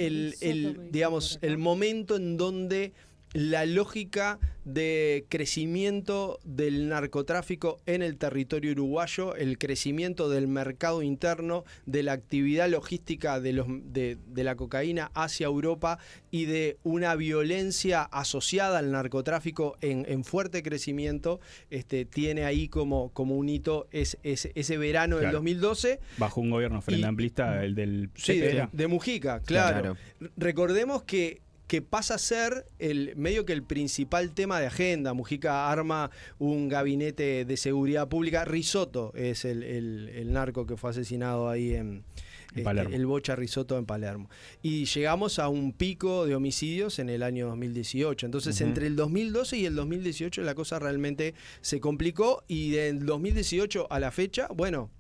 digamos, el momento en donde la lógica de crecimiento del narcotráfico en el territorio uruguayo, el crecimiento del mercado interno, de la actividad logística de, la cocaína hacia Europa y de una violencia asociada al narcotráfico en, fuerte crecimiento, este, tiene ahí como, como un hito ese verano del 2012. Bajo un gobierno frente el del... de, Mujica, claro. Recordemos que que pasa a ser el medio que el principal tema de agenda. Mujica arma un gabinete de seguridad pública. Risotto es el, narco que fue asesinado ahí en, este, el Bocha Risotto en Palermo. Y llegamos a un pico de homicidios en el año 2018. Entonces, entre el 2012 y el 2018 la cosa realmente se complicó y del 2018 a la fecha, bueno,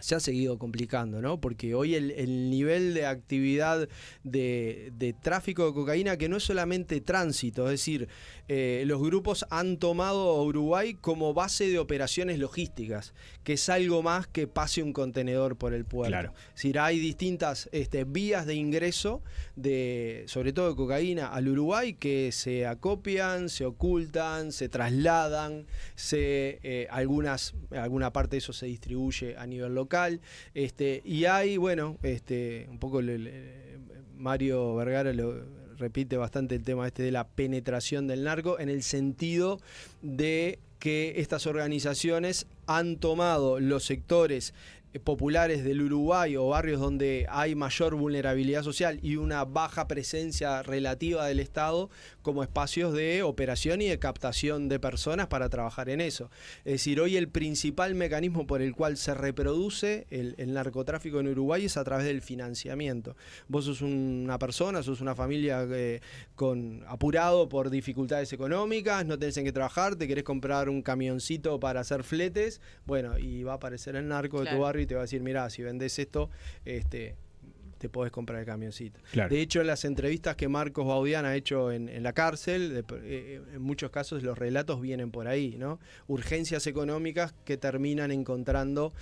se ha seguido complicando, ¿no? Porque hoy el, nivel de actividad de, tráfico de cocaína, que no es solamente tránsito, es decir, eh, los grupos han tomado a Uruguay como base de operaciones logísticas, que es algo más que pase un contenedor por el puerto. Claro. Es decir, hay distintas este, vías de ingreso, de, sobre todo de cocaína, al Uruguay que se acopian, se ocultan, se trasladan, se, eh, algunas, alguna parte de eso se distribuye a nivel local este, y hay, bueno, este, un poco Mario Vergara lo repite bastante el tema este de la penetración del narco en el sentido de que estas organizaciones han tomado los sectores eh, populares del Uruguay o barrios donde hay mayor vulnerabilidad social y una baja presencia relativa del Estado como espacios de operación y de captación de personas para trabajar en eso. Es decir, hoy el principal mecanismo por el cual se reproduce el, narcotráfico en Uruguay es a través del financiamiento. Vos sos una persona, sos una familia eh, con apurado por dificultades económicas, no tenés en qué trabajar, te querés comprar un camioncito para hacer fletes, bueno, y va a aparecer el narco de tu barrio y te va a decir, mira, si vendés esto, este te podés comprar el camioncito. De hecho, las entrevistas que Marcos Baudián ha hecho en, la cárcel, eh, eh, en muchos casos los relatos vienen por ahí, ¿no? Urgencias económicas que terminan encontrando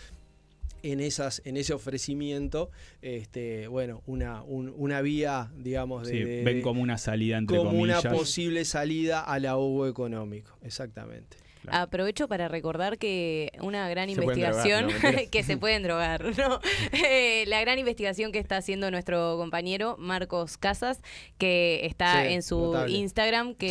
en, esas, en ese ofrecimiento, este, bueno, una, una vía, digamos, de, ven como una salida entre como una posible salida al ahogo económico, exactamente. Aprovecho para recordar que una gran investigación, que se pueden drogar, ¿no? Eh, la gran investigación que está haciendo nuestro compañero Marcos Casas, que está en su Instagram. que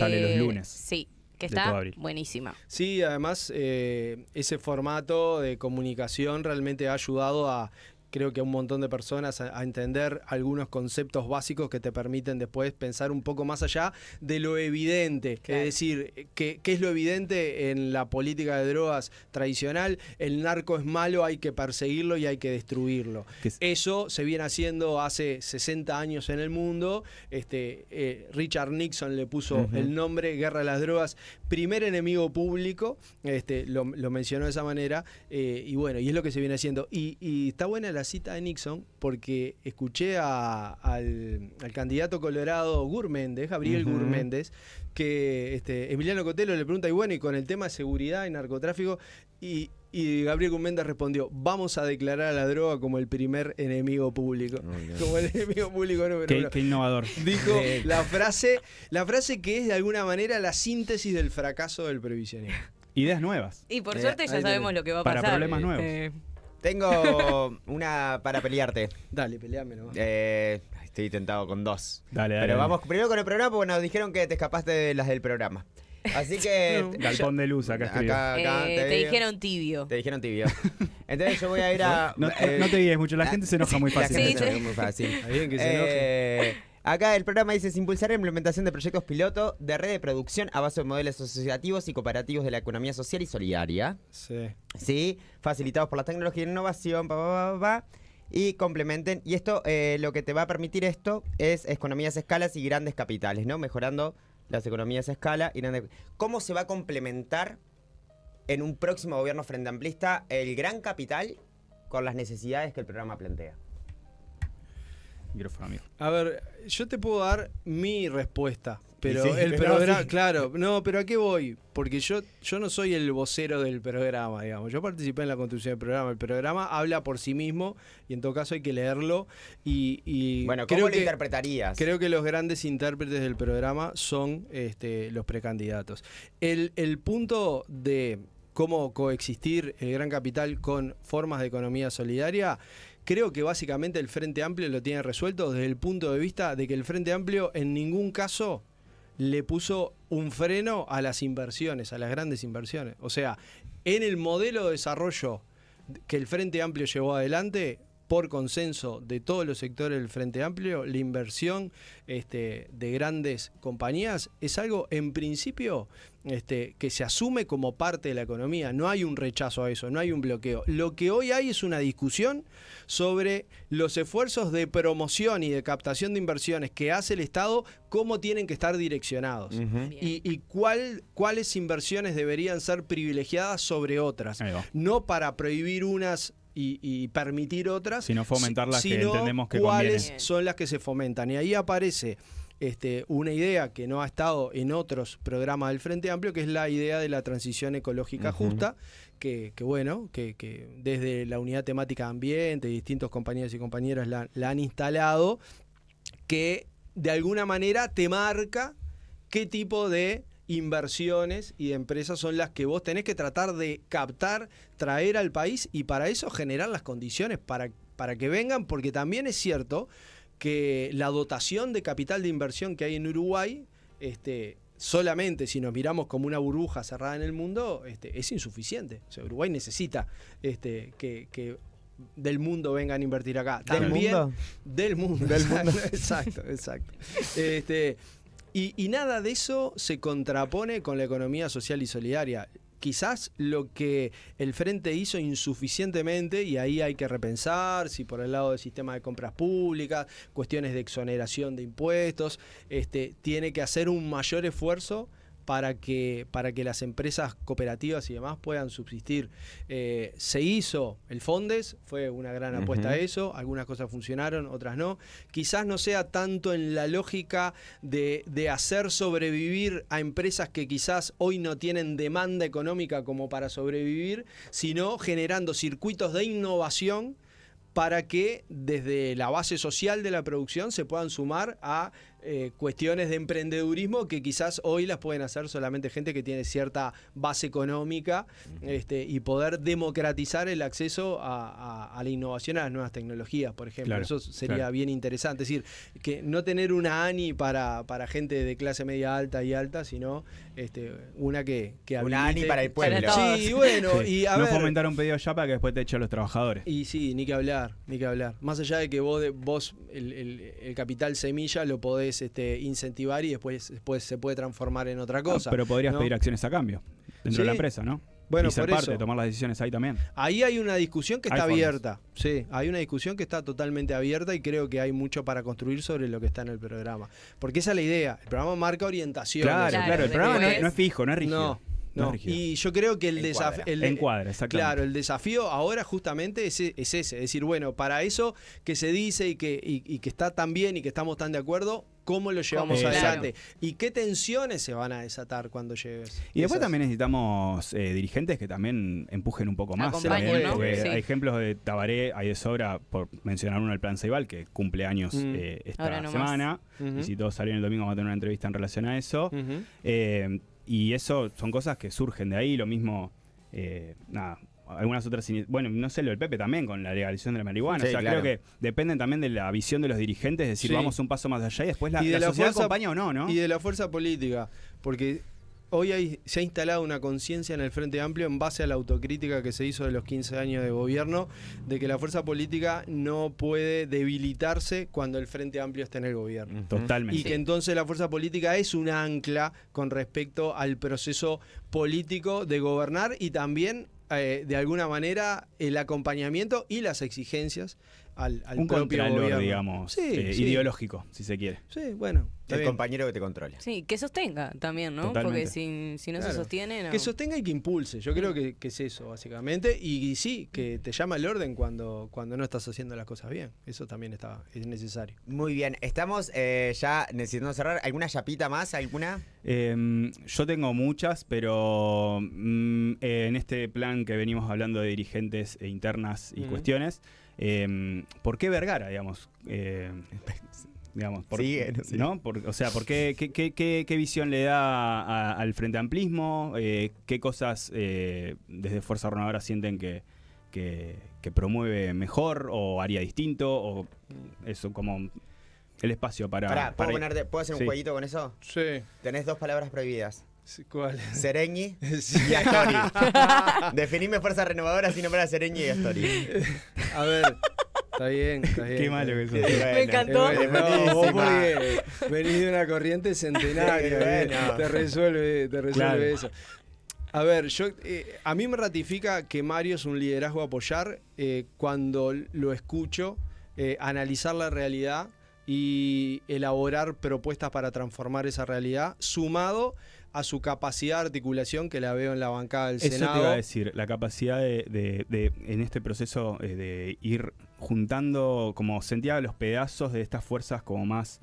Sí, que está buenísima. Sí, además eh, ese formato de comunicación realmente ha ayudado a creo que un montón de personas a, entender algunos conceptos básicos que te permiten después pensar un poco más allá de lo evidente. Es decir, ¿qué, ¿qué es lo evidente en la política de drogas tradicional? El narco es malo, hay que perseguirlo y hay que destruirlo. Eso se viene haciendo hace 60 años en el mundo. Este, eh, Richard Nixon le puso el nombre Guerra de las Drogas, primer enemigo público, este, lo, mencionó de esa manera, eh, y bueno, y es lo que se viene haciendo. Y, y está buena la cita de Nixon porque escuché al, candidato colorado Gurméndez, Gabriel Gurméndez, que este, Emiliano Cotelo le pregunta, y bueno, y con el tema de seguridad y narcotráfico, y, Gabriel Gurméndez respondió, vamos a declarar a la droga como el primer enemigo público. como el enemigo público número Qué innovador. Dijo eh, la frase, la frase que es de alguna manera la síntesis del fracaso del previsionismo. Ideas nuevas. Y por eh, suerte ya sabemos lo que va a pasar. Para problemas nuevos. Eh, tengo una para pelearte. Dale, peleámelo. Eh, estoy tentado con dos. Dale, dale. Pero vamos primero con el programa porque nos dijeron que te escapaste de las del programa. Así que. Galpón de luz, acá eh, te, dijeron tibio. Te dijeron tibio. Entonces yo voy a ir a. No, eh, te digas mucho, la gente se enoja muy fácil. Sí, enoja muy fácil. Ahí que se enoje. Eh, Acá el programa dice, impulsar la implementación de proyectos piloto de red de producción a base de modelos asociativos y cooperativos de la economía social y solidaria. Sí. Sí, facilitados por la tecnología la innovación, pa, pa, pa, y complementen. Y esto, eh, lo que te va a permitir esto es economías a escalas y grandes capitales, ¿no? Mejorando las economías a escala y grandes... ¿Cómo se va a complementar en un próximo gobierno frente el gran capital con las necesidades que el programa plantea? A ver, yo te puedo dar mi respuesta, pero el programa, claro, no, pero ¿a qué voy? Porque yo, yo no soy el vocero del programa, digamos. Yo participé en la construcción del programa. El programa habla por sí mismo y en todo caso hay que leerlo. Y, bueno, ¿cómo creo lo interpretarías? Creo que los grandes intérpretes del programa son este, los precandidatos. El, el punto de cómo coexistir el gran capital con formas de economía solidaria Creo que básicamente el Frente Amplio lo tiene resuelto desde el punto de vista de que el Frente Amplio en ningún caso le puso un freno a las inversiones, a las grandes inversiones. O sea, en el modelo de desarrollo que el Frente Amplio llevó adelante, por consenso de todos los sectores del Frente Amplio, la inversión este, de grandes compañías es algo en principio este, que se asume como parte de la economía. No hay un rechazo a eso, no hay un bloqueo. Lo que hoy hay es una discusión sobre los esfuerzos de promoción y de captación de inversiones que hace el Estado, cómo tienen que estar direccionados y, cuáles inversiones deberían ser privilegiadas sobre otras. No para prohibir unas y, permitir otras. Sino fomentar las que entendemos que cuáles son las que se fomentan. Y ahí aparece este, una idea que no ha estado en otros programas del Frente Amplio, que es la idea de la transición ecológica justa, que, bueno, que, desde la unidad temática de ambiente, distintos compañeros y compañeras la han instalado, que de alguna manera te marca qué tipo de inversiones y empresas son las que vos tenés que tratar de captar, traer al país y para eso generar las condiciones para, para que vengan, porque también es cierto que la dotación de capital de inversión que hay en Uruguay, este, solamente si nos miramos como una burbuja cerrada en el mundo, este, es insuficiente. Uruguay necesita este, que, del mundo vengan a invertir acá. ¿Del También, mundo? Del mundo. exacto, mundo. Exacto, exacto. Este, y, nada de eso se contrapone con la economía social y solidaria quizás lo que el frente hizo insuficientemente y ahí hay que repensar si por el lado del sistema de compras públicas, cuestiones de exoneración de impuestos, este tiene que hacer un mayor esfuerzo para que, para que las empresas cooperativas y demás puedan subsistir. Eh, se hizo el Fondes, fue una gran apuesta a eso, algunas cosas funcionaron, otras no. Quizás no sea tanto en la lógica de hacer sobrevivir a empresas que quizás hoy no tienen demanda económica como para sobrevivir, sino generando circuitos de innovación para que desde la base social de la producción se puedan sumar a eh, cuestiones de emprendedurismo que quizás hoy las pueden hacer solamente gente que tiene cierta base económica este, y poder democratizar el acceso a, la innovación, a las nuevas tecnologías, por ejemplo. Eso sería bien interesante. Es decir, que no tener una ANI para, para gente de clase media alta y alta, sino este, una que, que Una ANI para el pueblo. Sí, bueno, y a no ver, fomentar un pedido ya para que después te echen los trabajadores. Y sí, ni que hablar, ni que hablar. Más allá de que vos, vos el, el, capital semilla lo podés este, incentivar y después, después se puede transformar en otra ah, cosa. pero podrías pedir acciones a cambio dentro de la empresa, ¿no? Bueno, parte, tomar las decisiones ahí también. Ahí hay una discusión que está abierta. Sí, hay una discusión que está totalmente abierta y creo que hay mucho para construir sobre lo que está en el programa. Porque esa es la idea. El programa marca orientación. Claro, claro, El programa no es, fijo, no es rígido. No. Y yo creo que el desafío. Encuadra, exactamente. Claro, el desafío ahora justamente e-, es, ese. Es decir, bueno, para eso que se dice y que, que está tan bien y que estamos tan de acuerdo, cómo lo llevamos adelante y qué tensiones se van a desatar cuando llegues. Y después también necesitamos eh, dirigentes que también empujen un poco más. ¿eh? Hay ejemplos de Tabaré, hay de sobra, por mencionar uno, el Plan Ceibal, que cumple años mm. eh, esta semana. Y si todos salen el domingo, vamos a tener una entrevista en relación a eso. Y eso son cosas que surgen de ahí, lo mismo, eh, algunas otras. Bueno, no sé lo del Pepe también con la legalización de la marihuana. o sea, creo que dependen también de la visión de los dirigentes, decir, vamos un paso más allá y después la, la, sociedad acompaña o no, ¿no? Y de la fuerza política, porque Hoy se ha instalado una conciencia en el Frente Amplio en base a la autocrítica que se hizo de los 15 años de gobierno, de que la fuerza política no puede debilitarse cuando el Frente Amplio está en el gobierno. Totalmente. Y que entonces la fuerza política es un ancla con respecto al proceso político de gobernar y también eh, de alguna manera el acompañamiento y las exigencias al, un digamos, eh, ideológico, si se quiere. Sí, bueno. El compañero que te controla. Sí, que sostenga también, ¿no? Porque si, no se sostiene. No. Que sostenga y que impulse. Yo creo que, es eso, básicamente. Y, sí, que te llama el orden cuando, cuando no estás haciendo las cosas bien. Eso también está, es necesario. Muy bien. Estamos eh, ya necesitando cerrar. ¿Alguna chapita más? ¿Alguna? Em, yo tengo muchas, pero mm, eh, en este plan que venimos hablando de dirigentes e internas y cuestiones. Em, ¿Por qué Vergara, digamos? Eh, o sea, ¿por qué, qué, visión le da al Frente Amplismo? Eh, ¿Qué cosas eh, desde Fuerza Renovadora sienten que, promueve mejor o haría distinto? ¿O eso como el espacio para... ¿puedo, para hacer un jueguito con eso? Sí. Tenés dos palabras prohibidas. ¿Cuál? Sereñi sí. y Astori. Definime fuerza renovadoras si nombrar a Sereñi y Astori. A ver. Está bien, está bien. Qué malo que es Me encantó. Eh, venís de una corriente centenaria. Te resuelve, te resuelve eso. A ver, yo, eh, a mí me ratifica que Mario es un liderazgo a apoyar eh, cuando lo escucho, eh, analizar la realidad y elaborar propuestas para transformar esa realidad, sumado a su capacidad de articulación que la veo en la bancada del Senado. Eso te iba a decir, la capacidad de, de, en este proceso eh, de ir juntando como sentía los pedazos de estas fuerzas como más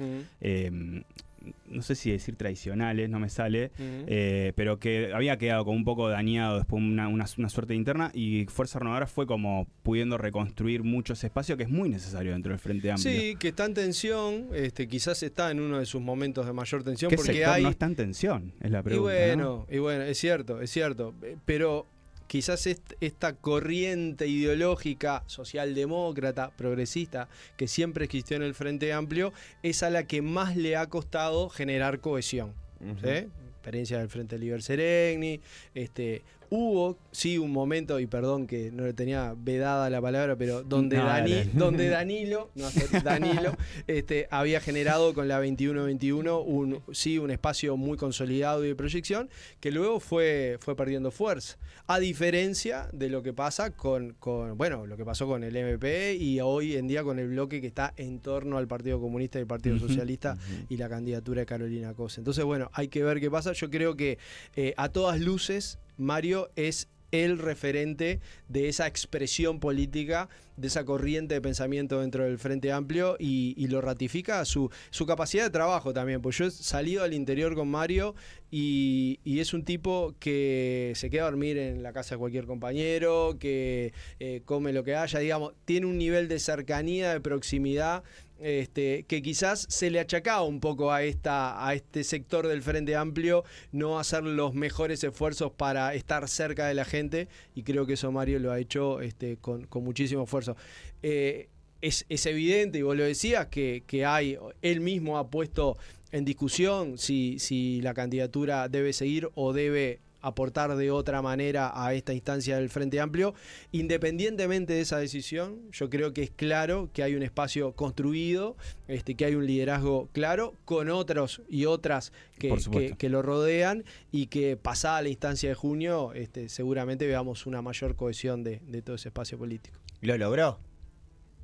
no sé si decir tradicionales, no me sale, eh, pero que había quedado como un poco dañado después una, una, suerte interna y Fuerza Renovadora fue como pudiendo reconstruir muchos espacios que es muy necesario dentro del Frente Amplio. Sí, que está en tensión, este, quizás está en uno de sus momentos de mayor tensión porque no está en tensión, es la pregunta. bueno, y bueno, es cierto, es cierto, eh, pero quizás esta corriente ideológica socialdemócrata, progresista, que siempre existió en el Frente Amplio, es a la que más le ha costado generar cohesión. experiencia del Frente Liber Serenni. este, Hubo, sí, un momento, y perdón que no le tenía vedada la palabra, pero donde, donde Danilo, Danilo este, había generado con la 21-21 un, sí, un espacio muy consolidado y de proyección que luego fue, fue perdiendo fuerza. A diferencia de lo que pasa con, bueno, lo que pasó con el MP e y hoy en día con el bloque que está en torno al Partido Comunista y el Partido Socialista y la candidatura de Carolina Cosa. Entonces, bueno, hay que ver qué pasa. Yo creo que eh, a todas luces Mario es el referente de esa expresión política, de esa corriente de pensamiento dentro del Frente Amplio y, lo ratifica su, capacidad de trabajo también. Pues yo he salido al interior con Mario y, es un tipo que se queda a dormir en la casa de cualquier compañero, que eh, come lo que haya, digamos, tiene un nivel de cercanía, de proximidad este, que quizás se le achacaba un poco a, esta, a este sector del Frente Amplio no hacer los mejores esfuerzos para estar cerca de la gente y creo que eso Mario lo ha hecho este, con, muchísimo esfuerzo. Eh, es, evidente, y vos lo decías, que, hay, él mismo ha puesto en discusión si, si la candidatura debe seguir o debe aportar de otra manera a esta instancia del Frente Amplio. Independientemente de esa decisión, yo creo que es claro que hay un espacio construido, este, que hay un liderazgo claro, con otros y otras que, lo rodean y que pasada la instancia de junio este, seguramente veamos una mayor cohesión de, todo ese espacio político. ¿Lo logró?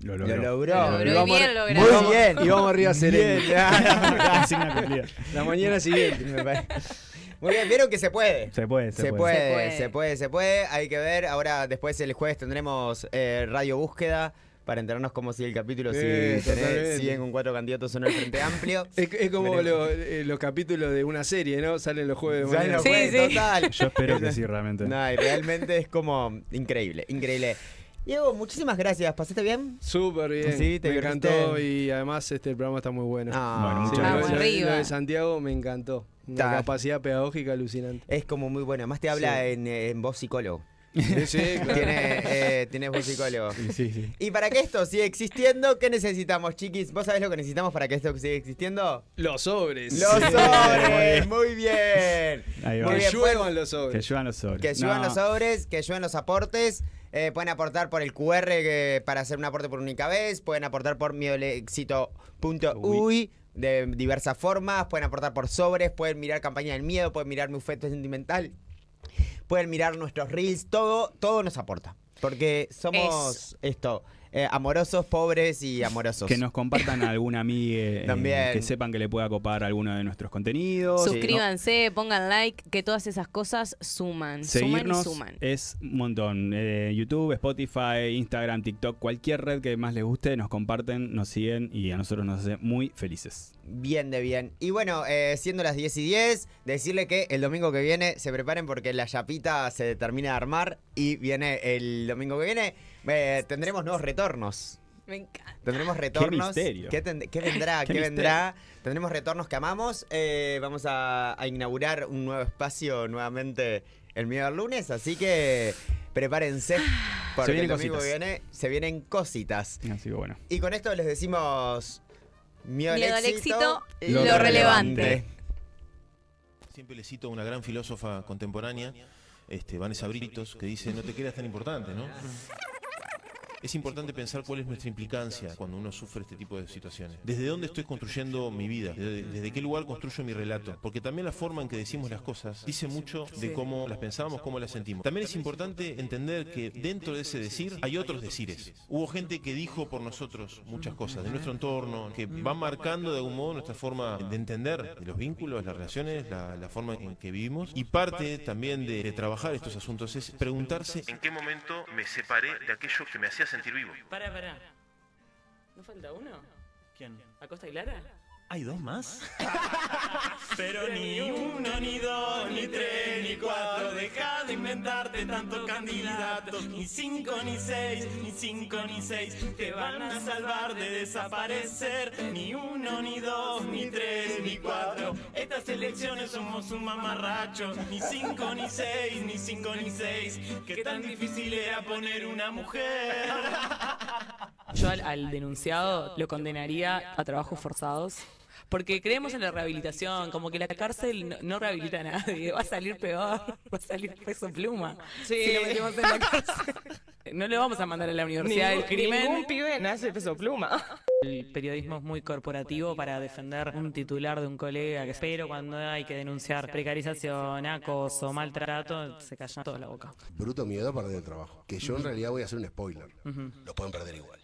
Lo logró. Lo logró. Muy bien. Y vamos arriba a La mañana siguiente, me parece. Muy bien, vieron que se puede. Se puede, se, puede. Se puede, se puede, Hay que ver. Ahora, después el jueves tendremos eh, Radio Búsqueda para enterarnos cómo sigue el capítulo, si eh, tenés, 100 con cuatro candidatos en el Frente Amplio. Es, como eh, los capítulos de una serie, ¿no? Salen los jueves de mañana. Sí, sí. Total. Yo espero que sí, realmente. y realmente es como increíble, increíble. Diego, muchísimas gracias. ¿Pasaste bien? Súper bien. Sí, te me encantó este. y además este, programa está muy bueno. Ah, bueno, muchas gracias. de Santiago me encantó. Una capacidad pedagógica alucinante. Es como muy buena. además te habla eh, en, voz psicólogo. Sí, claro. Tienes eh, tiene voz psicólogo. Sí, sí. Y para que esto siga existiendo, ¿qué necesitamos, chiquis? ¿Vos sabés lo que necesitamos para que esto siga existiendo? Los sobres. Los sobres, muy bien. Que pues, lluevan los sobres. Que lluevan los sobres. Que lluevan los sobres, que lluevan los aportes. Eh, pueden aportar por el QR para hacer un aporte por única vez. Pueden aportar por mioexito.uy de diversas formas. Pueden aportar por sobres, pueden mirar Campaña del Miedo, pueden mirar Mi Ufeto Sentimental, pueden mirar nuestros reels, todo, todo nos aporta. Porque somos esto, eh, amorosos, pobres y amorosos. Que nos compartan a algún amigo eh, También. que sepan que le pueda copar alguno de nuestros contenidos. Suscríbanse, pongan like, que todas esas cosas suman. suman y suman. Es un montón. Eh, YouTube, Spotify, Instagram, TikTok, cualquier red que más les guste, nos comparten, nos siguen y a nosotros nos hace muy felices. Bien de bien. Y bueno, siendo las 10 y 10, decirle que el domingo que viene se preparen porque la chapita se termina de armar y viene el domingo que viene tendremos nuevos retornos. Me encanta. Tendremos retornos. Qué, vendrá? ¿Qué, vendrá? Tendremos retornos que amamos. Eh, vamos a, inaugurar un nuevo espacio nuevamente el miércoles al lunes, así que prepárense porque se el viene se vienen cositas. Ah, bueno. Y con esto les decimos miedo, al éxito, lo, relevante. Siempre le cito a una gran filósofa contemporánea, este, Vanessa Britos, que dice, no te creas tan importante, ¿no? Es importante pensar cuál es nuestra implicancia cuando uno sufre este tipo de situaciones. ¿Desde dónde estoy construyendo mi vida? ¿Desde, qué lugar construyo mi relato? Porque también la forma en que decimos las cosas dice mucho de cómo las pensamos, cómo las sentimos. También es importante entender que dentro de ese decir hay otros decires. Hubo gente que dijo por nosotros muchas cosas de nuestro entorno, que van marcando de algún modo nuestra forma de entender los vínculos, las relaciones, la, forma en que vivimos. Y parte también de, trabajar estos asuntos es preguntarse en qué momento me separé de aquello que me hacía sentir vivo. Pará, para. ¿No falta uno? ¿Quién? ¿Acosta y Lara? ¿Hay dos más? Pero ni uno, ni dos, ni tres, ni cuatro. Deja de inventarte tantos candidatos. Ni cinco, ni seis, ni cinco, ni seis. Te van a salvar de desaparecer. Ni uno, ni dos, ni tres, ni cuatro. Estas elecciones somos un mamarracho. Ni cinco, ni seis, ni cinco, ni seis. Qué tan difícil era poner una mujer. Yo al denunciado lo condenaría a trabajos forzados. Porque creemos en la rehabilitación, como que la cárcel no, rehabilita a nadie, va a salir peor, va a salir peso pluma. Sí. Si lo metemos en la cárcel. No le vamos a mandar a la universidad del crimen. Ningún pibe nace peso pluma. El periodismo es muy corporativo para defender un titular de un colega, que espero cuando hay que denunciar precarización, acoso, maltrato, se callan toda la boca. Bruto miedo a perder el trabajo. Que yo en realidad voy a hacer un spoiler. Lo pueden perder igual.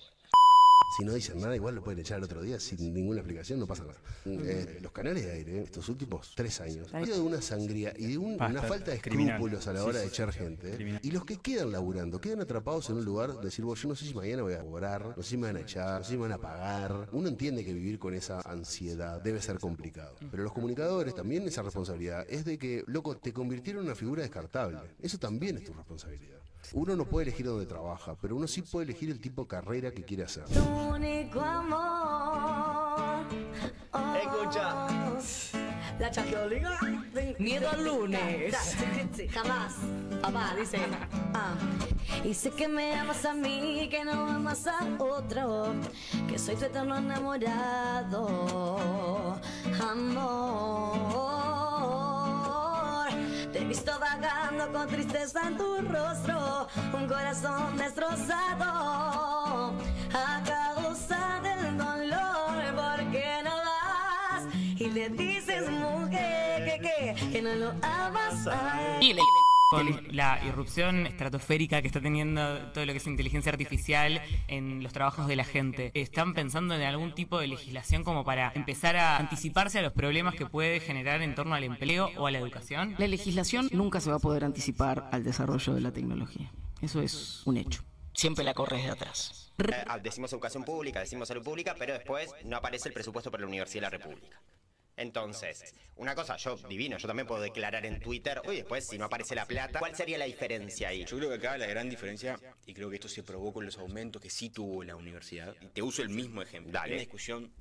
Si no dicen nada, igual lo pueden echar al otro día sin ninguna explicación, no pasa nada. Mm. Eh, los canales de aire, estos últimos tres años, ha sido de una sangría y de una falta de escrúpulos a la hora de echar gente. ¿eh? Y los que quedan laburando, quedan atrapados en un lugar, decir, yo no sé si mañana voy a cobrar, no sé si me van a echar, no sé si me van a pagar. Uno entiende que vivir con esa ansiedad debe ser complicado. Pero los comunicadores también esa responsabilidad es de que, locos te convirtieron en una figura descartable. Eso también es tu responsabilidad. Uno no puede elegir dónde trabaja, pero uno sí puede elegir el tipo de carrera que quiere hacer. Tu único amor. Escucha. La Miedo al lunes. Jamás. Papá, dice. Ah. Y sé que me amas a mí, que no amas a otro, que soy tu eterno enamorado. Amor. Te visto vagando con tristeza en tu rostro, un corazón destrozado a causa del dolor, porque no vas y le dices mujer que que, que no lo amas. A él con la irrupción estratosférica que está teniendo todo lo que es inteligencia artificial en los trabajos de la gente. ¿Están pensando en algún tipo de legislación como para empezar a anticiparse a los problemas que puede generar en torno al empleo o a la educación? La legislación nunca se va a poder anticipar al desarrollo de la tecnología. Eso es un hecho. Siempre la corres de atrás. Eh, ah, decimos educación pública, decimos salud pública, pero después no aparece el presupuesto para la Universidad de la República. Entonces, una cosa, yo divino, yo también puedo declarar en Twitter, oye, después si no aparece la plata, ¿cuál sería la diferencia ahí? Yo creo que acá la gran diferencia, y creo que esto se provocó con los aumentos que sí tuvo la universidad, y te uso el mismo ejemplo, Dale. una discusión